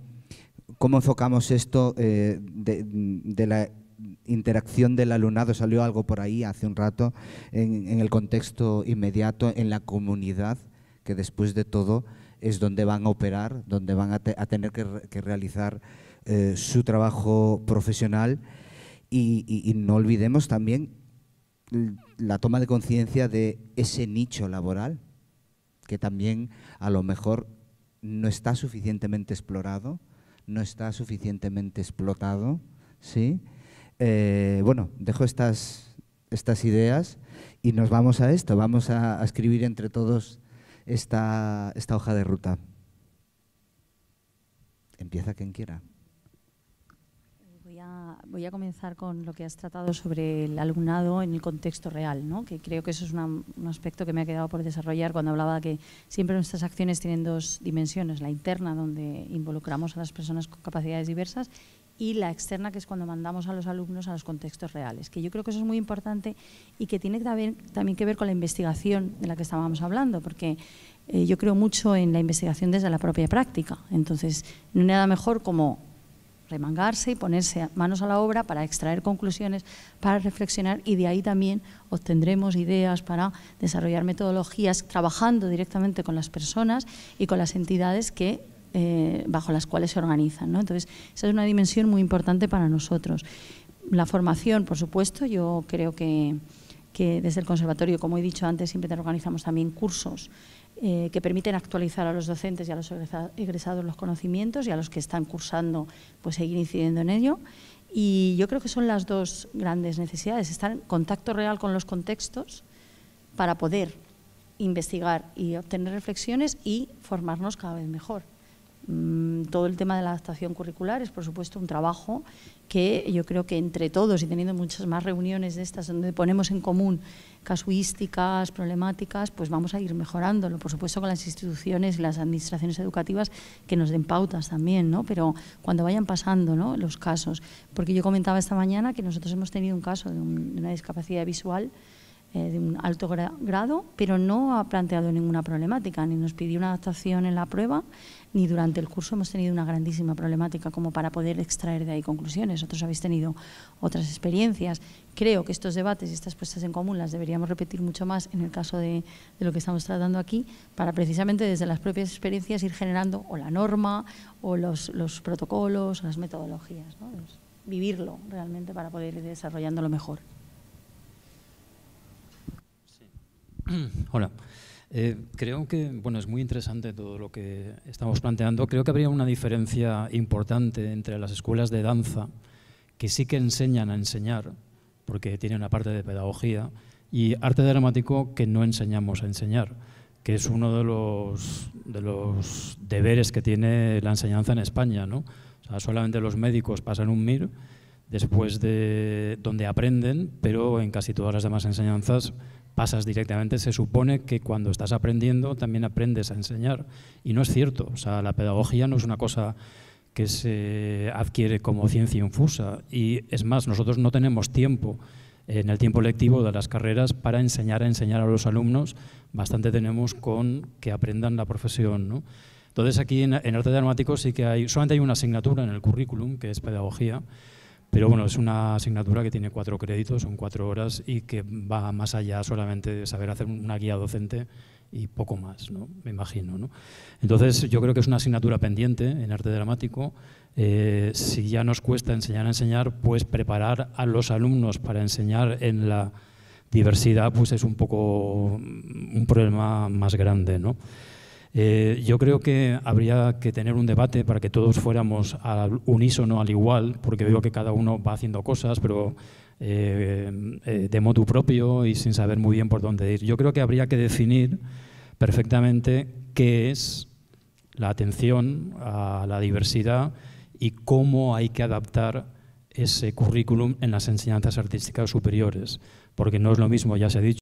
¿Cómo, enfocamos esto eh, de, la interacción del alumnado? Salió algo por ahí hace un rato en, el contexto inmediato, en la comunidad, que después de todo es donde van a operar, donde van a, tener que realizar eh, su trabajo profesional y, no olvidemos también la toma de conciencia de ese nicho laboral que también a lo mejor no está suficientemente explorado, no está suficientemente explotado, ¿sí? Eh, bueno, dejo estas, ideas y nos vamos a esto, vamos a, escribir entre todos esta hoja de ruta. Empieza quien quiera voy a comenzar con lo que has tratado sobre el alumnado en el contexto real, ¿no? que creo que eso es un aspecto que me ha quedado por desarrollar cuando hablaba que siempre nuestras acciones tienen dos dimensiones, la interna, donde involucramos a las personas con capacidades diversas, y la externa, que es cuando mandamos a los alumnos a los contextos reales, que yo creo que eso es muy importante y que tiene también, que ver con la investigación de la que estábamos hablando, porque eh, yo creo mucho en la investigación desde la propia práctica. Entonces, no hay nada mejor como remangarse y ponerse manos a la obra para extraer conclusiones, para reflexionar y de ahí también obtendremos ideas para desarrollar metodologías trabajando directamente con las personas y con las entidades que eh, bajo las cuales se organizan. Entonces, esa es una dimensión muy importante para nosotros. La formación, por supuesto, yo creo que, que desde el conservatorio, como he dicho antes, siempre organizamos también cursos eh, que permiten actualizar a los docentes y a los egresados los conocimientos y a los que están cursando pues seguir incidiendo en ello. Y yo creo que son las dos grandes necesidades, estar en contacto real con los contextos para poder investigar y obtener reflexiones y formarnos cada vez mejor. Mm, todo el tema de la adaptación curricular es, por supuesto, un trabajo que yo creo que entre todos y teniendo muchas más reuniones de estas donde ponemos en común casuísticas, problemáticas, pues vamos a ir mejorándolo, por supuesto con las instituciones y las administraciones educativas que nos den pautas también, ¿no? Pero cuando vayan pasando, ¿no? los casos, porque yo comentaba esta mañana que nosotros hemos tenido un caso de, una discapacidad visual eh, de un alto grado, pero no ha planteado ninguna problemática, ni nos pidió una adaptación en la prueba, ni durante el curso hemos tenido una grandísima problemática como para poder extraer de ahí conclusiones. Otros habéis tenido otras experiencias. Creo que estos debates y estas puestas en común las deberíamos repetir mucho más en el caso de, lo que estamos tratando aquí, para precisamente desde las propias experiencias ir generando o la norma o los, los protocolos, las metodologías. vivirlo realmente para poder ir desarrollándolo mejor. Hola. Eh, creo que bueno, es muy interesante todo lo que estamos planteando. Creo que habría una diferencia importante entre las escuelas de danza, que sí que enseñan a enseñar, porque tienen una parte de pedagogía, y arte dramático que no enseñamos a enseñar, que es uno de los, de los deberes que tiene la enseñanza en España. ¿no? O sea, solamente los médicos pasan un MIR después de donde aprenden, pero en casi todas las demás enseñanzas pasas directamente. Se supone que cuando estás aprendiendo también aprendes a enseñar. Y no es cierto. O sea, la pedagogía no es una cosa que se adquiere como ciencia infusa. Y es más, nosotros no tenemos tiempo en el tiempo lectivo de las carreras para enseñar a enseñar a los alumnos. Bastante tenemos con que aprendan la profesión. ¿no? Entonces aquí en, en arte dramático sí que hay, solamente hay una asignatura en el currículum, que es pedagogía, pero bueno, es una asignatura que tiene cuatro créditos, son cuatro horas y que va más allá solamente de saber hacer una guía docente y poco más, me imagino. Entonces, yo creo que es una asignatura pendiente en arte dramático. Eh, si ya nos cuesta enseñar a enseñar, pues preparar a los alumnos para enseñar en la diversidad pues es un poco mm, un problema más grande. ¿no? Eh, yo creo que habría que tener un debate para que todos fuéramos al unísono, al igual, porque veo que cada uno va haciendo cosas, pero eh, eh, de modo propio y sin saber muy bien por dónde ir. Yo creo que habría que definir perfectamente qué es la atención a la diversidad y cómo hay que adaptar ese currículum en las enseñanzas artísticas superiores, porque no es lo mismo, ya se ha dicho,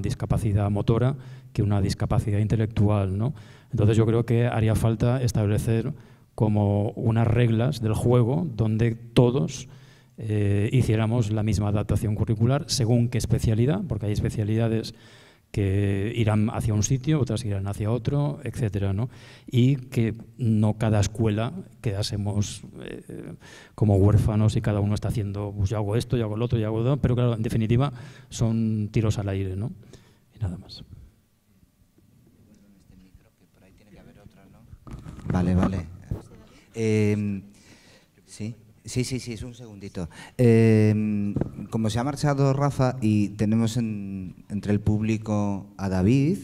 discapacidad motora que una discapacidad intelectual. ¿no? Entonces yo creo que haría falta establecer como unas reglas del juego donde todos eh, hiciéramos la misma adaptación curricular según qué especialidad, porque hay especialidades que irán hacia un sitio, otras irán hacia otro, etcétera, ¿no? Y que no cada escuela quedásemos eh, como huérfanos y cada uno está haciendo, pues yo hago esto, yo hago lo otro, yo hago lo otro, pero claro, en definitiva son tiros al aire, ¿no? Y nada más. Vale, vale. Eh, sí. Sí, sí, sí, es un segundito. Em, como se ha marchado Rafa y tenemos entre el público a David,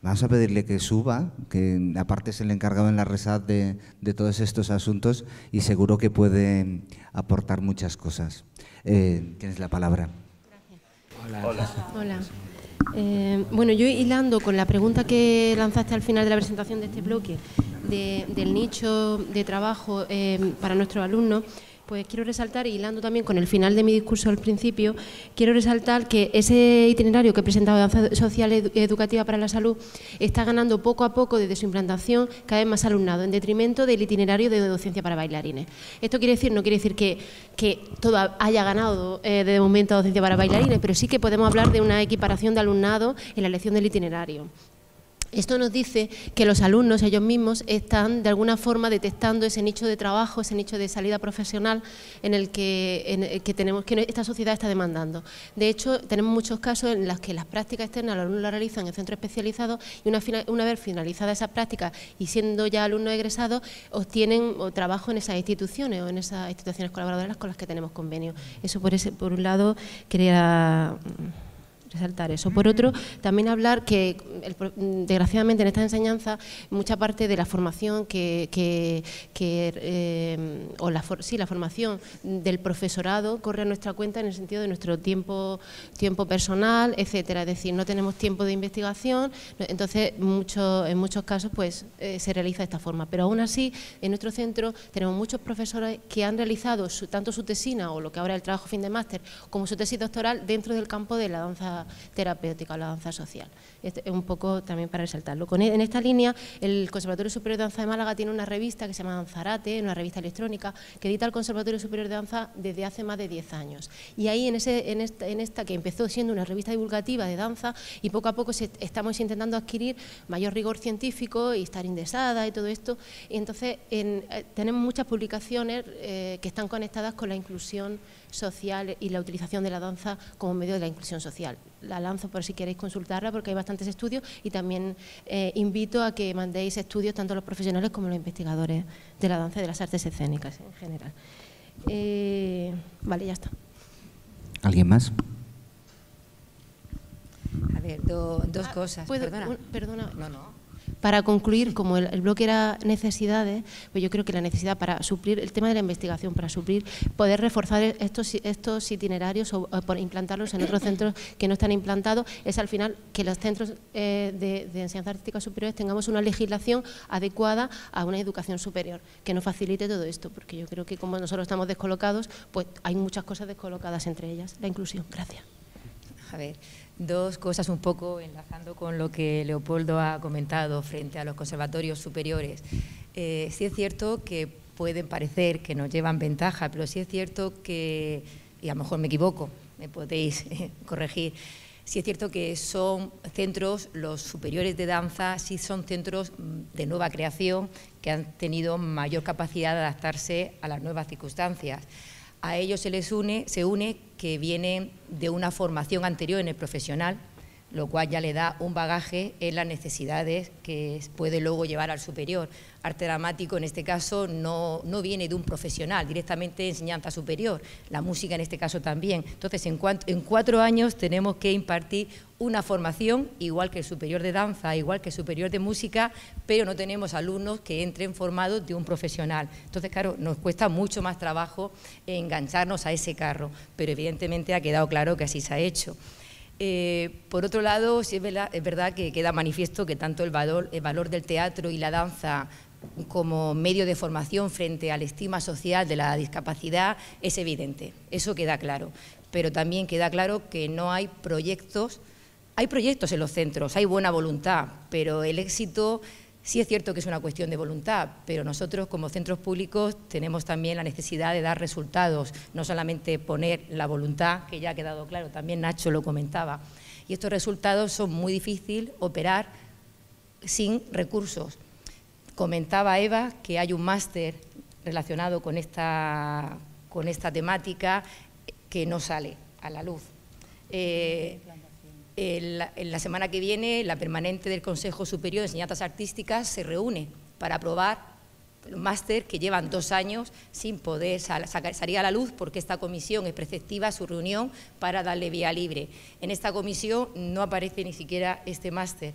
vamos a pedirle que suba, que aparte es el encargado en la RESAD de, todos estos asuntos y seguro que puede aportar muchas cosas. Eh, tienes la palabra. Hola. Hola. Em, bueno, yo hilando con la pregunta que lanzaste al final de la presentación de este bloque, del nicho de trabajo em, para nuestros alumnos, pues quiero resaltar, y hilando también con el final de mi discurso al principio, quiero resaltar que ese itinerario que he presentado de Social Educativa para la Salud está ganando poco a poco desde su implantación cada vez más alumnado, en detrimento del itinerario de docencia para bailarines. Esto quiere decir, no quiere decir que, todo haya ganado eh, de momento docencia para bailarines, pero sí que podemos hablar de una equiparación de alumnado en la elección del itinerario. Esto nos dice que los alumnos ellos mismos están de alguna forma detectando ese nicho de trabajo, ese nicho de salida profesional en el que, tenemos que esta sociedad está demandando. De hecho, tenemos muchos casos en los que las prácticas externas los alumnos las realizan en centro especializado y una, una vez finalizada esas prácticas y siendo ya alumnos egresados, obtienen o trabajo en esas instituciones o en esas instituciones colaboradoras con las que tenemos convenio. Eso por, por un lado quería resaltar eso. Por otro, también hablar que, desgraciadamente, en esta enseñanza, mucha parte de la formación que, que, eh, o la, sí, la formación del profesorado corre a nuestra cuenta en el sentido de nuestro tiempo, tiempo personal, etcétera. Es decir, no tenemos tiempo de investigación, entonces mucho, en muchos casos pues eh, se realiza de esta forma. Pero aún así, en nuestro centro tenemos muchos profesores que han realizado tanto su tesina o lo que ahora es el trabajo fin de máster como su tesis doctoral dentro del campo de la danza terapéutica o la danza social. Este, un poco también para resaltarlo. E, en esta línea, el Conservatorio Superior de Danza de Málaga tiene una revista que se llama Danzarate, una revista electrónica, que edita el Conservatorio Superior de Danza desde hace más de 10 años. Y ahí, en, ese, en, esta, que empezó siendo una revista divulgativa de danza, y poco a poco estamos intentando adquirir mayor rigor científico y estar indexada y todo esto. entonces, eh, tenemos muchas publicaciones eh, que están conectadas con la inclusión social y la utilización de la danza como medio de la inclusión social. La lanzo por si queréis consultarla porque hay bastantes estudios y también eh, invito a que mandéis estudios tanto los profesionales como los investigadores de la danza y de las artes escénicas en general. Eh, vale, ya está. ¿Alguien más? A ver, dos ah, cosas. Perdona. perdona. No, no. Para concluir, como el, bloque era necesidades, pues yo creo que la necesidad para suplir el tema de la investigación, para suplir, poder reforzar estos, estos itinerarios o, implantarlos en otros centros que no están implantados, es al final que los centros eh, de, enseñanza artística superiores tengamos una legislación adecuada a una educación superior, que nos facilite todo esto, porque yo creo que como nosotros estamos descolocados, pues hay muchas cosas descolocadas entre ellas. La inclusión. Gracias. A ver. Dos cosas un poco enlazando con lo que Leopoldo ha comentado frente a los conservatorios superiores. Eh, sí es cierto que pueden parecer que nos llevan ventaja, pero sí es cierto que, y a lo mejor me equivoco, me podéis corregir, sí es cierto que son centros, los superiores de danza, sí son centros mm, de nueva creación que han tenido mayor capacidad de adaptarse a las nuevas circunstancias a ellos se les une, se une que viene de una formación anterior en el profesional, lo cual ya le da un bagaje en las necesidades que puede luego llevar al superior. Arte dramático en este caso no, viene de un profesional, directamente enseñanza superior, la música en este caso también. Entonces, en, cuatro, en cuatro años tenemos que impartir una formación, igual que el superior de danza, igual que el superior de música, pero no tenemos alumnos que entren formados de un profesional. Entonces, claro, nos cuesta mucho más trabajo engancharnos a ese carro, pero evidentemente ha quedado claro que así se ha hecho. Eh, por otro lado, sí es verdad, que queda manifiesto que tanto el valor, el valor del teatro y la danza como medio de formación frente al estima social de la discapacidad es evidente, eso queda claro. Pero también queda claro que no hay proyectos, hay proyectos en los centros, hay buena voluntad, pero el éxito Sí es cierto que es una cuestión de voluntad, pero nosotros como centros públicos tenemos también la necesidad de dar resultados, no solamente poner la voluntad, que ya ha quedado claro, también Nacho lo comentaba. Y estos resultados son muy difíciles operar sin recursos. Comentaba Eva que hay un máster relacionado con esta, con esta temática que no sale a la luz. Eh, en la, semana que viene la permanente del Consejo Superior de Enseñanzas Artísticas se reúne para aprobar el máster que llevan dos años sin poder salir a la luz porque esta comisión es preceptiva su reunión para darle vía libre. En esta comisión no aparece ni siquiera este máster.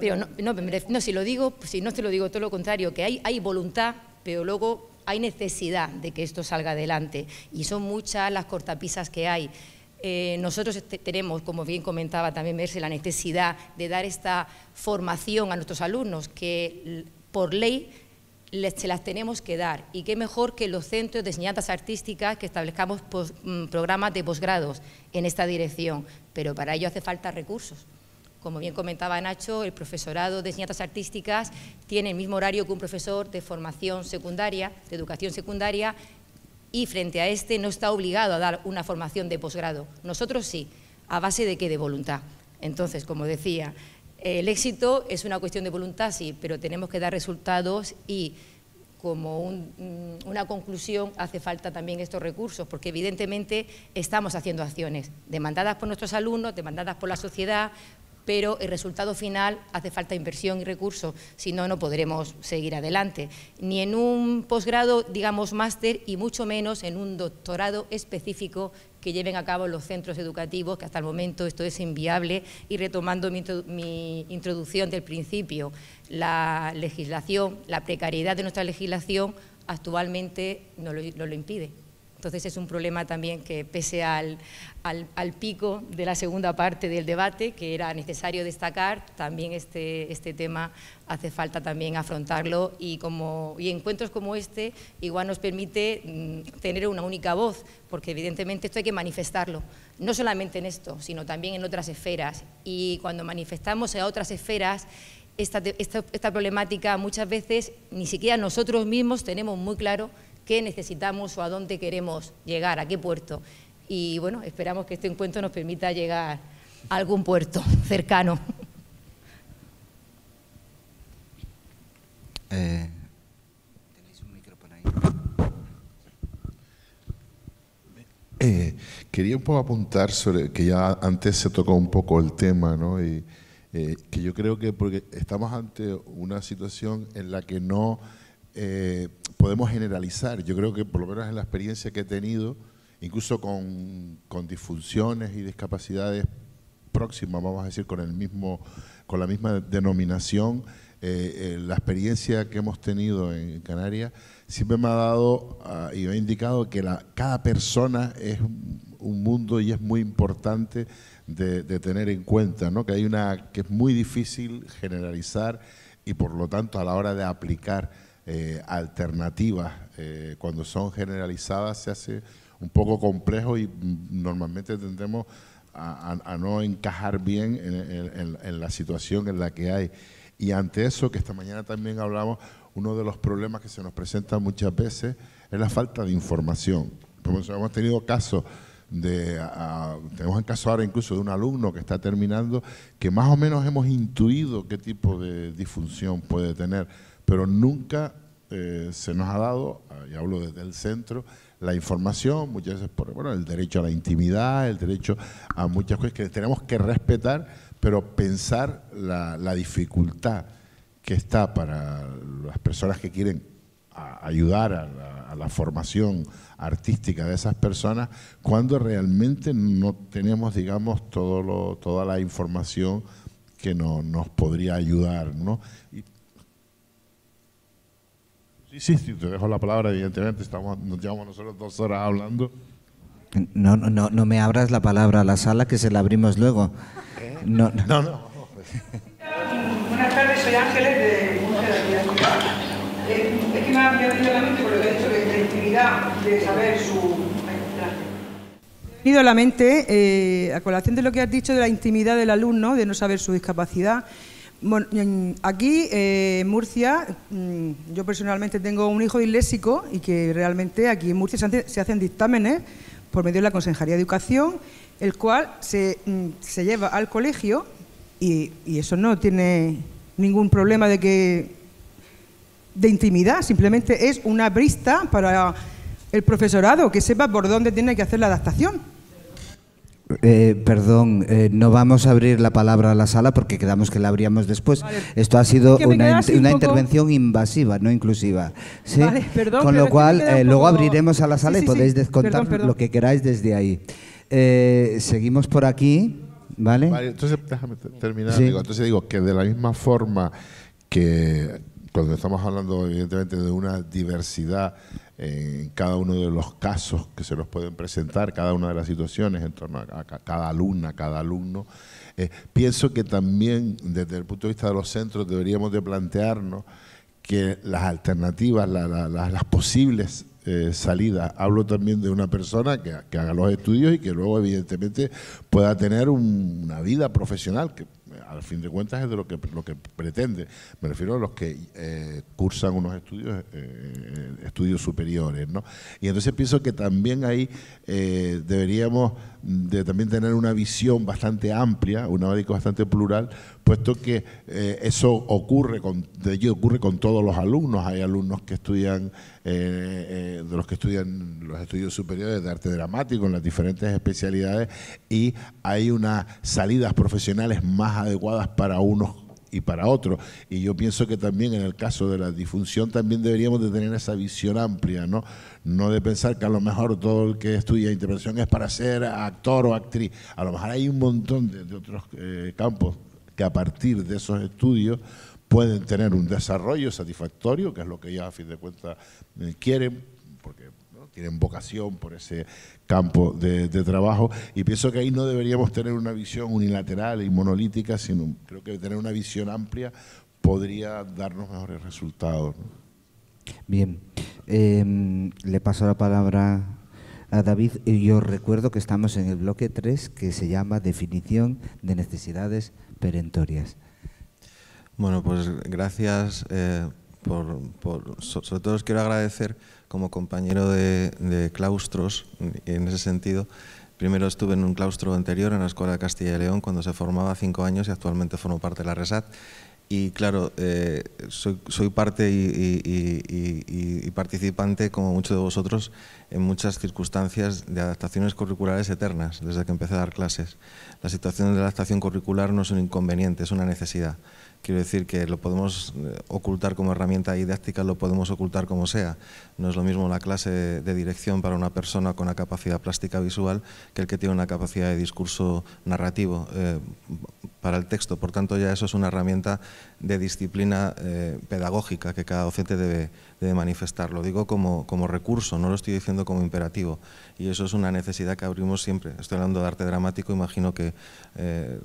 pero no, si lo digo, si no te lo digo todo lo contrario, que hay voluntad, pero luego hay necesidad de que esto salga adelante y son muchas las cortapisas que hay. Eh, nosotros este, tenemos, como bien comentaba también Merce, la necesidad de dar esta formación a nuestros alumnos que por ley se las tenemos que dar. Y qué mejor que los centros de enseñanzas artísticas que establezcamos mm, programas de posgrados en esta dirección, pero para ello hace falta recursos. Como bien comentaba Nacho, el profesorado de enseñanzas artísticas tiene el mismo horario que un profesor de formación secundaria, de educación secundaria, y frente a este no está obligado a dar una formación de posgrado. Nosotros sí, a base de qué, de voluntad. Entonces, como decía, el éxito es una cuestión de voluntad, sí, pero tenemos que dar resultados y como mm, una conclusión hace falta también estos recursos, porque evidentemente estamos haciendo acciones demandadas por nuestros alumnos, demandadas por la sociedad, pero el resultado final hace falta inversión y recursos, si no, no podremos seguir adelante. Ni en un posgrado, digamos, máster y mucho menos en un doctorado específico que lleven a cabo los centros educativos, que hasta el momento esto es inviable, y retomando mi, introducción del principio, la legislación, la precariedad de nuestra legislación actualmente no lo impide. Entonces es un problema también que pese al, al, pico de la segunda parte del debate, que era necesario destacar, también este, este tema hace falta también afrontarlo y, como, y encuentros como este igual nos permite mm, tener una única voz, porque evidentemente esto hay que manifestarlo, no solamente en esto, sino también en otras esferas. Y cuando manifestamos a otras esferas, esta, esta, esta problemática muchas veces ni siquiera nosotros mismos tenemos muy claro qué necesitamos o a dónde queremos llegar, a qué puerto. Y bueno, esperamos que este encuentro nos permita llegar a algún puerto cercano. Eh, ¿Tenéis un micrófono ahí? Eh, quería un poco apuntar sobre que ya antes se tocó un poco el tema, ¿no? Y eh, que yo creo que porque estamos ante una situación en la que no eh, podemos generalizar. Yo creo que por lo menos en la experiencia que he tenido, incluso con, disfunciones y discapacidades próximas, vamos a decir, con, el mismo, con la misma denominación, eh, eh, la experiencia que hemos tenido en Canarias siempre me ha dado ah, y me ha indicado que cada persona es un mundo y es muy importante de, tener en cuenta, ¿no? que hay una que es muy difícil generalizar y por lo tanto a la hora de aplicar eh, alternativas, eh, cuando son generalizadas se hace un poco complejo y normalmente tendemos a, no encajar bien en, la situación en la que hay. Y ante eso, que esta mañana también hablamos, uno de los problemas que se nos presenta muchas veces es la falta de información. hemos tenido casos de, tenemos el caso ahora incluso de un alumno que está terminando, que más o menos hemos intuido qué tipo de disfunción puede tener pero nunca eh, se nos ha dado, ah, y hablo desde el centro, la información, muchas veces por bueno, el derecho a la intimidad, el derecho a muchas cosas que tenemos que respetar, pero pensar la, dificultad que está para las personas que quieren ayudar a la, formación artística de esas personas cuando realmente no tenemos, digamos, todo toda la información que nos podría ayudar, ¿no? Sí, sí, te dejo la palabra, evidentemente, estamos, nos llevamos nosotros dos horas hablando. No, no, no, no me abras la palabra a la sala que se la abrimos luego. No, no. no, Buenas tardes, soy Ángeles de Mujer. de la Ciudad. Eh, es que me ha venido a la mente por el hecho de intimidad, de saber su. Me venido a la mente, eh, a colación de lo que has dicho de la intimidad del alumno, de no saber su discapacidad bueno, aquí, en eh, Murcia, mm, yo personalmente tengo un hijo islésico y que realmente aquí en Murcia se hacen dictámenes por medio de la Consejería de Educación, el cual se, mm, lleva al colegio y, eso no tiene ningún problema de que de intimidad, simplemente es una brista para el profesorado que sepa por dónde tiene que hacer la adaptación. Eh, perdón, eh, no vamos a abrir la palabra a la sala porque quedamos que la abríamos después. Esto ha sido una, intervención invasiva, no inclusiva. Con lo cual, eh, luego abriremos a la sala y podéis descontar lo que queráis desde ahí. seguimos por aquí, ¿vale? entonces, déjame terminar. Digo, entonces digo que de la misma forma que cuando estamos hablando evidentemente de una diversidad en cada uno de los casos que se nos pueden presentar, cada una de las situaciones en torno a, cada alumna, cada alumno. Eh, pienso que también desde el punto de vista de los centros deberíamos de plantearnos que las alternativas, las posibles eh, salidas, Hablo también de una persona que, haga los estudios y que luego, evidentemente, pueda tener una vida profesional, que al fin de cuentas es de lo que, lo que pretende. Me refiero a los que eh, cursan unos estudios, eh, eh, estudios superiores, Y entonces pienso que también ahí deberíamos mm, de también tener una visión bastante amplia, un abanico bastante plural, puesto que eh, eso ocurre con, de ocurre con todos los alumnos. Hay alumnos que estudian, eh, eh, de los que estudian los estudios superiores de arte dramático en las diferentes especialidades y hay unas salidas profesionales más adecuadas para unos y para otros. Y yo pienso que también en el caso de la difunción también deberíamos de tener esa visión amplia, ¿no? No de pensar que a lo mejor todo el que estudia interpretación es para ser actor o actriz. A lo mejor hay un montón de, otros campos que a partir de esos estudios pueden tener un desarrollo satisfactorio, que es lo que ya a fin de cuentas eh, quieren, porque tienen vocación por ese campo de, trabajo. Y pienso que ahí no deberíamos tener una visión unilateral y monolítica, sino creo que tener una visión amplia podría darnos mejores resultados. Bien, em, le paso la palabra a David. Yo recuerdo que estamos en el bloque 3 que se llama Definición de necesidades perentorias. Bueno, pues gracias. Eh, por, sobre todo os quiero agradecer como compañero de, de claustros, en ese sentido, Primero estuve en un claustro anterior en la Escuela de Castilla y León cuando se formaba cinco años y actualmente formo parte de la RESAT. Y claro, eh, soy, parte y, participante, como muchos de vosotros, en muchas circunstancias de adaptaciones curriculares eternas, desde que empecé a dar clases. La situación de adaptación curricular no es un inconveniente, es una necesidad. Quiero decir que lo podemos eh, ocultar como herramienta didáctica, lo podemos ocultar como sea. No es lo mismo la clase de dirección para una persona con una capacidad plástica visual que el que tiene una capacidad de discurso narrativo. Eh, para el texto. Por tanto, ya eso es una herramienta de disciplina eh, pedagógica que cada docente debe, manifestar. Lo digo como, como, recurso, no lo estoy diciendo como imperativo. Y eso es una necesidad que abrimos siempre. Estoy hablando de arte dramático, imagino que eh,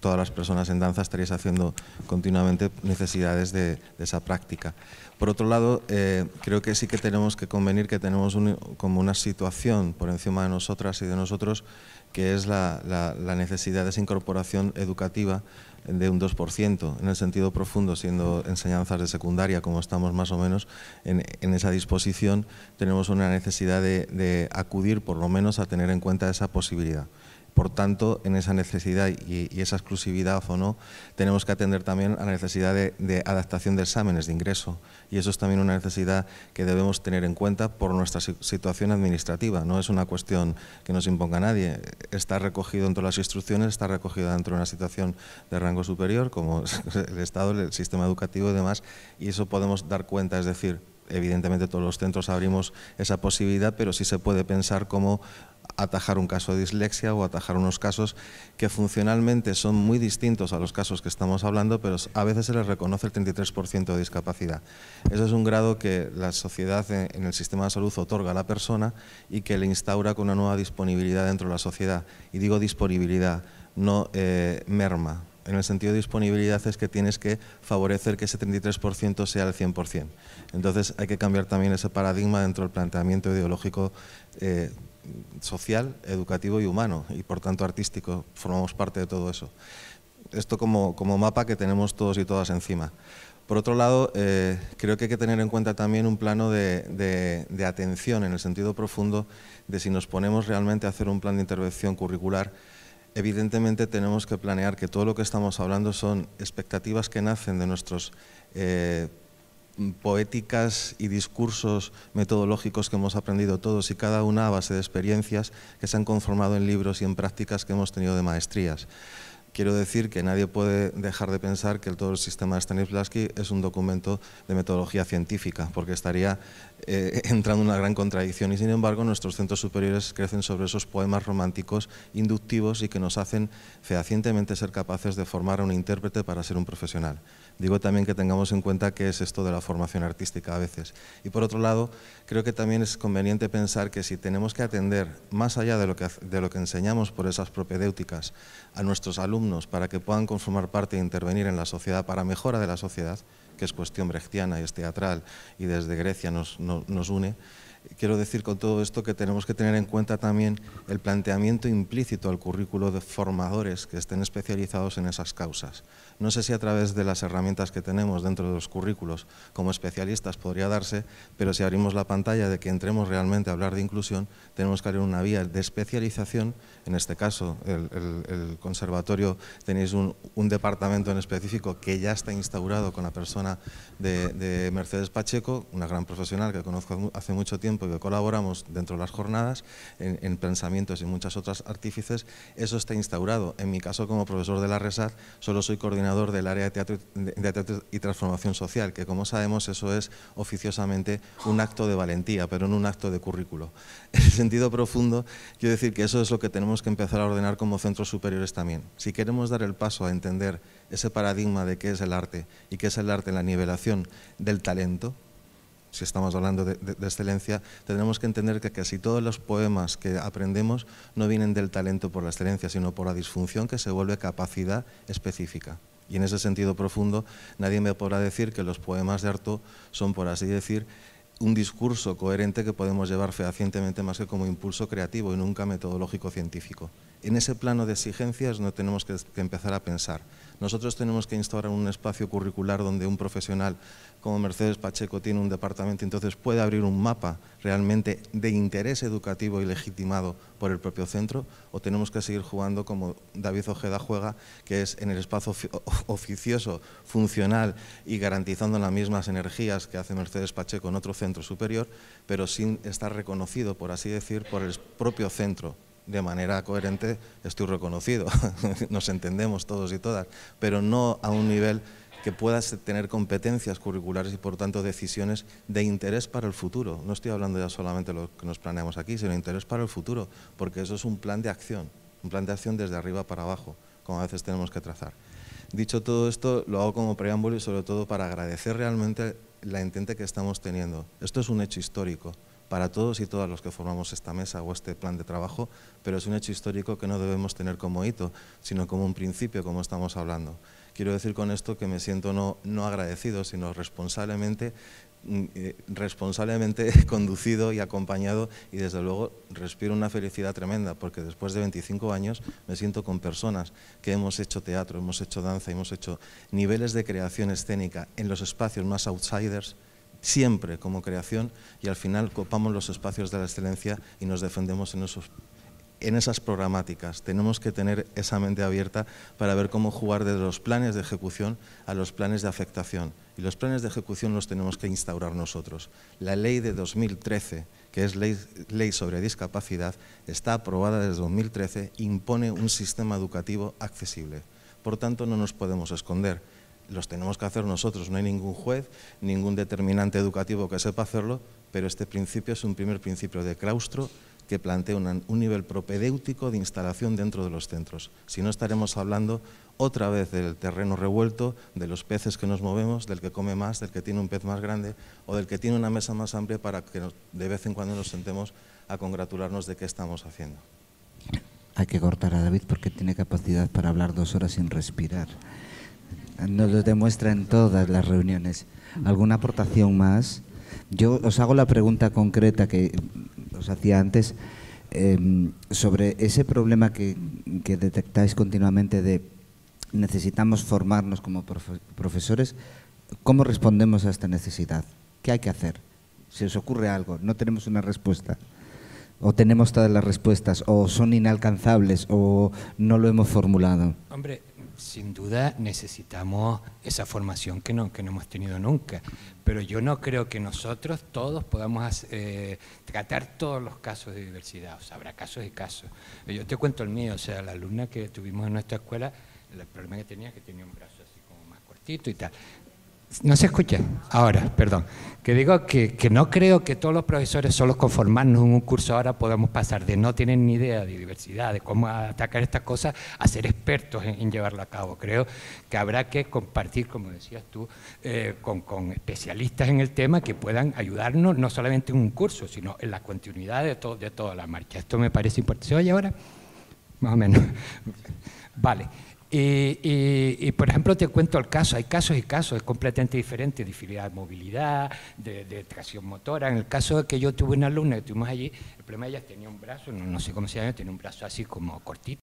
todas las personas en danza estaréis haciendo continuamente necesidades de, esa práctica. Por otro lado, eh, creo que sí que tenemos que convenir que tenemos como una situación por encima de nosotras y de nosotros que es la, necesidad de esa incorporación educativa de un 2%, en el sentido profundo, siendo enseñanzas de secundaria, como estamos más o menos en, esa disposición, tenemos una necesidad de, acudir por lo menos a tener en cuenta esa posibilidad. Por tanto, en esa necesidad y, esa exclusividad o no, tenemos que atender también a la necesidad de, de, adaptación de exámenes de ingreso. Y eso es también una necesidad que debemos tener en cuenta por nuestra situación administrativa. No es una cuestión que nos imponga nadie. Está recogido dentro de las instrucciones, está recogido dentro de una situación de rango superior, como el Estado, el sistema educativo y demás, y eso podemos dar cuenta. Es decir, evidentemente todos los centros abrimos esa posibilidad, pero sí se puede pensar como atajar un caso de dislexia o atajar unos casos que funcionalmente son muy distintos a los casos que estamos hablando, pero a veces se les reconoce el 33% de discapacidad. Eso es un grado que la sociedad eh, en el sistema de salud otorga a la persona y que le instaura con una nueva disponibilidad dentro de la sociedad. Y digo disponibilidad, no eh, merma. En el sentido de disponibilidad es que tienes que favorecer que ese 33% sea el 100%. Entonces hay que cambiar también ese paradigma dentro del planteamiento ideológico eh, social, educativo y humano, y por tanto artístico, formamos parte de todo eso. Esto como, como mapa que tenemos todos y todas encima. Por otro lado, eh, creo que hay que tener en cuenta también un plano de, atención en el sentido profundo de si nos ponemos realmente a hacer un plan de intervención curricular, evidentemente tenemos que planear que todo lo que estamos hablando son expectativas que nacen de nuestros eh, poéticas y discursos metodológicos que hemos aprendido todos y cada una a base de experiencias que se han conformado en libros y en prácticas que hemos tenido de maestrías. Quiero decir que nadie puede dejar de pensar que todo el sistema de Stanislavski es un documento de metodología científica, porque estaría eh, entrando en una gran contradicción y sin embargo nuestros centros superiores crecen sobre esos poemas románticos inductivos y que nos hacen fehacientemente ser capaces de formar a un intérprete para ser un profesional digo también que tengamos en cuenta qué es esto de la formación artística a veces. Y por otro lado, creo que también es conveniente pensar que si tenemos que atender, más allá de lo que, enseñamos por esas propedéuticas, a nuestros alumnos para que puedan conformar parte e intervenir en la sociedad para mejora de la sociedad, que es cuestión brechtiana y es teatral y desde Grecia nos, nos une, quiero decir con todo esto que tenemos que tener en cuenta también el planteamiento implícito al currículo de formadores que estén especializados en esas causas. No sé si a través de las herramientas que tenemos dentro de los currículos como especialistas podría darse, pero si abrimos la pantalla de que entremos realmente a hablar de inclusión, tenemos que abrir una vía de especialización. En este caso, el, conservatorio tenéis un, departamento en específico que ya está instaurado con la persona de, Mercedes Pacheco, una gran profesional que conozco hace mucho tiempo y que colaboramos dentro de las jornadas en, pensamientos y muchas otras artífices. Eso está instaurado. En mi caso, como profesor de la RESAT, solo soy coordinador del área de teatro, y transformación social, que como sabemos eso es oficiosamente un acto de valentía, pero no un acto de currículo. En el sentido profundo, quiero decir que eso es lo que tenemos que empezar a ordenar como centros superiores también. Si queremos dar el paso a entender ese paradigma de qué es el arte y qué es el arte en la nivelación del talento, si estamos hablando de, excelencia, tenemos que entender que casi todos los poemas que aprendemos no vienen del talento por la excelencia, sino por la disfunción que se vuelve capacidad específica. Y en ese sentido profundo, nadie me podrá decir que los poemas de arto son, por así decir, un discurso coherente que podemos llevar fehacientemente más que como impulso creativo y nunca metodológico científico. En ese plano de exigencias no tenemos que empezar a pensar. Nosotros tenemos que instaurar un espacio curricular donde un profesional como Mercedes Pacheco tiene un departamento, entonces puede abrir un mapa realmente de interés educativo y legitimado por el propio centro, o tenemos que seguir jugando como David Ojeda juega, que es en el espacio oficioso, funcional y garantizando las mismas energías que hace Mercedes Pacheco en otro centro superior, pero sin estar reconocido, por así decir, por el propio centro de manera coherente estoy reconocido, nos entendemos todos y todas, pero no a un nivel que puedas tener competencias curriculares y por tanto decisiones de interés para el futuro. No estoy hablando ya solamente de lo que nos planeamos aquí, sino interés para el futuro, porque eso es un plan de acción, un plan de acción desde arriba para abajo, como a veces tenemos que trazar. Dicho todo esto, lo hago como preámbulo y sobre todo para agradecer realmente la intente que estamos teniendo. Esto es un hecho histórico para todos y todas los que formamos esta mesa o este plan de trabajo, pero es un hecho histórico que no debemos tener como hito, sino como un principio, como estamos hablando. Quiero decir con esto que me siento no, no agradecido, sino responsablemente mm, eh, responsablemente conducido y acompañado y desde luego respiro una felicidad tremenda porque después de 25 años me siento con personas que hemos hecho teatro, hemos hecho danza, hemos hecho niveles de creación escénica en los espacios más outsiders, siempre como creación y al final copamos los espacios de la excelencia y nos defendemos en esas programáticas. Tenemos que tener esa mente abierta para ver cómo jugar desde los planes de ejecución a los planes de afectación. Y los planes de ejecución los tenemos que instaurar nosotros. La ley de 2013, que es ley, ley sobre discapacidad, está aprobada desde 2013, impone un sistema educativo accesible. Por tanto, no nos podemos esconder los tenemos que hacer nosotros, no hay ningún juez, ningún determinante educativo que sepa hacerlo, pero este principio es un primer principio de claustro que plantea un, nivel propedéutico de instalación dentro de los centros. Si no estaremos hablando otra vez del terreno revuelto, de los peces que nos movemos, del que come más, del que tiene un pez más grande o del que tiene una mesa más amplia para que de vez en cuando nos sentemos a congratularnos de qué estamos haciendo. Hay que cortar a David porque tiene capacidad para hablar dos horas sin respirar. Nos lo demuestra en todas las reuniones. ¿Alguna aportación más? Yo os hago la pregunta concreta que os hacía antes em, sobre ese problema que, detectáis continuamente de necesitamos formarnos como profesores. ¿Cómo respondemos a esta necesidad? ¿Qué hay que hacer? Si os ocurre algo, no tenemos una respuesta o tenemos todas las respuestas, o son inalcanzables, o no lo hemos formulado. Hombre, sin duda necesitamos esa formación que no, que no hemos tenido nunca. Pero yo no creo que nosotros todos podamos eh, tratar todos los casos de diversidad. O sea, habrá casos y casos. Yo te cuento el mío, o sea, la alumna que tuvimos en nuestra escuela, el problema que tenía es que tenía un brazo así como más cortito y tal. No se escucha. Ahora, perdón. Que digo que, no creo que todos los profesores solo conformarnos en un curso ahora podamos pasar de no tener ni idea de diversidad, de cómo atacar estas cosas, a ser expertos en, llevarlo a cabo. Creo que habrá que compartir, como decías tú, eh, con, especialistas en el tema que puedan ayudarnos no solamente en un curso, sino en la continuidad de, todo, de toda la marcha. Esto me parece importante. ¿Se oye ahora? Más o menos. Vale. Y, por ejemplo, te cuento el caso, hay casos y casos, es completamente diferente, dificultad de movilidad, de, tracción motora. En el caso de que yo tuve una alumna que tuvimos allí, el problema de ella tenía un brazo, no, sé cómo se llama, tenía un brazo así como cortito,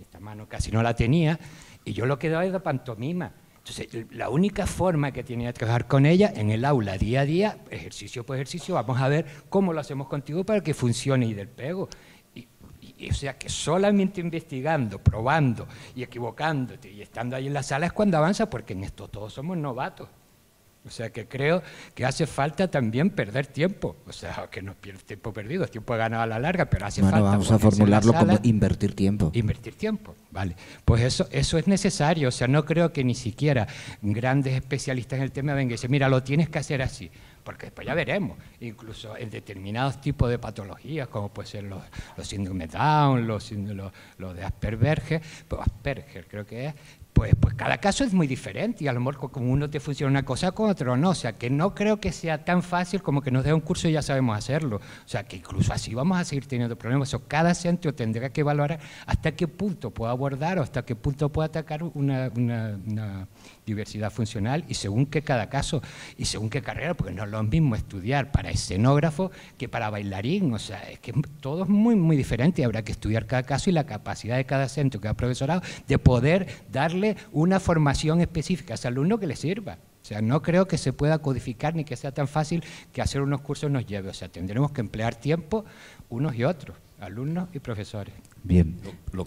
esta mano casi no la tenía, y yo lo que daba era pantomima. Entonces, la única forma que tenía de trabajar con ella en el aula, día a día, ejercicio por ejercicio, vamos a ver cómo lo hacemos contigo para que funcione y del pego. O sea que solamente investigando, probando y equivocándote y estando ahí en la sala es cuando avanza, porque en esto todos somos novatos. O sea que creo que hace falta también perder tiempo. O sea, que no pierdes tiempo perdido, es tiempo ganado a la larga, pero hace falta. Vamos a formularlo como invertir tiempo. Invertir tiempo, vale. Pues eso, eso es necesario. O sea, no creo que ni siquiera grandes especialistas en el tema vengan y dicen, mira, lo tienes que hacer así porque después ya veremos, incluso en determinados tipos de patologías, como puede ser los, los síndromes Down, los, los, los de Asperger, pues Asperger creo que es, pues, pues cada caso es muy diferente y a lo mejor como uno te funciona una cosa, con otro no. O sea, que no creo que sea tan fácil como que nos dé un curso y ya sabemos hacerlo. O sea, que incluso así vamos a seguir teniendo problemas. O cada centro tendrá que evaluar hasta qué punto puede abordar o hasta qué punto puede atacar una diversidad funcional y según qué cada caso y según qué carrera, porque no es lo mismo estudiar para escenógrafo que para bailarín, o sea, es que todo es muy, muy diferente y habrá que estudiar cada caso y la capacidad de cada centro, cada profesorado, de poder darle una formación específica a ese alumno que le sirva. O sea, no creo que se pueda codificar ni que sea tan fácil que hacer unos cursos nos lleve. O sea, tendremos que emplear tiempo unos y otros, alumnos y profesores. Bien.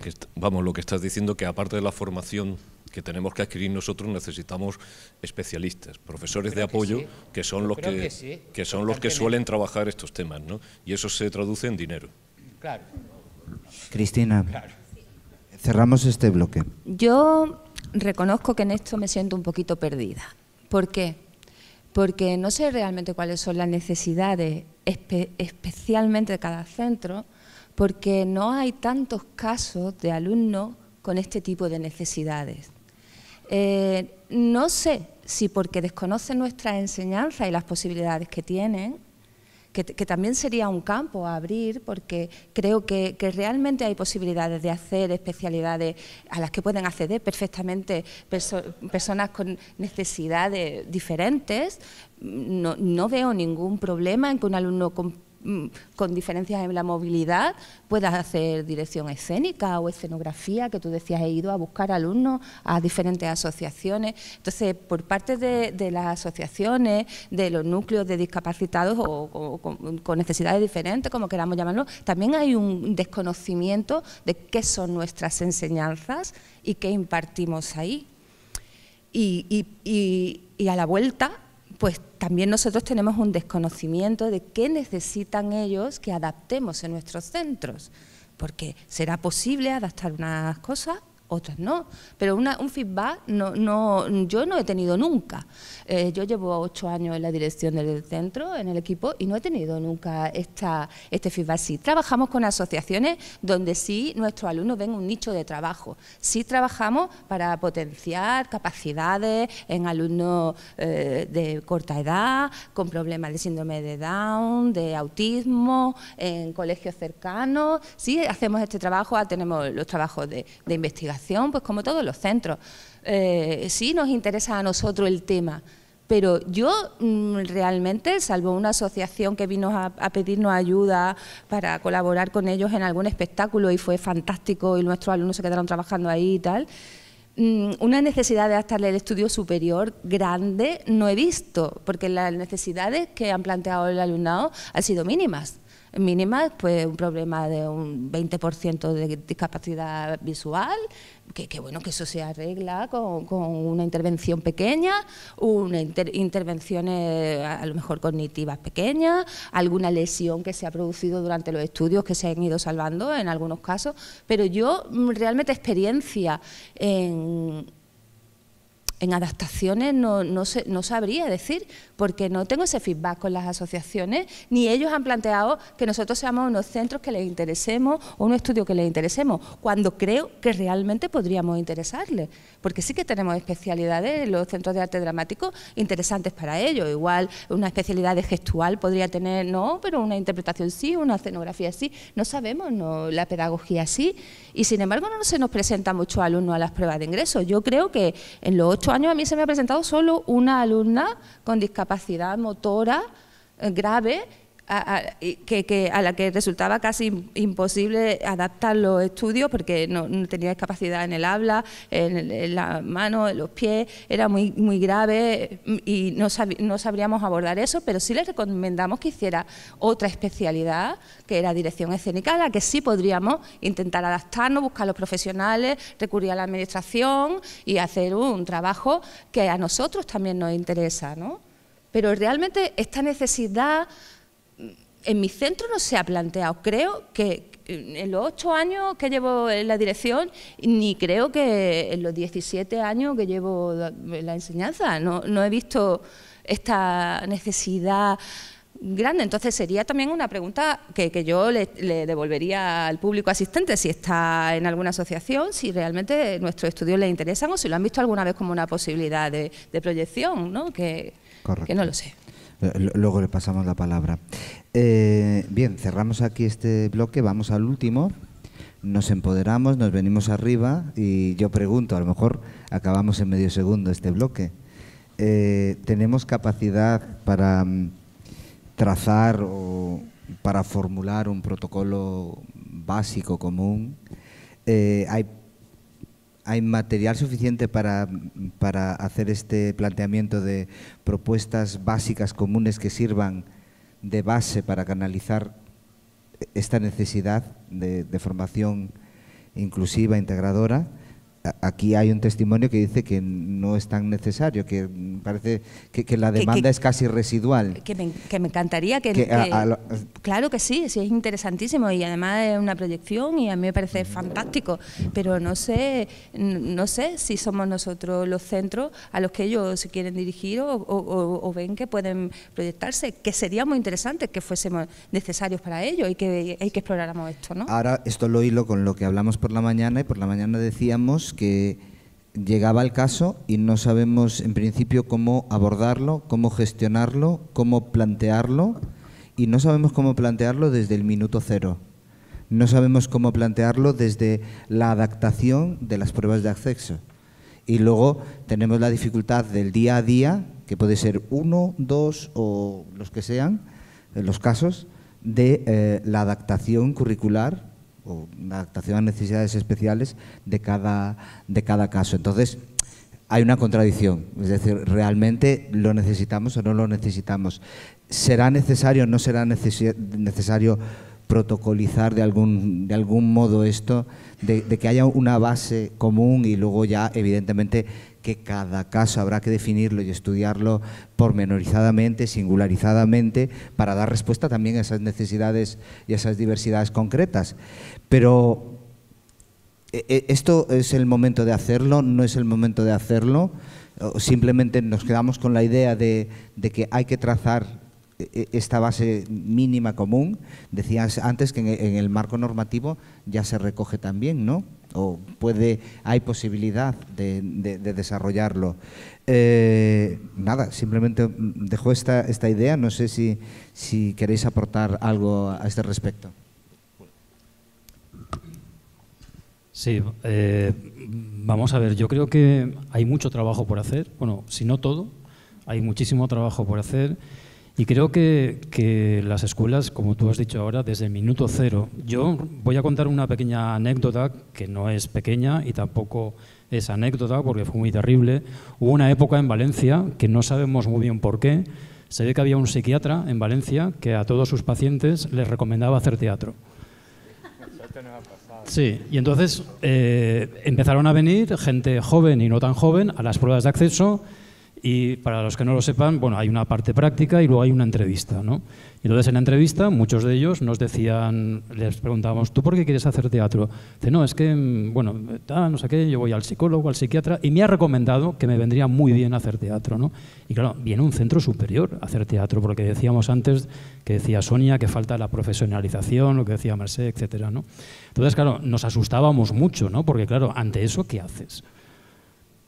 que, vamos, lo que estás diciendo que aparte de la formación que tenemos que adquirir nosotros necesitamos especialistas, profesores de apoyo, que, son los que, son los que suelen trabajar estos temas, ¿no? Y eso se traduce en dinero. Cristina, cerramos este bloque. Yo reconozco que en esto me siento un poquito perdida. ¿Por qué? Porque no sé realmente cuáles son las necesidades especialmente de cada centro, porque no hay tantos casos de alumnos con este tipo de necesidades. Eh, no sé si porque desconocen nuestra enseñanza y las posibilidades que tienen, que, también sería un campo a abrir, porque creo que, realmente hay posibilidades de hacer especialidades a las que pueden acceder perfectamente personas con necesidades diferentes. No, no, veo ningún problema en que un alumno con Mm, con diferencias en la movilidad, puedas hacer dirección escénica o escenografía, que tú decías, he ido a buscar alumnos a diferentes asociaciones. Entonces, por parte de, las asociaciones, de los núcleos de discapacitados o, con, necesidades diferentes, como queramos llamarlo, también hay un desconocimiento de qué son nuestras enseñanzas y qué impartimos ahí. y a la vuelta pues también nosotros tenemos un desconocimiento de qué necesitan ellos que adaptemos en nuestros centros, porque será posible adaptar unas cosas otras no, pero un feedback no, yo no he tenido nunca. Eh, yo llevo ocho años en la dirección del centro, en el equipo, y no he tenido nunca esta, este feedback. Sí, trabajamos con asociaciones donde sí nuestros alumnos ven un nicho de trabajo. Sí trabajamos para potenciar capacidades en alumnos eh, de corta edad, con problemas de síndrome de Down, de autismo, en colegios cercanos. Sí hacemos este trabajo, ah, tenemos los trabajos de investigación pues como todos los centros. Eh, sí nos interesa a nosotros el tema, pero yo mm, realmente, salvo una asociación que vino a, pedirnos ayuda para colaborar con ellos en algún espectáculo y fue fantástico y nuestros alumnos se quedaron trabajando ahí y tal, mm, una necesidad de adaptarle el estudio superior grande no he visto, porque las necesidades que han planteado el alumnado han sido mínimas. Mínimas, pues un problema de un 20% de discapacidad visual, que, bueno que eso se arregla con, una intervención pequeña, una intervenciones a lo mejor cognitivas pequeñas, alguna lesión que se ha producido durante los estudios que se han ido salvando en algunos casos, pero yo mm, realmente experiencia en en adaptaciones no, no, no, sabría decir, porque no tengo ese feedback con las asociaciones, ni ellos han planteado que nosotros seamos unos centros que les interesemos o un estudio que les interesemos, cuando creo que realmente podríamos interesarles, porque sí que tenemos especialidades en los centros de arte dramático interesantes para ellos, igual una especialidad de gestual podría tener, no, pero una interpretación sí, una escenografía sí, no sabemos, no, la pedagogía sí, y sin embargo no se nos presenta mucho alumno a las pruebas de ingreso, yo creo que en los 8 años a mí se me ha presentado solo una alumna con discapacidad motora eh, grave a, que, a la que resultaba casi imposible adaptar los estudios porque no, tenía capacidad en el habla, en, la mano, en los pies, era muy, muy grave mm, y no, sabríamos abordar eso, pero sí le recomendamos que hiciera otra especialidad, que era dirección escénica, a la que sí podríamos intentar adaptarnos, buscar a los profesionales, recurrir a la administración y hacer un trabajo que a nosotros también nos interesa, ¿no? Pero realmente esta necesidad en mi centro no se ha planteado. Creo que en los ocho años que llevo en la dirección, ni creo que en los 17 años que llevo en la enseñanza, no, he visto esta necesidad grande. Entonces sería también una pregunta que, yo le, devolvería al público asistente si está en alguna asociación, si realmente nuestros estudios le interesan o si lo han visto alguna vez como una posibilidad de, proyección, ¿no? que no lo sé. Eh, luego le pasamos la palabra. Eh, bien, cerramos aquí este bloque, vamos al último. Nos empoderamos, nos venimos arriba y yo pregunto, a lo mejor acabamos en medio segundo este bloque. Eh, ¿Tenemos capacidad para mm, trazar o para formular un protocolo básico común? Eh, ¿hay, material suficiente para, mm, para hacer este planteamiento de propuestas básicas comunes que sirvan de base para canalizar esta necesidad de, formación inclusiva, integradora, aquí hay un testimonio que dice que no es tan necesario, que parece que, la demanda es casi residual. Que me, encantaría que... claro que sí, sí, es interesantísimo y además es una proyección y a mí me parece fantástico, pero no sé, no sé si somos nosotros los centros a los que ellos se quieren dirigir o, o, ven que pueden proyectarse, que sería muy interesante que fuésemos necesarios para ello y que, que exploráramos esto. ¿no? Ahora esto lo hilo con lo que hablamos por la mañana y por la mañana decíamos que llegaba el caso y no sabemos en principio cómo abordarlo, cómo gestionarlo, cómo plantearlo y no sabemos cómo plantearlo desde el minuto cero. No sabemos cómo plantearlo desde la adaptación de las pruebas de acceso. Y luego tenemos la dificultad del día a día, que puede ser uno, dos o los que sean, los casos, de eh, la adaptación curricular o adaptación a necesidades especiales de cada, de cada caso. Entonces, hay una contradicción, es decir, realmente lo necesitamos o no lo necesitamos. ¿Será necesario o no será necesario protocolizar de algún, de algún modo esto, de que haya una base común y luego ya, evidentemente, que cada caso habrá que definirlo y estudiarlo pormenorizadamente, singularizadamente, para dar respuesta también a esas necesidades y a esas diversidades concretas. Pero eh, eh, esto es el momento de hacerlo, no es el momento de hacerlo, simplemente nos quedamos con la idea de, de que hay que trazar eh, esta base mínima común. Decías antes que en el marco normativo ya se recoge también, ¿no? o puede, hay posibilidad de, desarrollarlo. Eh, nada, simplemente dejo esta, esta idea, no sé si, queréis aportar algo a este respecto. Sí, eh, vamos a ver, yo creo que hay mucho trabajo por hacer, bueno, si no todo, hay muchísimo trabajo por hacer y creo que, que, las escuelas, como tú has dicho ahora, desde el minuto cero, yo voy a contar una pequeña anécdota que no es pequeña y tampoco es anécdota porque fue muy terrible. Hubo una época en Valencia que no sabemos muy bien por qué. Se ve que había un psiquiatra en Valencia que a todos sus pacientes les recomendaba hacer teatro. Sí, y entonces eh, empezaron a venir gente joven y no tan joven a las pruebas de acceso y para los que no lo sepan, bueno, hay una parte práctica y luego hay una entrevista, ¿no? Y entonces en la entrevista muchos de ellos nos decían, les preguntábamos, ¿tú por qué quieres hacer teatro? Dice, no, es que, mm, bueno, no sé qué, yo voy al psicólogo, al psiquiatra, y me ha recomendado que me vendría muy bien hacer teatro, ¿no? Y claro, viene un centro superior a hacer teatro, porque decíamos antes, que decía Sonia, que falta la profesionalización, lo que decía Marcet, etcétera, ¿no? Entonces, claro, nos asustábamos mucho, ¿no? Porque claro, ante eso, ¿qué haces?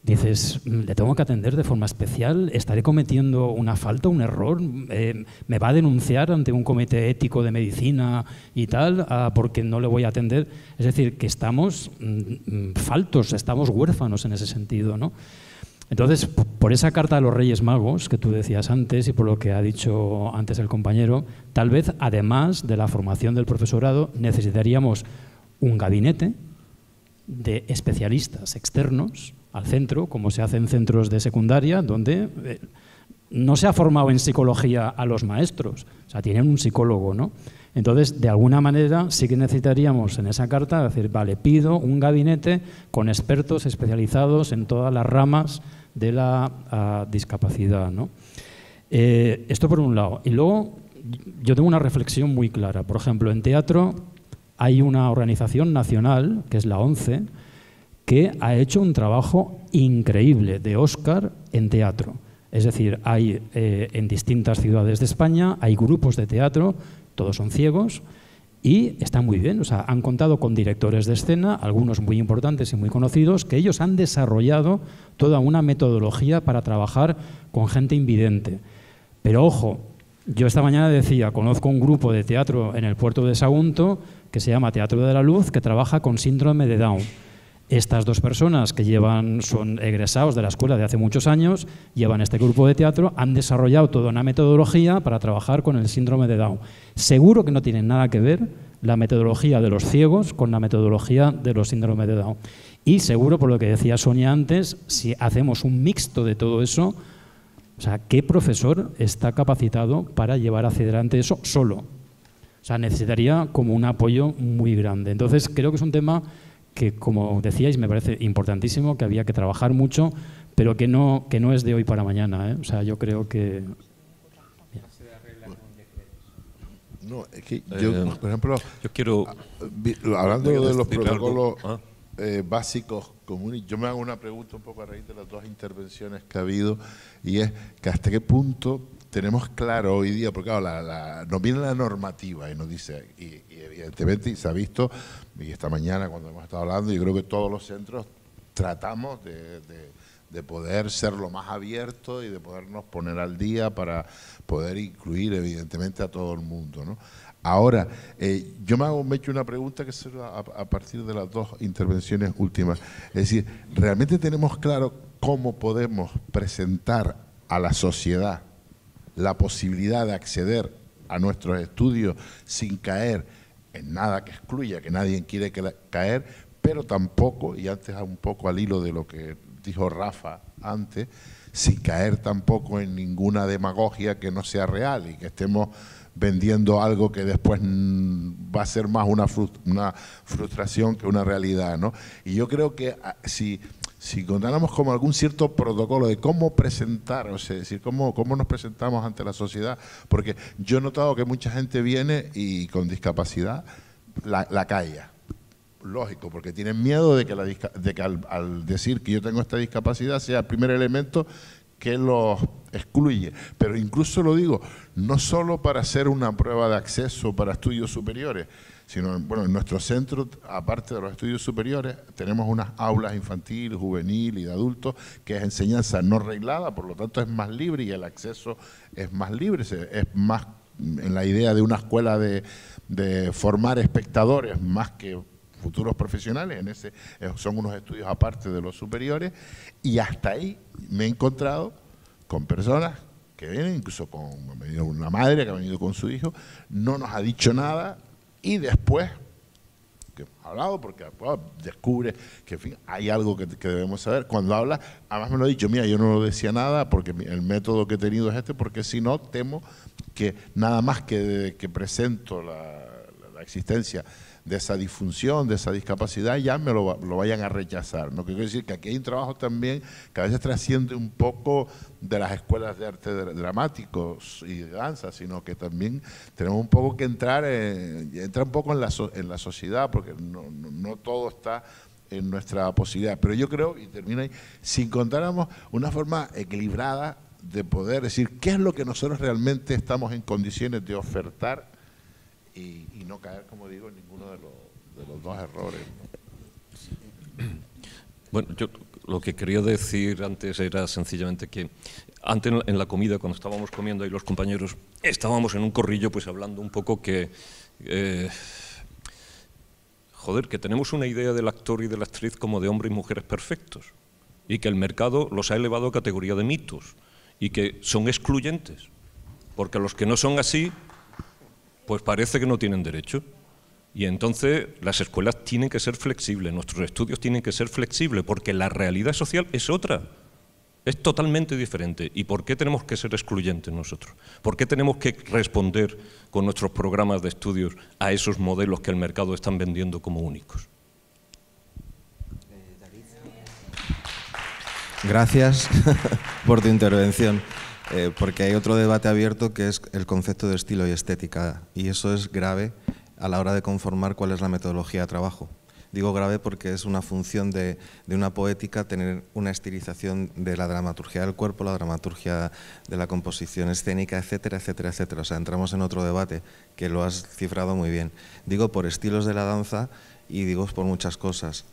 dices, mm, le tengo que atender de forma especial, estaré cometiendo una falta, un error, eh, me va a denunciar ante un comité ético de medicina y tal, ah, porque no le voy a atender. Es decir, que estamos mm, mm, faltos, estamos huérfanos en ese sentido, ¿no? Entonces, por esa carta de los Reyes Magos que tú decías antes y por lo que ha dicho antes el compañero, tal vez además de la formación del profesorado necesitaríamos un gabinete de especialistas externos al centro, como se hace en centros de secundaria, donde eh, no se ha formado en psicología a los maestros, o sea, tienen un psicólogo, ¿no? Entonces, de alguna manera, sí que necesitaríamos en esa carta decir, vale, pido un gabinete con expertos especializados en todas las ramas de la ah, discapacidad. ¿no? Eh, esto por un lado. Y luego, yo tengo una reflexión muy clara. Por ejemplo, en teatro hay una organización nacional, que es la ONCE, que ha hecho un trabajo increíble de Oscar en teatro. Es decir, hay eh, en distintas ciudades de España, hay grupos de teatro, todos son ciegos, y están muy bien. O sea, han contado con directores de escena, algunos muy importantes y muy conocidos, que ellos han desarrollado toda una metodología para trabajar con gente invidente. Pero ojo, yo esta mañana decía, conozco un grupo de teatro en el puerto de Sagunto que se llama Teatro de la Luz, que trabaja con síndrome de Down estas dos personas que llevan, son egresados de la escuela de hace muchos años, llevan este grupo de teatro, han desarrollado toda una metodología para trabajar con el síndrome de Down. Seguro que no tienen nada que ver la metodología de los ciegos con la metodología de los síndromes de Down. Y seguro, por lo que decía Sonia antes, si hacemos un mixto de todo eso, o sea, ¿qué profesor está capacitado para llevar hacia adelante eso solo? O sea, necesitaría como un apoyo muy grande. Entonces, creo que es un tema que, como decíais, me parece importantísimo, que había que trabajar mucho, pero que no, que no es de hoy para mañana. ¿eh? O sea, yo creo que... No, es que eh, yo, por ejemplo, yo quiero ah, hablando de los protocolos ah. eh, básicos comunes, yo me hago una pregunta un poco a raíz de las dos intervenciones que ha habido y es que hasta qué punto tenemos claro hoy día, porque claro, la, la, nos viene la normativa y nos dice, y, y evidentemente se ha visto y esta mañana cuando hemos estado hablando, yo creo que todos los centros tratamos de, poder ser lo más abierto y de podernos poner al día para poder incluir evidentemente a todo el mundo. Ahora, eh, yo me, hago, hecho una pregunta que se a, a partir de las dos intervenciones últimas. Es decir, ¿realmente tenemos claro cómo podemos presentar a la sociedad la posibilidad de acceder a nuestros estudios sin caer en nada que excluya, que nadie quiere caer, pero tampoco, y antes un poco al hilo de lo que dijo Rafa antes, sin caer tampoco en ninguna demagogia que no sea real y que estemos vendiendo algo que después va a ser más una, una frustración que una realidad. ¿no? Y yo creo que ah, si si contáramos como algún cierto protocolo de cómo presentarnos, es decir, cómo, cómo nos presentamos ante la sociedad, porque yo he notado que mucha gente viene y con discapacidad la, calla. Lógico, porque tienen miedo de que, la, al, al decir que yo tengo esta discapacidad sea el primer elemento que los excluye. Pero incluso lo digo, no solo para hacer una prueba de acceso para estudios superiores, sino bueno, en nuestro centro, aparte de los estudios superiores, tenemos unas aulas infantil, juvenil y de adultos, que es enseñanza no reglada, por lo tanto es más libre y el acceso es más libre, es más en la idea de una escuela de, de formar espectadores más que futuros profesionales, en ese eh, son unos estudios aparte de los superiores, y hasta ahí me he encontrado con personas que vienen, incluso con una madre que ha venido con su hijo, no nos ha dicho nada, y después, que hemos hablado, porque descubre que hay algo que, debemos saber. Cuando habla, además me lo ha dicho, mira, yo no lo decía nada porque el método que he tenido es este, porque si no, temo que nada más que, presento la, la existencia de esa disfunción, de esa discapacidad, ya me lo, lo vayan a rechazar. ¿no? Quiero decir que aquí hay un trabajo también que a veces trasciende un poco de las escuelas de arte dramáticos y de danza, sino que también tenemos un poco que entrar, en, un poco en la, en la sociedad, porque no, todo está en nuestra posibilidad. Pero yo creo, y termino ahí, si encontráramos una forma equilibrada de poder decir qué es lo que nosotros realmente estamos en condiciones de ofertar y, no caer, como digo, en ninguno de los, de los dos errores. Bueno, yo lo que quería decir antes era sencillamente que antes en la comida, cuando estábamos comiendo ahí los compañeros, estábamos en un corrillo pues hablando un poco que... Eh, joder, que tenemos una idea del actor y de la actriz como de hombres y mujeres perfectos y que el mercado los ha elevado a categoría de mitos y que son excluyentes, porque los que no son así pues parece que no tienen derecho. Y entonces las escuelas tienen que ser flexibles, nuestros estudios tienen que ser flexibles, porque la realidad social es otra, es totalmente diferente. ¿Y por qué tenemos que ser excluyentes nosotros? ¿Por qué tenemos que responder con nuestros programas de estudios a esos modelos que el mercado están vendiendo como únicos? Gracias por tu intervención. Eh, porque hay otro debate abierto que es el concepto de estilo y estética, y eso es grave a la hora de conformar cuál es la metodología de trabajo. Digo grave porque es una función de, una poética tener una estilización de la dramaturgia del cuerpo, la dramaturgia de la composición escénica, etcétera, etcétera, etcétera. O sea, entramos en otro debate que lo has cifrado muy bien. Digo por estilos de la danza y digo por muchas cosas.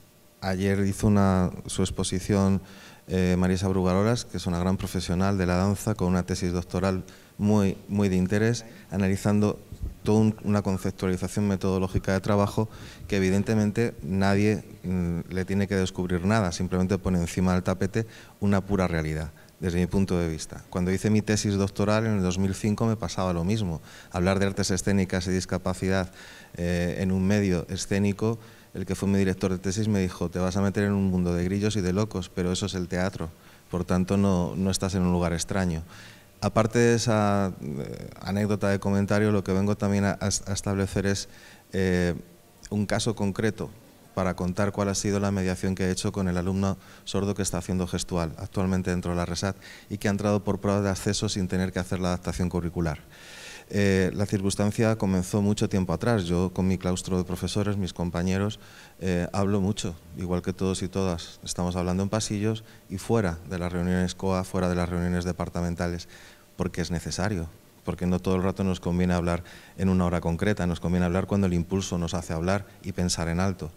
Ayer hizo una, su exposición eh, Marisa Brugaroras, que es una gran profesional de la danza con una tesis doctoral muy, muy de interés, analizando toda una conceptualización metodológica de trabajo que evidentemente nadie mm, le tiene que descubrir nada, simplemente pone encima del tapete una pura realidad desde mi punto de vista. Cuando hice mi tesis doctoral en el 2005 me pasaba lo mismo. Hablar de artes escénicas y discapacidad eh, en un medio escénico el que fue mi director de tesis me dijo, te vas a meter en un mundo de grillos y de locos, pero eso es el teatro, por tanto no, estás en un lugar extraño. Aparte de esa eh, anécdota de comentario, lo que vengo también a, establecer es eh, un caso concreto para contar cuál ha sido la mediación que he hecho con el alumno sordo que está haciendo gestual actualmente dentro de la RESAT y que ha entrado por prueba de acceso sin tener que hacer la adaptación curricular. Eh, la circunstancia comenzó mucho tiempo atrás. Yo con mi claustro de profesores, mis compañeros, eh, hablo mucho, igual que todos y todas. Estamos hablando en pasillos y fuera de las reuniones COA, fuera de las reuniones departamentales, porque es necesario, porque no todo el rato nos conviene hablar en una hora concreta, nos conviene hablar cuando el impulso nos hace hablar y pensar en alto,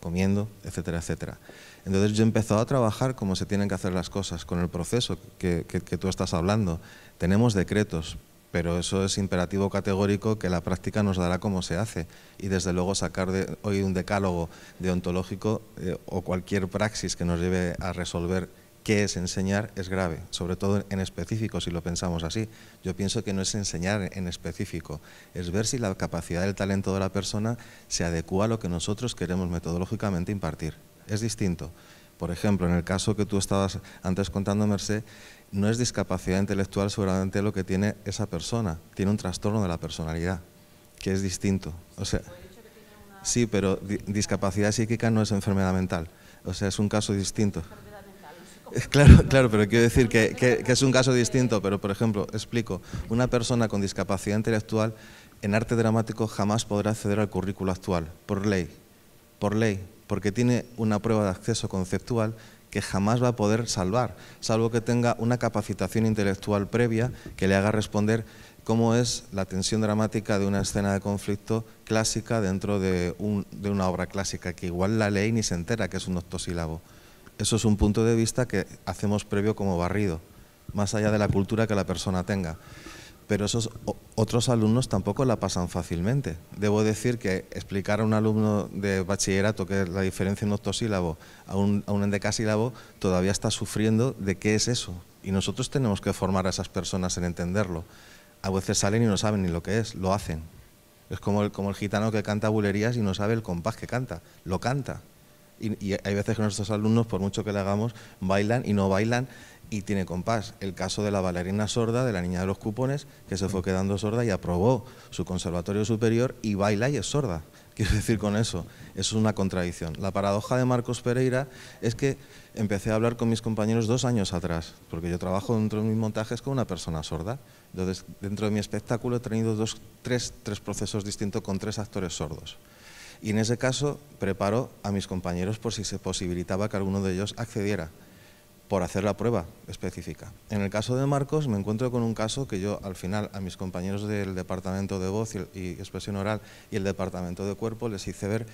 comiendo, etcétera, etcétera. Entonces yo he empezado a trabajar como se tienen que hacer las cosas, con el proceso que tú estás hablando. Tenemos decretos, pero eso es imperativo categórico que la práctica nos dará cómo se hace. Y desde luego sacar de hoy un decálogo deontológico eh, o cualquier praxis que nos lleve a resolver qué es enseñar es grave, sobre todo en específico, si lo pensamos así. Yo pienso que no es enseñar en específico, es ver si la capacidad del talento de la persona se adecua a lo que nosotros queremos metodológicamente impartir. Es distinto. Por ejemplo, en el caso que tú estabas antes contando, Merced, no es discapacidad intelectual seguramente lo que tiene esa persona, tiene un trastorno de la personalidad, que es distinto. O sea, sí, pero discapacidad psíquica no es enfermedad mental, o sea, es un caso distinto. Claro, claro, pero quiero decir que, que, es un caso distinto, pero por ejemplo, explico, una persona con discapacidad intelectual en arte dramático jamás podrá acceder al currículo actual, por ley, por ley, porque tiene una prueba de acceso conceptual que jamás va a poder salvar, salvo que tenga una capacitación intelectual previa que le haga responder cómo es la tensión dramática de una escena de conflicto clásica dentro de, de una obra clásica, que igual la ley ni se entera que es un octosílabo. Eso es un punto de vista que hacemos previo como barrido, más allá de la cultura que la persona tenga pero esos otros alumnos tampoco la pasan fácilmente. Debo decir que explicar a un alumno de bachillerato que la diferencia en octosílabo a un, a un endecasílabo todavía está sufriendo de qué es eso. Y nosotros tenemos que formar a esas personas en entenderlo. A veces salen y no saben ni lo que es, lo hacen. Es como el, como el gitano que canta bulerías y no sabe el compás que canta, lo canta. Y, y hay veces que nuestros alumnos, por mucho que le hagamos, bailan y no bailan y tiene compás. El caso de la bailarina sorda, de la niña de los cupones, que se fue quedando sorda y aprobó su conservatorio superior y baila y es sorda. Quiero decir con eso, es una contradicción. La paradoja de Marcos Pereira es que empecé a hablar con mis compañeros dos años atrás, porque yo trabajo dentro de mis montajes con una persona sorda. Entonces, dentro de mi espectáculo he tenido tres, tres procesos distintos con tres actores sordos. Y en ese caso, preparo a mis compañeros por si se posibilitaba que alguno de ellos accediera por hacer la prueba específica. En el caso de Marcos me encuentro con un caso que yo al final a mis compañeros del departamento de voz y, expresión oral y el departamento de cuerpo les hice ver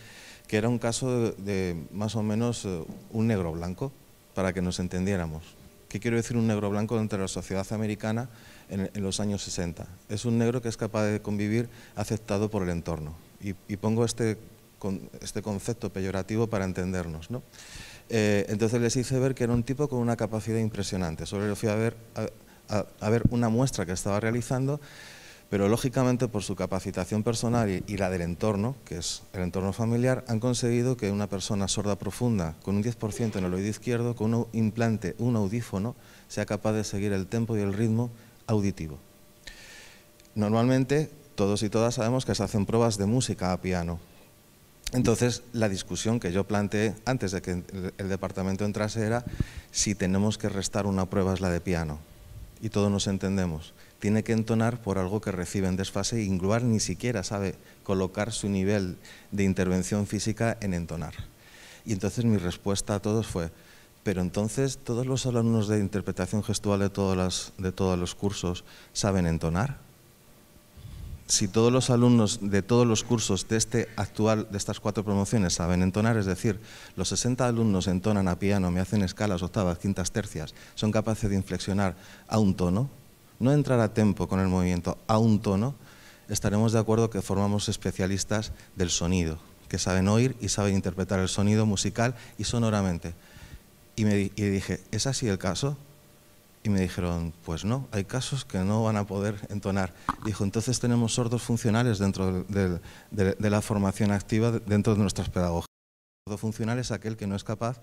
que era un caso de, más o menos eh, un negro blanco para que nos entendiéramos. ¿Qué quiero decir un negro blanco entre la sociedad americana en, los años 60? Es un negro que es capaz de convivir aceptado por el entorno. Y, y pongo este, este concepto peyorativo para entendernos. ¿no? Eh, entonces les hice ver que era un tipo con una capacidad impresionante. Solo le fui a ver, una muestra que estaba realizando, pero lógicamente por su capacitación personal y, y, la del entorno, que es el entorno familiar, han conseguido que una persona sorda profunda con un 10% en el oído izquierdo, con un implante, un audífono, sea capaz de seguir el tempo y el ritmo auditivo. Normalmente todos y todas sabemos que se hacen pruebas de música a piano, entonces, la discusión que yo planteé antes de que el departamento entrase era si tenemos que restar una prueba es la de piano. Y todos nos entendemos. Tiene que entonar por algo que recibe en desfase y Inglobar ni siquiera sabe colocar su nivel de intervención física en entonar. Y entonces mi respuesta a todos fue, pero entonces todos los alumnos de interpretación gestual de de todos los cursos saben entonar si todos los alumnos de todos los cursos de, este actual, de estas cuatro promociones saben entonar, es decir, los 60 alumnos entonan a piano, me hacen escalas, octavas, quintas, tercias, son capaces de inflexionar a un tono, no entrar a tempo con el movimiento, a un tono, estaremos de acuerdo que formamos especialistas del sonido, que saben oír y saben interpretar el sonido musical y sonoramente. Y, me, y dije, ¿es así el caso? Y me dijeron, pues no, hay casos que no van a poder entonar. Dijo, entonces tenemos sordos funcionales dentro de, la formación activa, dentro de nuestras pedagogías. Sordo funcional es aquel que no es capaz,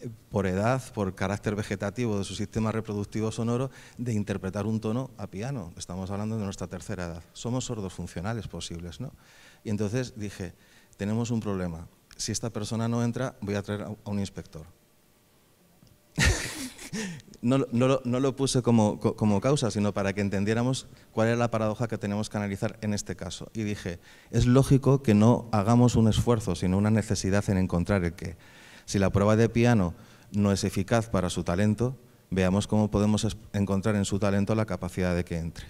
eh, por edad, por carácter vegetativo de su sistema reproductivo sonoro, de interpretar un tono a piano. Estamos hablando de nuestra tercera edad. Somos sordos funcionales posibles, ¿no? Y entonces dije, tenemos un problema. Si esta persona no entra, voy a traer a un inspector. no, lo puse como, causa, sino para que entendiéramos cuál era la paradoja que tenemos que analizar en este caso. Y dije, es lógico que no hagamos un esfuerzo, sino una necesidad en encontrar el que Si la prueba de piano no es eficaz para su talento, veamos cómo podemos encontrar en su talento la capacidad de que entre.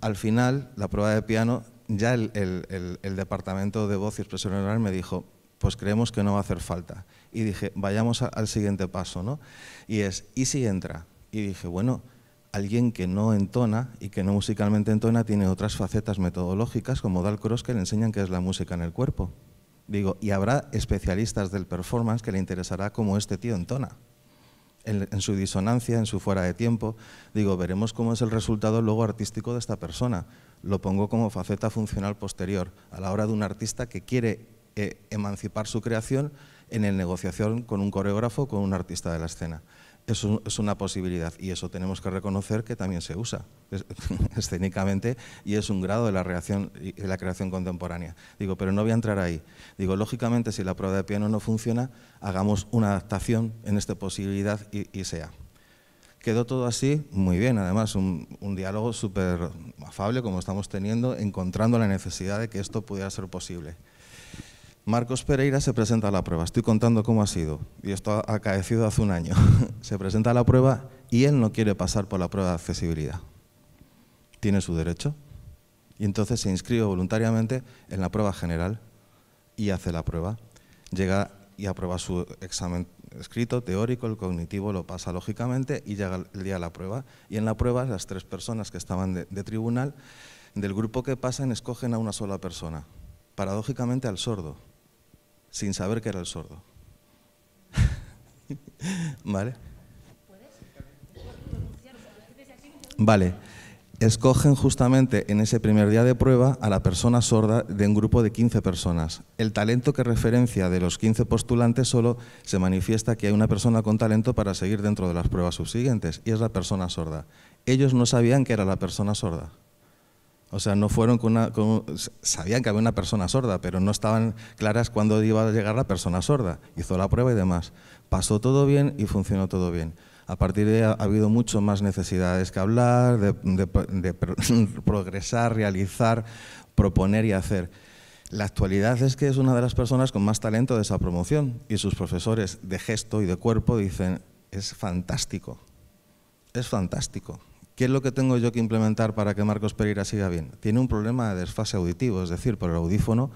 Al final, la prueba de piano, ya el, el departamento de voz y expresión oral me dijo, pues creemos que no va a hacer falta y dije, vayamos al siguiente paso, ¿no? Y es, ¿y si entra? Y dije, bueno, alguien que no entona y que no musicalmente entona tiene otras facetas metodológicas como Dal Cross que le enseñan qué es la música en el cuerpo. Digo, y habrá especialistas del performance que le interesará cómo este tío entona. En, su disonancia, en su fuera de tiempo. Digo, veremos cómo es el resultado luego artístico de esta persona. Lo pongo como faceta funcional posterior, a la hora de un artista que quiere eh, emancipar su creación en el negociación con un coreógrafo, con un artista de la escena. Eso es una posibilidad y eso tenemos que reconocer que también se usa escénicamente y es un grado de la, la creación contemporánea. Digo, pero no voy a entrar ahí. Digo, lógicamente, si la prueba de piano no funciona, hagamos una adaptación en esta posibilidad y, sea quedó todo así muy bien, además un diálogo súper afable como estamos teniendo, encontrando la necesidad de que esto pudiera ser posible. Marcos Pereira se presenta a la prueba. Estoy contando cómo ha sido. Y esto ha acaecido hace un año. se presenta a la prueba y él no quiere pasar por la prueba de accesibilidad. Tiene su derecho. Y entonces se inscribe voluntariamente en la prueba general y hace la prueba. Llega y aprueba su examen escrito, teórico, el cognitivo lo pasa lógicamente y llega el día de la prueba. Y en la prueba las tres personas que estaban de tribunal, del grupo que pasan, escogen a una sola persona, paradójicamente al sordo sin saber que era el sordo. ¿Vale? Vale. Escogen justamente en ese primer día de prueba a la persona sorda de un grupo de 15 personas. El talento que referencia de los 15 postulantes solo se manifiesta que hay una persona con talento para seguir dentro de las pruebas subsiguientes, y es la persona sorda. Ellos no sabían que era la persona sorda. O sea, no fueron con una... sabían que había una persona sorda, pero no estaban claras cuándo iba a llegar la persona sorda. Hizo la prueba y demás. Pasó todo bien y funcionó todo bien. A partir de ahí ha habido mucho más necesidades que hablar, de, de progresar, realizar, proponer y hacer. La actualidad es que es una de las personas con más talento de esa promoción y sus profesores de gesto y de cuerpo dicen, es fantástico, es fantástico. ¿Qué es lo que tengo yo que implementar para que Marcos Pereira siga bien? Tiene un problema de desfase auditivo, es decir, por el audífono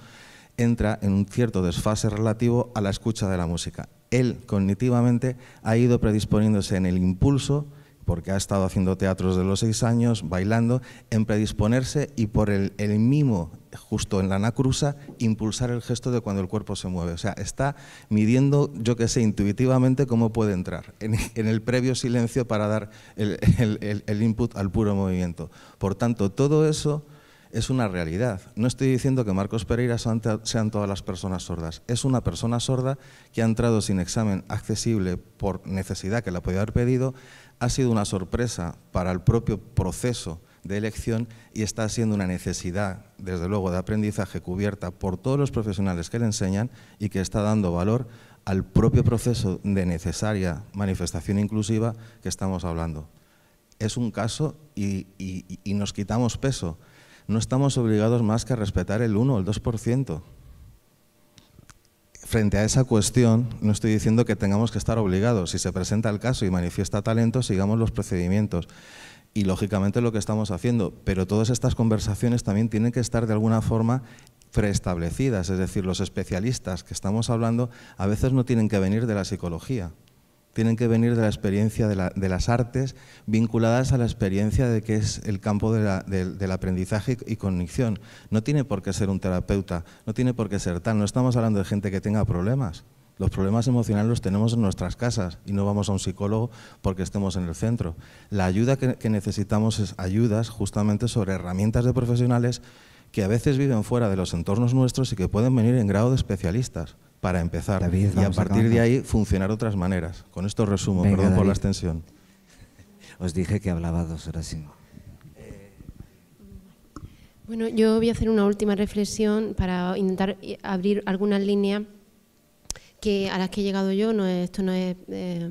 entra en un cierto desfase relativo a la escucha de la música. Él cognitivamente ha ido predisponiéndose en el impulso, porque ha estado haciendo teatros de los seis años, bailando, en predisponerse y por el, el mimo justo en la anacrusa, impulsar el gesto de cuando el cuerpo se mueve. O sea, está midiendo, yo que sé, intuitivamente cómo puede entrar en, el previo silencio para dar el, el, input al puro movimiento. Por tanto, todo eso es una realidad. No estoy diciendo que Marcos Pereira sean todas las personas sordas. Es una persona sorda que ha entrado sin examen accesible por necesidad que la podía haber pedido. Ha sido una sorpresa para el propio proceso de elección y está siendo una necesidad, desde luego, de aprendizaje cubierta por todos los profesionales que le enseñan y que está dando valor al propio proceso de necesaria manifestación inclusiva que estamos hablando. Es un caso y, nos quitamos peso. No estamos obligados más que a respetar el 1 o el 2% frente a esa cuestión, no estoy diciendo que tengamos que estar obligados. Si se presenta el caso y manifiesta talento, sigamos los procedimientos y lógicamente lo que estamos haciendo, pero todas estas conversaciones también tienen que estar de alguna forma preestablecidas, es decir, los especialistas que estamos hablando a veces no tienen que venir de la psicología, tienen que venir de la experiencia de, las artes vinculadas a la experiencia de que es el campo del aprendizaje y conexión. No tiene por qué ser un terapeuta, no tiene por qué ser tal, no estamos hablando de gente que tenga problemas, los problemas emocionales los tenemos en nuestras casas y no vamos a un psicólogo porque estemos en el centro. La ayuda que, necesitamos es ayudas justamente sobre herramientas de profesionales que a veces viven fuera de los entornos nuestros y que pueden venir en grado de especialistas para empezar y a partir de ahí funcionar otras maneras. Con esto resumo, perdón por la extensión. Os dije que hablaba dos horas y eh, Bueno, yo voy a hacer una última reflexión para intentar abrir alguna línea que a las que he llegado yo, esto no es... creo eh,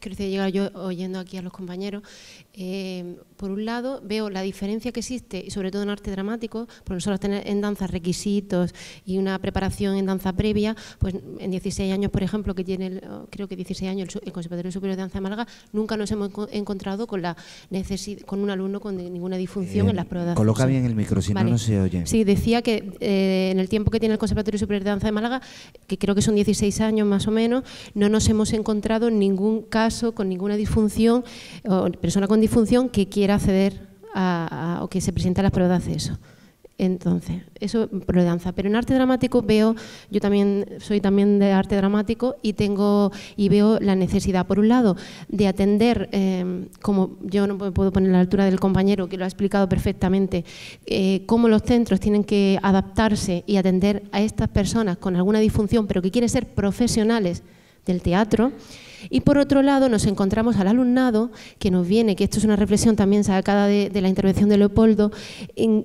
que he llegado yo oyendo aquí a los compañeros, Em, por un lado, veo la diferencia que existe, sobre todo en arte dramático, por nosotros tener en danza requisitos y una preparación en danza previa, pues en 16 años, por ejemplo, que tiene, el, creo que 16 años, el, Conservatorio Superior de Danza de Málaga, nunca nos hemos encontrado con la con un alumno con ninguna disfunción en eh, las pruebas. Coloca bien el micro, si no, no se oye. Sí, decía que eh, en el tiempo que tiene el Conservatorio Superior de Danza de Málaga, que creo que son 16 años más o menos, no nos hemos encontrado en ningún caso con ninguna disfunción o persona con disfunción que quiera acceder a, o que se presenta a las pruebas de acceso. Entonces, eso pro danza. Pero en arte dramático veo, yo también soy también de arte dramático y tengo y veo la necesidad, por un lado, de atender, em, como yo no me puedo poner a la altura del compañero que lo ha explicado perfectamente, eh, cómo los centros tienen que adaptarse y atender a estas personas con alguna disfunción, pero que quieren ser profesionales del teatro y por otro lado nos encontramos al alumnado que nos viene, que esto es una reflexión también sacada de, la intervención de Leopoldo,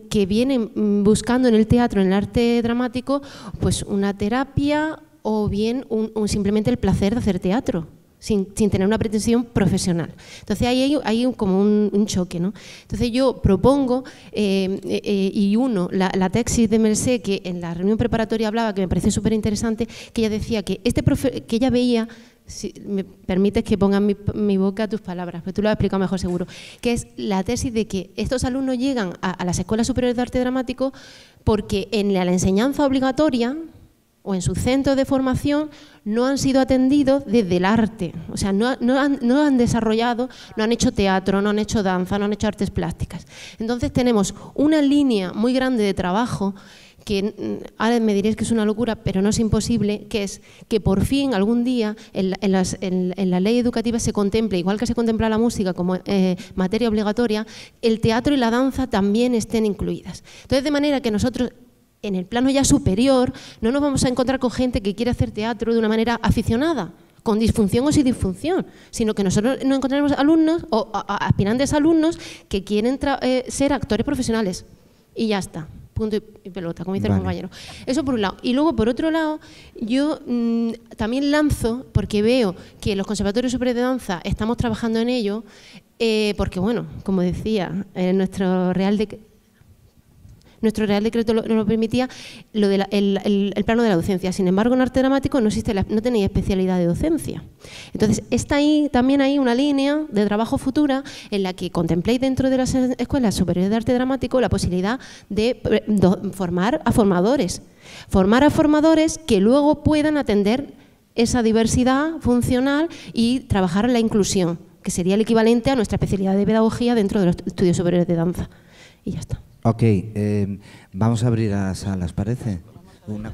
que viene mm, buscando en el teatro, en el arte dramático, pues una terapia o bien un, simplemente el placer de hacer teatro. Sin, tener una pretensión profesional. Entonces ahí hay, hay como un, choque. ¿no? Entonces yo propongo eh, eh, eh, y uno la, la tesis de Merced, que en la reunión preparatoria hablaba, que me pareció súper interesante, que ella decía que, este profe, que ella veía si me permites que ponga mi, boca a tus palabras, pero tú lo has explicado mejor seguro, que es la tesis de que estos alumnos llegan a, las escuelas superiores de arte dramático porque en la, enseñanza obligatoria o en sus centros de formación no han sido atendidos desde el arte. O sea, no, han, no, han, desarrollado, no han hecho teatro, no han hecho danza, no han hecho artes plásticas. Entonces tenemos una línea muy grande de trabajo que mm, ahora me diréis que es una locura, pero no es imposible, que es que por fin algún día en, la ley educativa se contemple, igual que se contempla la música como eh, materia obligatoria, el teatro y la danza también estén incluidas. Entonces, de manera que nosotros en el plano ya superior no nos vamos a encontrar con gente que quiere hacer teatro de una manera aficionada, con disfunción o sin disfunción, sino que nosotros nos encontraremos alumnos o aspirantes alumnos que quieren eh, ser actores profesionales. Y ya está punto y pelota, como dice el compañero. Eso por un lado. Y luego, por otro lado, yo mm, también lanzo, porque veo que los conservatorios superiores de danza estamos trabajando en ello, eh, porque, bueno, como decía, eh, nuestro Real de nuestro Real Decreto lo, no lo permitía, el, plano de la docencia. Sin embargo, en arte dramático no, existe no tenéis especialidad de docencia. Entonces, está ahí también hay una línea de trabajo futura en la que contempléis dentro de las escuelas superiores de arte dramático la posibilidad de eh, formar a formadores. Formar a formadores que luego puedan atender esa diversidad funcional y trabajar en la inclusión, que sería el equivalente a nuestra especialidad de pedagogía dentro de los estudios superiores de danza. Y ya está. Ok, em, vamos a abrir a salas, ¿parece? Una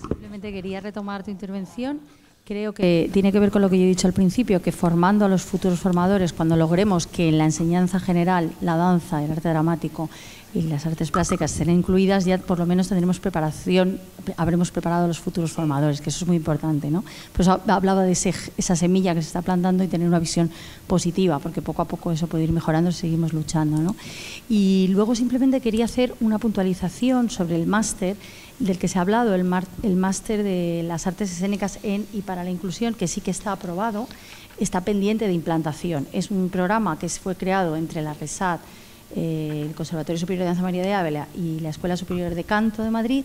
Simplemente quería retomar tu intervención. Creo que tiene que ver con lo que yo he dicho al principio, que formando a los futuros formadores, cuando logremos que en la enseñanza general, la danza, el arte dramático y las artes plásticas serán incluidas, ya por lo menos tendremos preparación, habremos preparado a los futuros formadores, que eso es muy importante. ¿no? Pues hablaba de esa semilla que se está plantando y tener una visión positiva, porque poco a poco eso puede ir mejorando y seguimos luchando. ¿no? Y luego simplemente quería hacer una puntualización sobre el máster del que se ha hablado, el, el máster de las artes escénicas en y para la inclusión, que sí que está aprobado, está pendiente de implantación. Es un programa que fue creado entre la RESAT, eh, el Conservatorio Superior de Danza María de Ávila y la Escuela Superior de Canto de Madrid,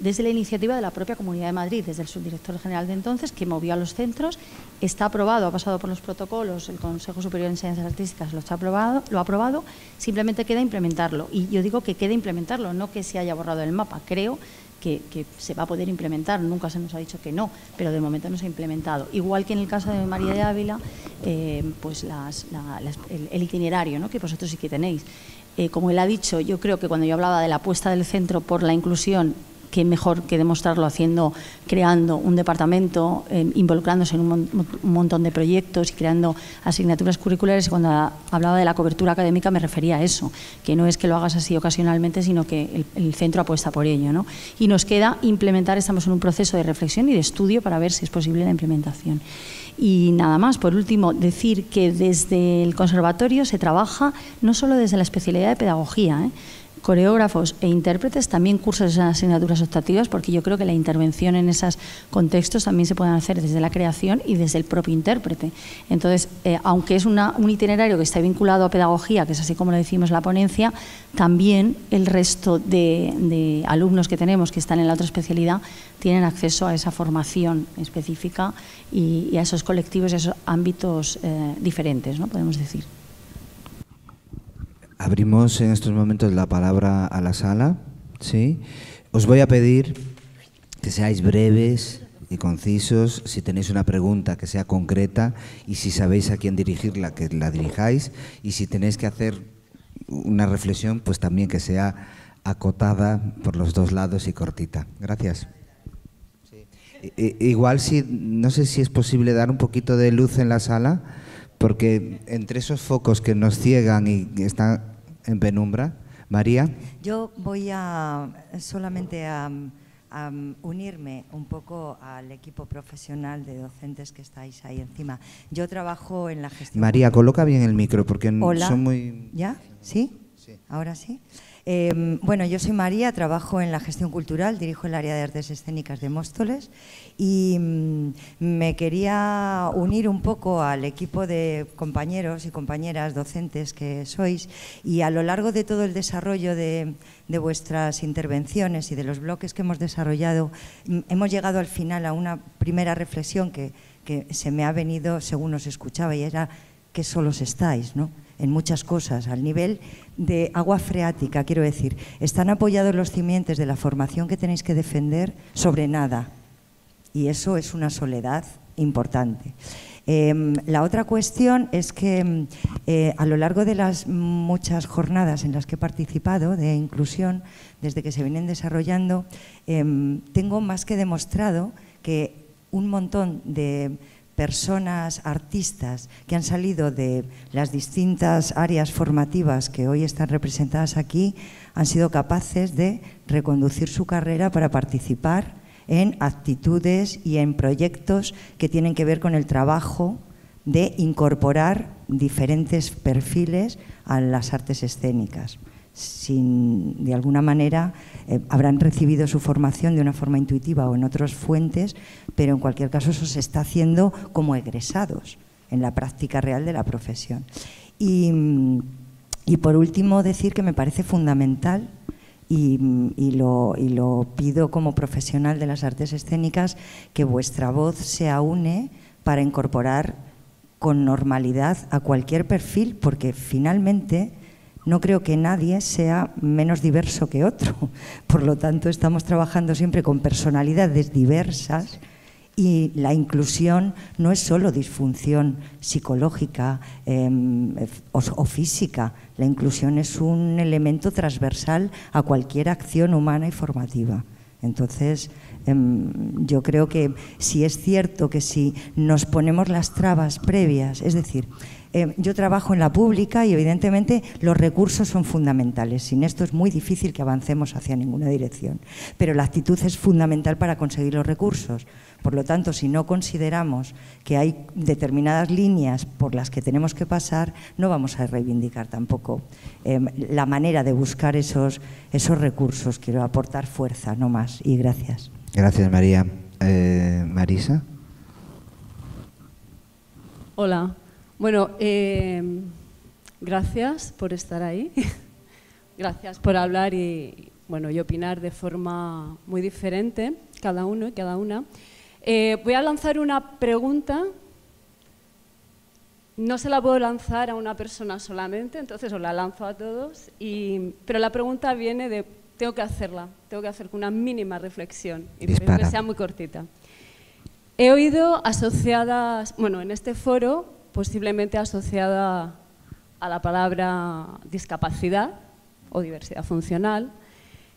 desde la iniciativa de la propia Comunidad de Madrid, desde el subdirector general de entonces, que movió a los centros, está aprobado, ha pasado por los protocolos, el Consejo Superior de Enseñanzas Artísticas lo, aprobado, lo ha aprobado, simplemente queda implementarlo. Y yo digo que queda implementarlo, no que se haya borrado el mapa. Creo que, se va a poder implementar. Nunca se nos ha dicho que no, pero de momento no se ha implementado. Igual que en el caso de María de Ávila, eh, pues las, el, itinerario que vosotros sí que tenéis. Eh, como él ha dicho, yo creo que cuando yo hablaba de la apuesta del centro por la inclusión qué mejor que demostrarlo haciendo, creando un departamento, eh, involucrándose en un, montón de proyectos y creando asignaturas curriculares. Cuando hablaba de la cobertura académica me refería a eso, que no es que lo hagas así ocasionalmente, sino que el, centro apuesta por ello. Y nos queda implementar, estamos en un proceso de reflexión y de estudio para ver si es posible la implementación. Y nada más, por último, decir que desde el conservatorio se trabaja no solo desde la especialidad de pedagogía, ¿eh? coreógrafos e intérpretes, también cursos esas asignaturas optativas, porque yo creo que la intervención en esos contextos también se puede hacer desde la creación y desde el propio intérprete. Entonces, eh, aunque es un itinerario que está vinculado a pedagogía, que es así como lo decimos la ponencia, también el resto de, alumnos que tenemos que están en la otra especialidad tienen acceso a esa formación específica y, a esos colectivos, a esos ámbitos eh, diferentes, ¿no? podemos decir. Abrimos en estos momentos la palabra a la sala. ¿sí? Os voy a pedir que seáis breves y concisos, si tenéis una pregunta que sea concreta y si sabéis a quién dirigirla, que la dirijáis, y si tenéis que hacer una reflexión, pues también que sea acotada por los dos lados y cortita. Gracias. Igual si, no sé si es posible dar un poquito de luz en la sala, porque entre esos focos que nos ciegan y están en penumbra. María. Yo voy a solamente a, unirme un poco al equipo profesional de docentes que estáis ahí encima. Yo trabajo en la gestión. María, coloca bien el micro porque Hola. son muy. ¿Ya? ¿Sí? sí. Ahora sí. Em, bueno, yo soy María, trabajo en la gestión cultural, dirijo el área de artes escénicas de Móstoles y mm, me quería unir un poco al equipo de compañeros y compañeras docentes que sois y a lo largo de todo el desarrollo de, vuestras intervenciones y de los bloques que hemos desarrollado, mm, hemos llegado al final a una primera reflexión que, se me ha venido según os escuchaba y era que solos estáis, ¿no? en muchas cosas, al nivel de agua freática, quiero decir, están apoyados los cimientos de la formación que tenéis que defender sobre nada, y eso es una soledad importante. Em, la otra cuestión es que em, eh, a lo largo de las muchas jornadas en las que he participado de inclusión, desde que se vienen desarrollando, em, tengo más que demostrado que un montón de personas, artistas que han salido de las distintas áreas formativas que hoy están representadas aquí, han sido capaces de reconducir su carrera para participar en actitudes y en proyectos que tienen que ver con el trabajo de incorporar diferentes perfiles a las artes escénicas. Sin, de alguna manera eh, habrán recibido su formación de una forma intuitiva o en otras fuentes, pero en cualquier caso eso se está haciendo como egresados en la práctica real de la profesión. Y, mm, y por último decir que me parece fundamental y, lo, lo pido como profesional de las artes escénicas, que vuestra voz se aúne para incorporar con normalidad a cualquier perfil, porque finalmente no creo que nadie sea menos diverso que otro. Por lo tanto, estamos trabajando siempre con personalidades diversas y la inclusión no es solo disfunción psicológica em, o, física, la inclusión es un elemento transversal a cualquier acción humana y formativa. Entonces, em, yo creo que si es cierto que si nos ponemos las trabas previas, es decir, em, yo trabajo en la pública y evidentemente los recursos son fundamentales. Sin esto es muy difícil que avancemos hacia ninguna dirección. Pero la actitud es fundamental para conseguir los recursos. Por lo tanto, si no consideramos que hay determinadas líneas por las que tenemos que pasar, no vamos a reivindicar tampoco em, la manera de buscar esos, recursos. Quiero aportar fuerza, no más. Y gracias. Gracias, María. Eh, Marisa. Hola. Bueno, em, gracias por estar ahí. gracias por hablar y, bueno, y opinar de forma muy diferente, cada uno y cada una. Eh, voy a lanzar una pregunta. No se la puedo lanzar a una persona solamente, entonces os la lanzo a todos. pero la pregunta viene de, tengo que hacerla, tengo que hacer una mínima reflexión y que sea muy cortita. He oído asociadas, bueno, en este foro, posiblemente asociada a la palabra discapacidad o diversidad funcional,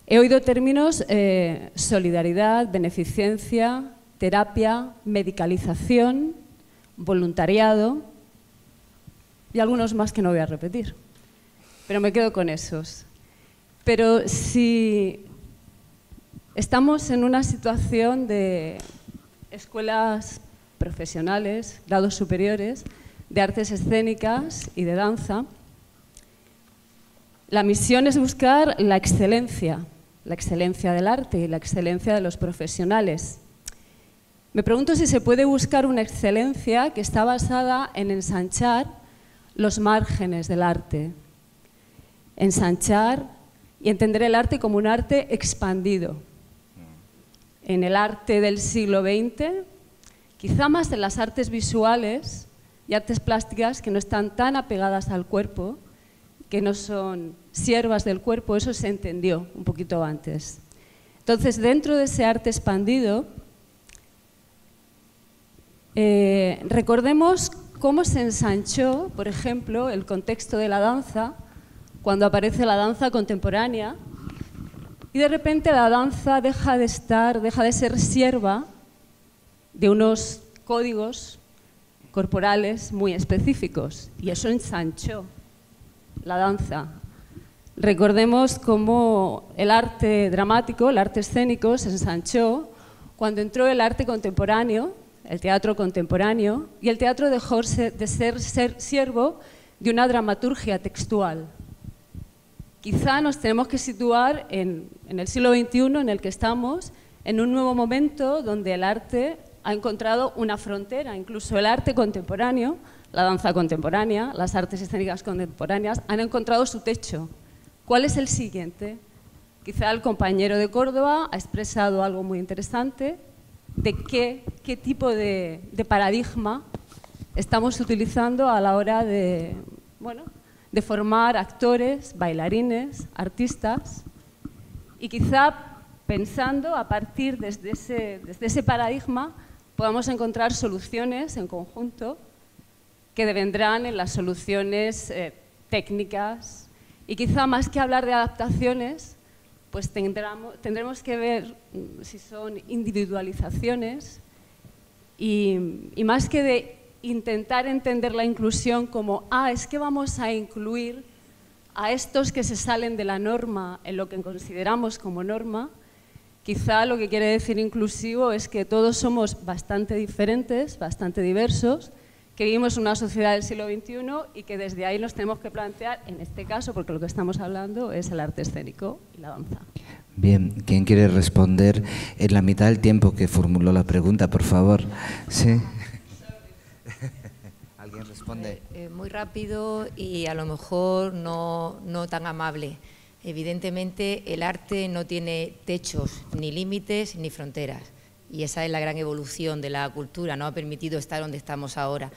he oído términos eh, solidaridad, beneficencia, terapia, medicalización, voluntariado y algunos más que no voy a repetir. Pero me quedo con esos. Pero si estamos en una situación de escuelas profesionales, grados superiores, de artes escénicas y de danza, la misión es buscar la excelencia, la excelencia del arte y la excelencia de los profesionales. Me pregunto si se puede buscar una excelencia que está basada en ensanchar los márgenes del arte, ensanchar y entender el arte como un arte expandido. En el arte del siglo XX, quizá más en las artes visuales y artes plásticas que no están tan apegadas al cuerpo, que no son siervas del cuerpo, eso se entendió un poquito antes. Entonces, dentro de ese arte expandido, eh, recordemos cómo se ensanchó, por ejemplo, el contexto de la danza cuando aparece la danza contemporánea y de repente la danza deja de estar, deja de ser sierva de unos códigos corporales muy específicos y eso ensanchó la danza. Recordemos cómo el arte dramático, el arte escénico se ensanchó cuando entró el arte contemporáneo el teatro contemporáneo y el teatro dejó de ser, siervo de una dramaturgia textual. Quizá nos tenemos que situar en el siglo XXI en el que estamos, en un nuevo momento donde el arte ha encontrado una frontera, incluso el arte contemporáneo, la danza contemporánea, las artes escénicas contemporáneas, han encontrado su techo. ¿Cuál es el siguiente? Quizá el compañero de Córdoba ha expresado algo muy interesante, de qué, tipo de, paradigma estamos utilizando a la hora de, formar actores, bailarines, artistas, y quizá pensando a partir desde ese, paradigma podamos encontrar soluciones en conjunto que devendrán en las soluciones eh, técnicas. Y quizá más que hablar de adaptaciones, pues tendremos, que ver mm, si son individualizaciones y, y más que de intentar entender la inclusión como, ah, es que vamos a incluir a estos que se salen de la norma, en lo que consideramos como norma, quizá lo que quiere decir inclusivo es que todos somos bastante diferentes, bastante diversos, que vivimos en una sociedad del siglo XXI y que desde ahí nos tenemos que plantear, en este caso, porque lo que estamos hablando es el arte escénico y la danza. Bien, ¿quién quiere responder en la mitad del tiempo que formuló la pregunta, por favor? Sí. ¿Alguien responde? Eh, eh, muy rápido y a lo mejor no, no tan amable. Evidentemente el arte no tiene techos, ni límites, ni fronteras y esa es la gran evolución de la cultura, ...no ha permitido estar donde estamos ahora.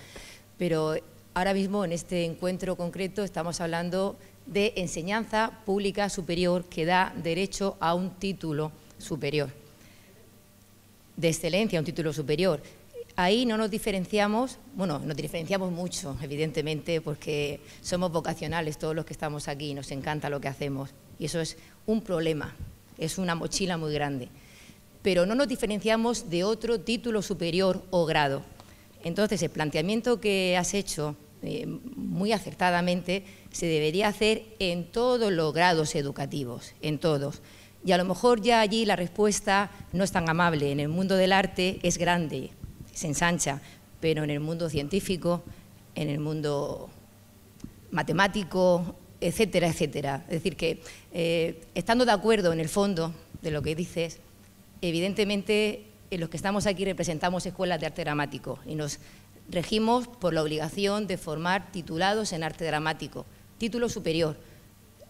Pero ahora mismo en este encuentro concreto estamos hablando de enseñanza pública superior que da derecho a un título superior, de excelencia, un título superior. Ahí no nos diferenciamos, bueno, nos diferenciamos mucho, evidentemente, porque somos vocacionales todos los que estamos aquí, nos encanta lo que hacemos. Y eso es un problema, es una mochila muy grande pero no nos diferenciamos de otro título superior o grado. Entonces, el planteamiento que has hecho eh, muy acertadamente se debería hacer en todos los grados educativos, en todos. Y a lo mejor ya allí la respuesta no es tan amable. En el mundo del arte es grande, se ensancha, pero en el mundo científico, en el mundo matemático, etcétera, etcétera. Es decir, que eh, estando de acuerdo en el fondo de lo que dices, evidentemente eh, los que estamos aquí representamos escuelas de arte dramático y nos regimos por la obligación de formar titulados en arte dramático, título superior.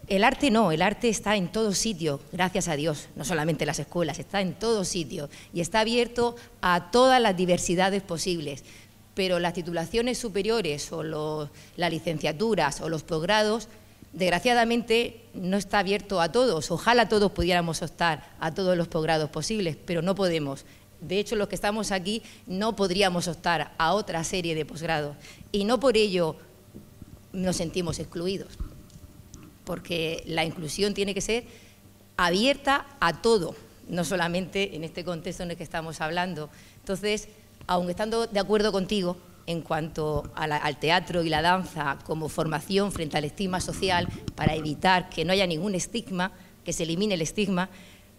El arte no, el arte está en todo sitio, gracias a Dios, no solamente las escuelas, está en todo sitio y está abierto a todas las diversidades posibles. Pero las titulaciones superiores o las licenciaturas o los posgrados desgraciadamente no está abierto a todos. Ojalá todos pudiéramos optar a todos los posgrados posibles, pero no podemos. De hecho, los que estamos aquí no podríamos optar a otra serie de posgrados y no por ello nos sentimos excluidos, porque la inclusión tiene que ser abierta a todo, no solamente en este contexto en el que estamos hablando. Entonces, aunque estando de acuerdo contigo, en cuanto al teatro y la danza como formación frente al estigma social para evitar que no haya ningún estigma, que se elimine el estigma,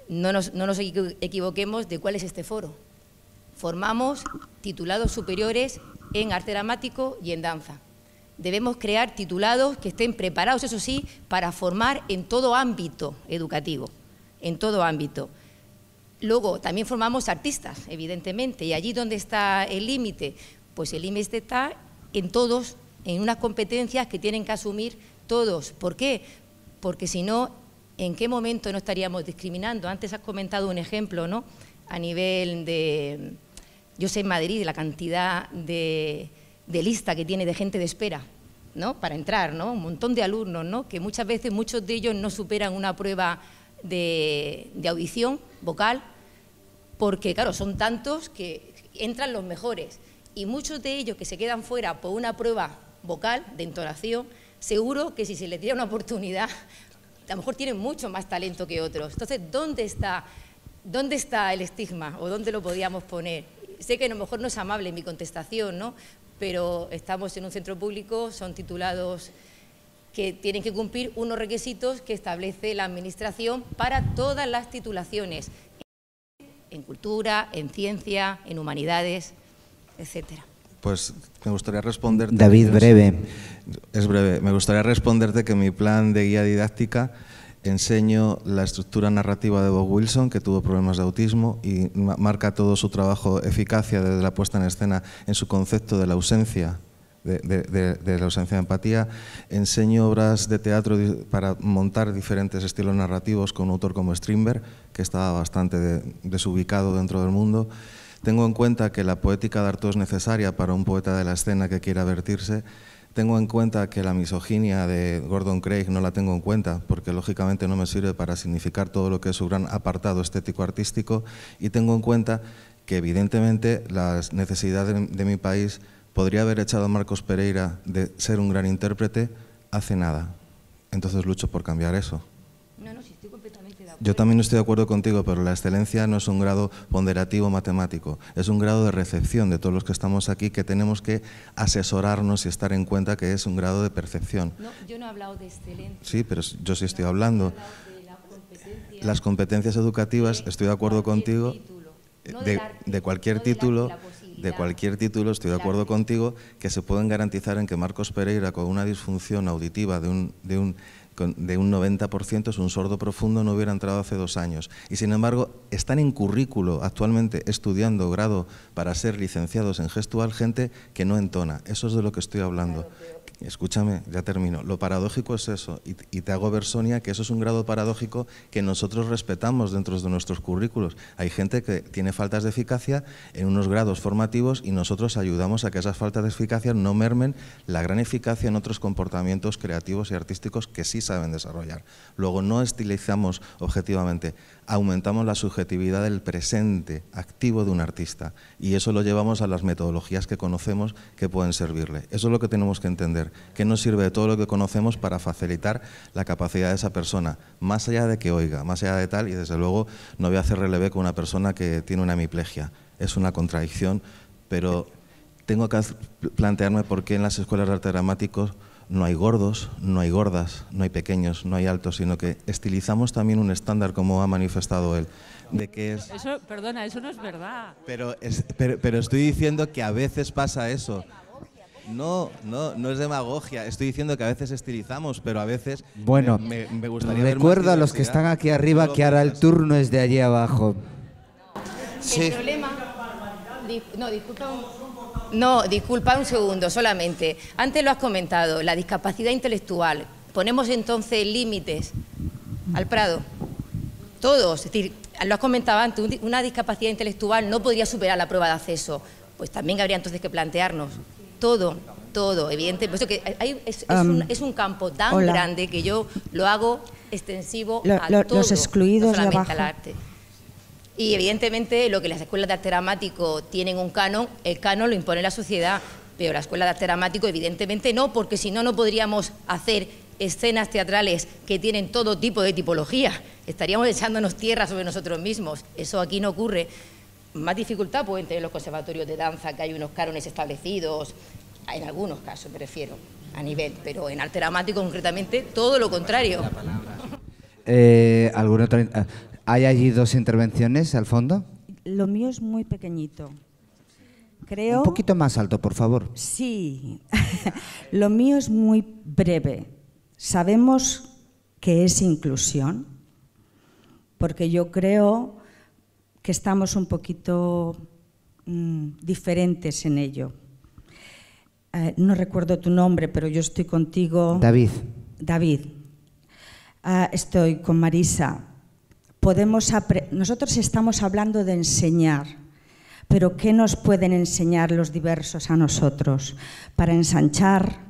no no nos equivoquemos de cuál es este foro. Formamos titulados superiores en arte dramático y en danza. Debemos crear titulados que estén preparados, eso sí, para formar en todo ámbito educativo, en todo ámbito. Luego, también formamos artistas, evidentemente, y allí donde está el límite, pues el IMEST está en todos, en unas competencias que tienen que asumir todos. ¿Por qué? Porque si no, ¿en qué momento no estaríamos discriminando? Antes has comentado un ejemplo, ¿no? A nivel de, yo sé en Madrid, la cantidad de, lista que tiene de gente de espera. ¿no? para entrar, ¿no? un montón de alumnos, ¿no? que muchas veces muchos de ellos no superan una prueba de, audición vocal, porque claro, son tantos que entran los mejores y muchos de ellos que se quedan fuera por una prueba vocal de entonación, seguro que si se les diera una oportunidad, a lo mejor tienen mucho más talento que otros. Entonces, ¿dónde está, dónde está el estigma o dónde lo podíamos poner? Sé que a lo mejor no es amable mi contestación, pero estamos en un centro público, son titulados que tienen que cumplir unos requisitos que establece la Administración para todas las titulaciones, en cultura, en ciencia, en humanidades etcétera. Pues me gustaría responderte. David, breve. Es breve. Me gustaría responderte que mi plan de guía didáctica enseño la estructura narrativa de Bob Wilson, que tuvo problemas de autismo y marca todo su trabajo eficacia desde la puesta en escena en su concepto de la ausencia de, la ausencia de empatía. Enseño obras de teatro para montar diferentes estilos narrativos con un autor como Strindberg, que estaba bastante desubicado dentro del mundo. Tengo en cuenta que la poética de Artaud es necesaria para un poeta de la escena que quiera vertirse. Tengo en cuenta que la misoginia de Gordon Craig no la tengo en cuenta, porque lógicamente no me sirve para significar todo lo que es su gran apartado estético-artístico. Y tengo en cuenta que evidentemente la necesidad de mi país podría haber echado a Marcos Pereira de ser un gran intérprete hace nada. Entonces lucho por cambiar eso. Yo también estoy de acuerdo contigo, pero la excelencia no es un grado ponderativo matemático, es un grado de recepción de todos los que estamos aquí que tenemos que asesorarnos y estar en cuenta que es un grado de percepción. No, yo no he hablado de excelencia. Sí, pero yo sí estoy hablando. Las competencias educativas, estoy de acuerdo contigo, eh, de, cualquier título de cualquier título, estoy de acuerdo contigo, que se pueden garantizar en que Marcos Pereira, con una disfunción auditiva de un, de un de un 90% es un sordo profundo, no hubiera entrado hace dos años. Y sin embargo, están en currículo actualmente estudiando grado para ser licenciados en gestual gente que no entona. Eso es de lo que estoy hablando. Escúchame, ya termino. Lo paradójico es eso. Y, te hago ver, Sonia, que eso es un grado paradójico que nosotros respetamos dentro de nuestros currículos. Hay gente que tiene faltas de eficacia en unos grados formativos y nosotros ayudamos a que esas faltas de eficacia no mermen la gran eficacia en otros comportamientos creativos y artísticos que sí saben desarrollar. Luego, no estilizamos objetivamente aumentamos la subjetividad del presente activo de un artista y eso lo llevamos a las metodologías que conocemos que pueden servirle. Eso es lo que tenemos que entender, que nos sirve de todo lo que conocemos para facilitar la capacidad de esa persona, más allá de que oiga, más allá de tal, y desde luego no voy a hacer relevé con una persona que tiene una hemiplegia. Es una contradicción, pero tengo que plantearme por qué en las escuelas de arte dramático no hay gordos, no hay gordas, no hay pequeños, no hay altos, sino que estilizamos también un estándar, como ha manifestado él, de que es... Eso, perdona, eso no es verdad. Pero, pero, estoy diciendo que a veces pasa eso. No, no, no es demagogia. Estoy diciendo que a veces estilizamos, pero a veces bueno, me, Recuerdo a los que están aquí arriba que ahora el turno es de allí abajo. El problema... No, disculpa no, disculpa un segundo, solamente. Antes lo has comentado, la discapacidad intelectual. ¿Ponemos entonces límites al Prado? Todos. Es decir, lo has comentado antes, una discapacidad intelectual no podría superar la prueba de acceso. Pues también habría entonces que plantearnos todo, todo, evidente. Puesto que es, un, campo tan grande que yo lo hago extensivo a todos los excluidos de al arte. Y evidentemente lo que las escuelas de arte dramático tienen un canon, el canon lo impone la sociedad, pero la escuela de arte dramático evidentemente no, porque si no, no podríamos hacer escenas teatrales que tienen todo tipo de tipología. Estaríamos echándonos tierra sobre nosotros mismos. Eso aquí no ocurre. Más dificultad pueden tener los conservatorios de danza, que hay unos cánones establecidos, en algunos casos me refiero, a nivel, pero en arte dramático concretamente todo lo contrario. Eh, ¿alguna otra, ah, ¿Hay allí dos intervenciones al fondo? Lo mío es muy pequeñito. Creo... Un poquito más alto, por favor. Sí, lo mío es muy breve. Sabemos que es inclusión, porque yo creo que estamos un poquito mm, diferentes en ello. Eh, no recuerdo tu nombre, pero yo estoy contigo. David. David. Ah, estoy con Marisa podemos nosotros estamos hablando de enseñar, pero ¿qué nos pueden enseñar los diversos a nosotros? Para ensanchar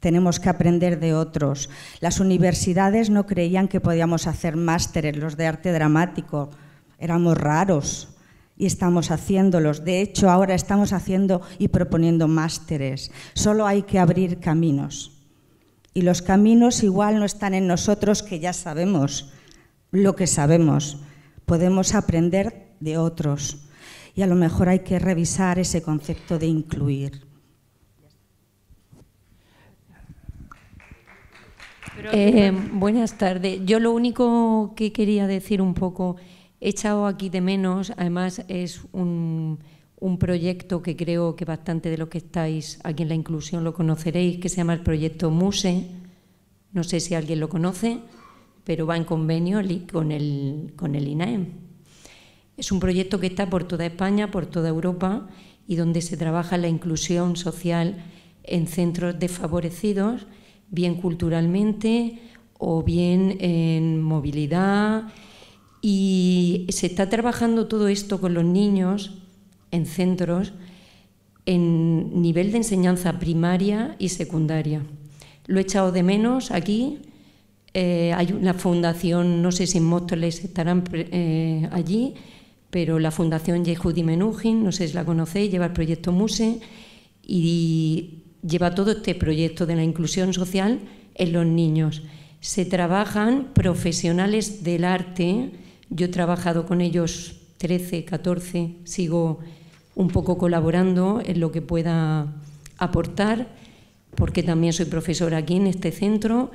tenemos que aprender de otros. Las universidades no creían que podíamos hacer másteres, los de arte dramático, éramos raros y estamos haciéndolos. De hecho, ahora estamos haciendo y proponiendo másteres. Solo hay que abrir caminos. Y los caminos igual no están en nosotros, que ya sabemos, lo que sabemos, podemos aprender de otros y a lo mejor hay que revisar ese concepto de incluir. Eh, eh, buenas tardes. Yo lo único que quería decir un poco, he echado aquí de menos, además es un, un proyecto que creo que bastante de los que estáis aquí en la inclusión lo conoceréis, que se llama el proyecto MUSE. No sé si alguien lo conoce pero va en convenio con el, con el INAEM. Es un proyecto que está por toda España, por toda Europa y donde se trabaja la inclusión social en centros desfavorecidos, bien culturalmente o bien en movilidad. Y se está trabajando todo esto con los niños en centros en nivel de enseñanza primaria y secundaria. Lo he echado de menos aquí eh, hay una fundación, no sé si en Móstoles estarán eh, allí, pero la fundación Yehudi Menuhin, no sé si la conocéis, lleva el proyecto MUSE y lleva todo este proyecto de la inclusión social en los niños. Se trabajan profesionales del arte, yo he trabajado con ellos 13, 14, sigo un poco colaborando en lo que pueda aportar, porque también soy profesora aquí en este centro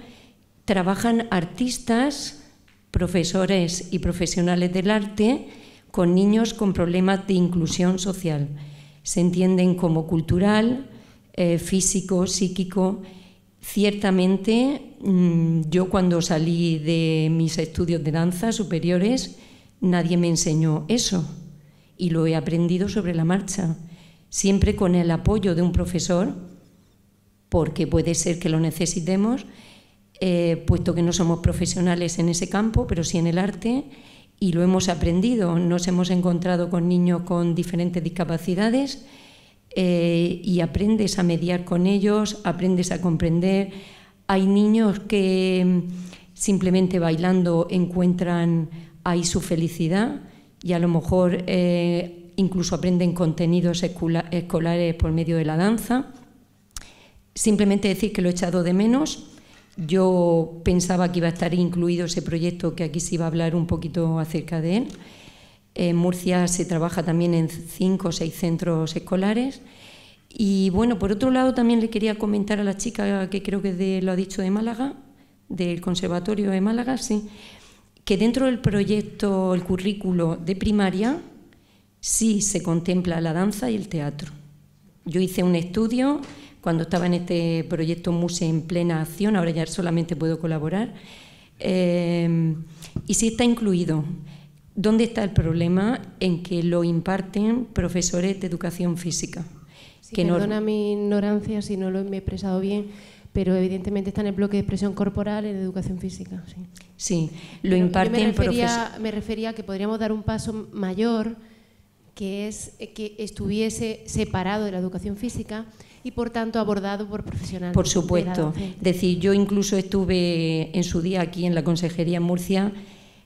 trabajan artistas, profesores y profesionales del arte con niños con problemas de inclusión social. Se entienden como cultural, eh, físico, psíquico. Ciertamente, mm, yo cuando salí de mis estudios de danza superiores, nadie me enseñó eso y lo he aprendido sobre la marcha, siempre con el apoyo de un profesor, porque puede ser que lo necesitemos, eh, puesto que no somos profesionales en ese campo, pero sí en el arte, y lo hemos aprendido. Nos hemos encontrado con niños con diferentes discapacidades eh, y aprendes a mediar con ellos, aprendes a comprender. Hay niños que mm, simplemente bailando encuentran ahí su felicidad y a lo mejor eh, incluso aprenden contenidos escolares por medio de la danza. Simplemente decir que lo he echado de menos yo pensaba que iba a estar incluido ese proyecto que aquí se iba a hablar un poquito acerca de él. En Murcia se trabaja también en cinco o seis centros escolares. Y bueno, por otro lado también le quería comentar a la chica que creo que lo ha dicho de Málaga, del Conservatorio de Málaga, sí, que dentro del proyecto, el currículo de primaria, sí se contempla la danza y el teatro. Yo hice un estudio cuando estaba en este proyecto Muse en plena acción, ahora ya solamente puedo colaborar. Em, y si está incluido, ¿dónde está el problema en que lo imparten profesores de educación física? perdona mi ignorancia si no lo he expresado bien, pero evidentemente está en el bloque de expresión corporal en educación física. Sí, sí lo imparten profesores... me refería a que podríamos dar un paso mayor, que es eh, que estuviese separado de la educación física y por tanto abordado por profesionales. Por supuesto. decir, yo incluso estuve en su día aquí en la Consejería en Murcia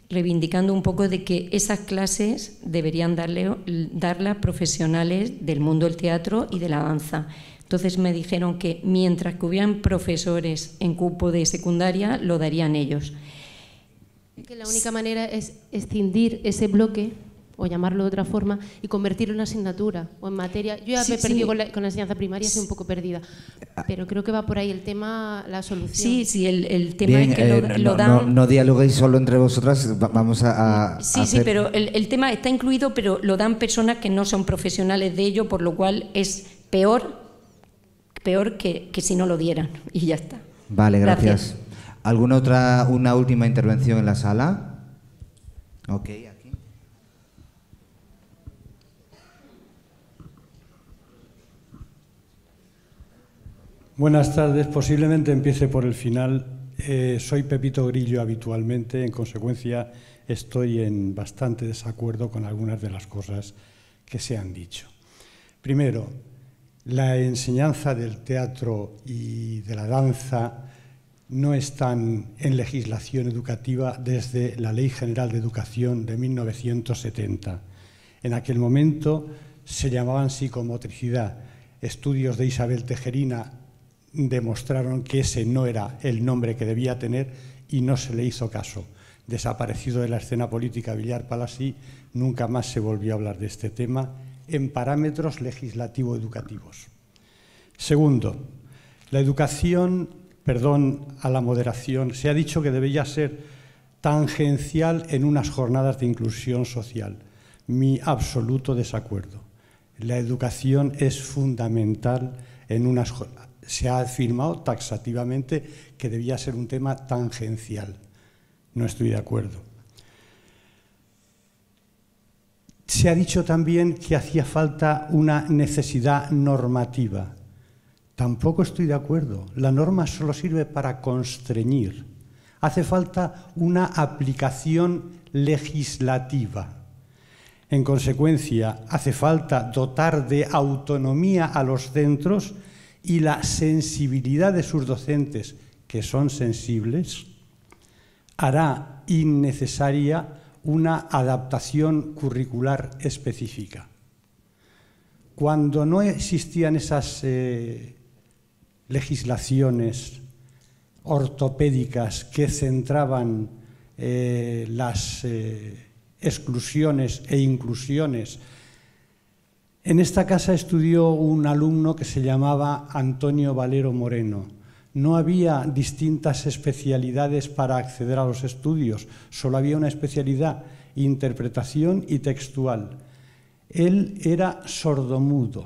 reivindicando un poco de que esas clases deberían darle, darlas profesionales del mundo del teatro y de la danza. Entonces me dijeron que mientras que hubieran profesores en cupo de secundaria, lo darían ellos. Que la única manera es escindir ese bloque o llamarlo de otra forma, y convertirlo en asignatura o en materia. Yo ya me he perdido con, la, enseñanza primaria, soy un poco perdida, ah. pero creo que va por ahí el tema, la solución. Sí, sí, el, el tema Bien, es que lo, eh, no, dan... No, no, dialoguéis solo entre vosotras, vamos a... sí, sí, pero el, el tema está incluido, pero lo dan personas que no son profesionales de ello, por lo cual es peor, peor que, que si no lo dieran, y ya está. Vale, gracias. gracias. ¿Alguna otra, una última intervención en la sala? Ok, Buenas tardes. Posiblemente empiece por el final. Eh, soy Pepito Grillo habitualmente, en consecuencia estoy en bastante desacuerdo con algunas de las cosas que se han dicho. Primero, la enseñanza del teatro y de la danza no están en legislación educativa desde la Ley General de Educación de 1970. En aquel momento se llamaban psicomotricidad, estudios de Isabel Tejerina demostraron que ese no era el nombre que debía tener y no se le hizo caso. Desaparecido de la escena política Villar Palasí, nunca más se volvió a hablar de este tema en parámetros legislativo-educativos. Segundo, la educación, perdón, a la moderación, se ha dicho que debía ser tangencial en unas jornadas de inclusión social. Mi absoluto desacuerdo. La educación es fundamental en unas se ha afirmado taxativamente que debía ser un tema tangencial. No estoy de acuerdo. Se ha dicho también que hacía falta una necesidad normativa. Tampoco estoy de acuerdo. La norma solo sirve para constreñir. Hace falta una aplicación legislativa. En consecuencia, hace falta dotar de autonomía a los centros y la sensibilidad de sus docentes, que son sensibles, hará innecesaria una adaptación curricular específica. Cuando no existían esas eh, legislaciones ortopédicas que centraban eh, las eh, exclusiones e inclusiones en esta casa estudió un alumno que se llamaba Antonio Valero Moreno. No había distintas especialidades para acceder a los estudios, solo había una especialidad, interpretación y textual. Él era sordomudo.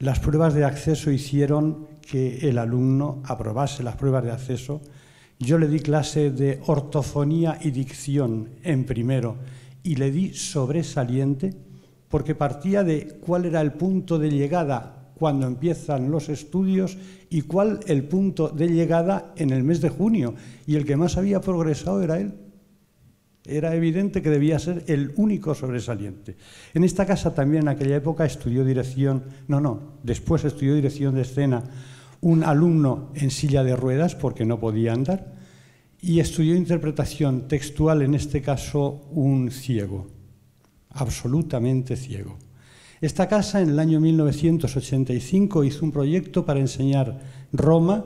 Las pruebas de acceso hicieron que el alumno aprobase las pruebas de acceso. Yo le di clase de ortofonía y dicción en primero y le di sobresaliente porque partía de cuál era el punto de llegada cuando empiezan los estudios y cuál el punto de llegada en el mes de junio. Y el que más había progresado era él. Era evidente que debía ser el único sobresaliente. En esta casa también en aquella época estudió dirección, no, no, después estudió dirección de escena un alumno en silla de ruedas porque no podía andar y estudió interpretación textual, en este caso un ciego absolutamente ciego. Esta casa en el año 1985 hizo un proyecto para enseñar Roma,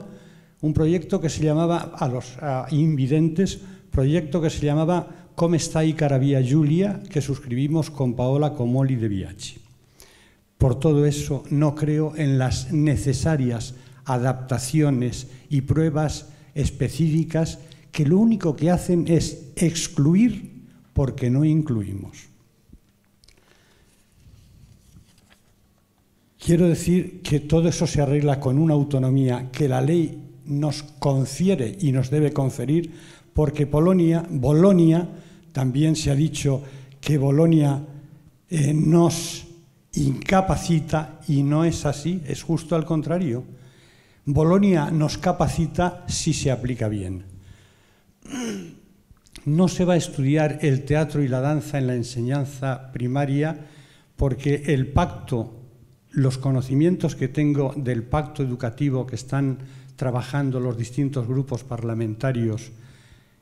un proyecto que se llamaba a los invidentes, proyecto que se llamaba Come está y vía Giulia, que suscribimos con Paola Comoli de Biachi. Por todo eso no creo en las necesarias adaptaciones y pruebas específicas que lo único que hacen es excluir porque no incluimos. Quiero decir que todo eso se arregla con una autonomía que la ley nos confiere y nos debe conferir, porque Polonia, Bolonia, también se ha dicho que Bolonia eh, nos incapacita y no es así, es justo al contrario. Bolonia nos capacita si se aplica bien. No se va a estudiar el teatro y la danza en la enseñanza primaria porque el pacto los conocimientos que tengo del pacto educativo que están trabajando los distintos grupos parlamentarios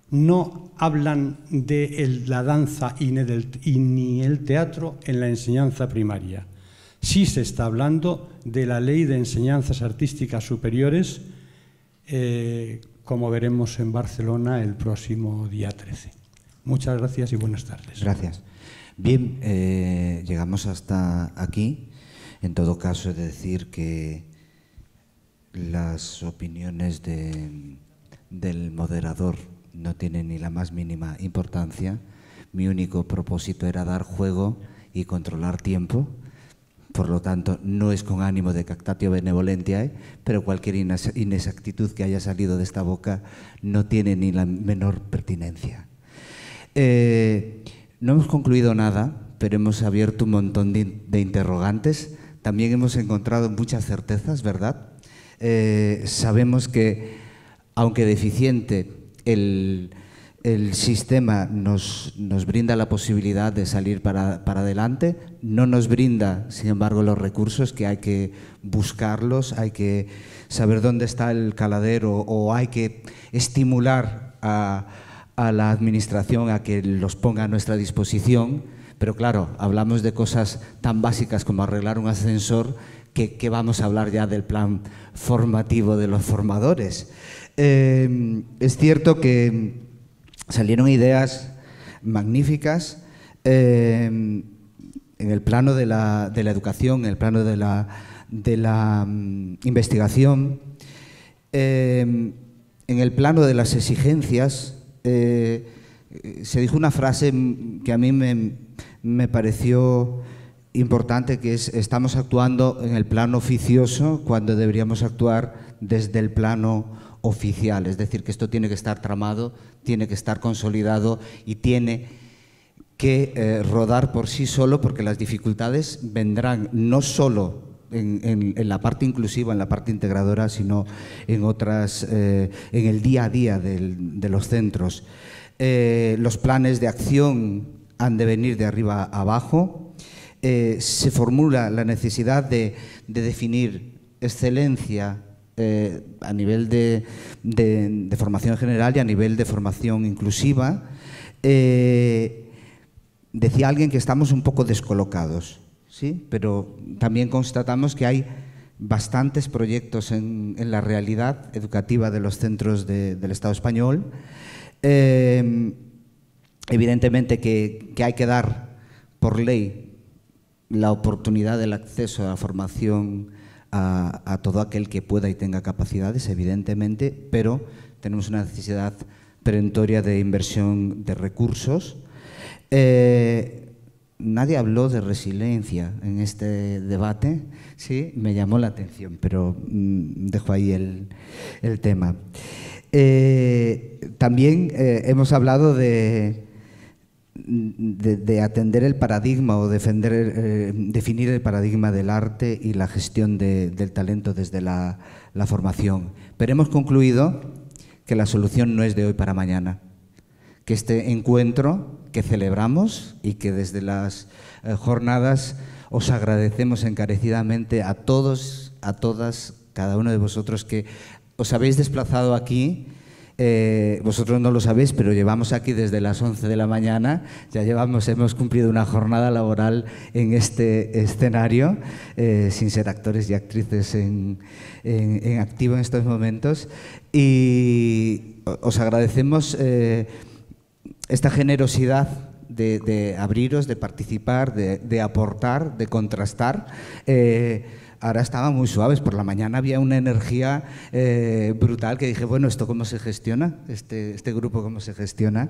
no hablan de la danza y, ni el teatro en la enseñanza primaria. Sí se está hablando de la ley de enseñanzas artísticas superiores, eh, como veremos en Barcelona el próximo día 13. Muchas gracias y buenas tardes. Gracias. Bien, eh, llegamos hasta aquí. En todo caso, he de decir que las opiniones del moderador no tienen ni la más mínima importancia. Mi único propósito era dar juego y controlar tiempo. Por lo tanto, no es con ánimo de cactatio benevolentiae, ¿eh? pero cualquier inexactitud que haya salido de esta boca no tiene ni la menor pertinencia. Eh, no hemos concluido nada, pero hemos abierto un montón de interrogantes también hemos encontrado muchas certezas, ¿verdad? Eh, sabemos que, aunque deficiente, el, sistema nos, brinda la posibilidad de salir para, adelante, no nos brinda, sin embargo, los recursos que hay que buscarlos, hay que saber dónde está el caladero o hay que estimular a la Administración a que los ponga a nuestra disposición pero claro, hablamos de cosas tan básicas como arreglar un ascensor que, vamos a hablar ya del plan formativo de los formadores. Em, es cierto que salieron ideas magníficas em, en el plano de la, educación, en el plano de la, mm, investigación, em, en el plano de las exigencias. Eh, se dijo una frase que a mí me, me pareció importante que estamos actuando en el plano oficioso cuando deberíamos actuar desde el plano oficial. Es decir, que esto tiene que estar tramado, tiene que estar consolidado y tiene que eh, rodar por sí solo porque las dificultades vendrán no solo en, la parte inclusiva, en la parte integradora, sino en otras, eh, en el día a día de los centros. Eh, los planes de acción han de venir de arriba abajo. Eh, se formula la necesidad de, definir excelencia eh, a nivel de, formación general y a nivel de formación inclusiva. Eh, decía alguien que estamos un poco descolocados, ¿sí? pero también constatamos que hay bastantes proyectos en, la realidad educativa de los centros del Estado español evidentemente que, hay que dar por ley la oportunidad del acceso a la formación a, todo aquel que pueda y tenga capacidades, evidentemente, pero tenemos una necesidad perentoria de inversión de recursos. Eh, nadie habló de resiliencia en este debate, sí, me llamó la atención, pero mm, dejo ahí el, tema. Eh, también eh, hemos hablado de, de, atender el paradigma o defender, eh, definir el paradigma del arte y la gestión del talento desde la, formación. Pero hemos concluido que la solución no es de hoy para mañana, que este encuentro que celebramos y que desde las eh, jornadas os agradecemos encarecidamente a todos, a todas, cada uno de vosotros que os habéis desplazado aquí eh, vosotros no lo sabéis, pero llevamos aquí desde las 11 de la mañana, ya llevamos, hemos cumplido una jornada laboral en este escenario, eh, sin ser actores y actrices en, activo en estos momentos. Y os agradecemos eh, esta generosidad de, abriros, de participar, de, aportar, de contrastar ahora estaban muy suaves. Por la mañana había una energía eh, brutal que dije, bueno, ¿esto cómo se gestiona? Este, este grupo cómo se gestiona.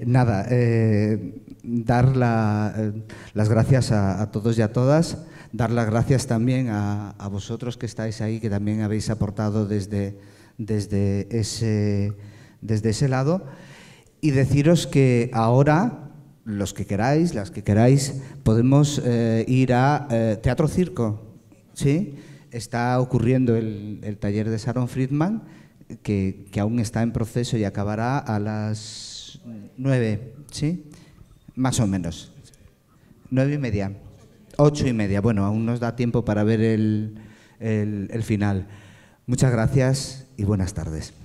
Nada, eh, dar eh, las gracias a, todos y a todas, dar las gracias también a, vosotros que estáis ahí, que también habéis aportado desde, desde, ese, desde ese lado, y deciros que ahora los que queráis, las que queráis, podemos ir a Teatro Circo. ¿sí? está ocurriendo el, el taller de Sharon Friedman, que, que, aún está en proceso y acabará a las nueve, ¿sí? Más o menos. Nueve y media. Ocho y media. Bueno, aún nos da tiempo para ver el, el, el final. Muchas gracias y buenas tardes.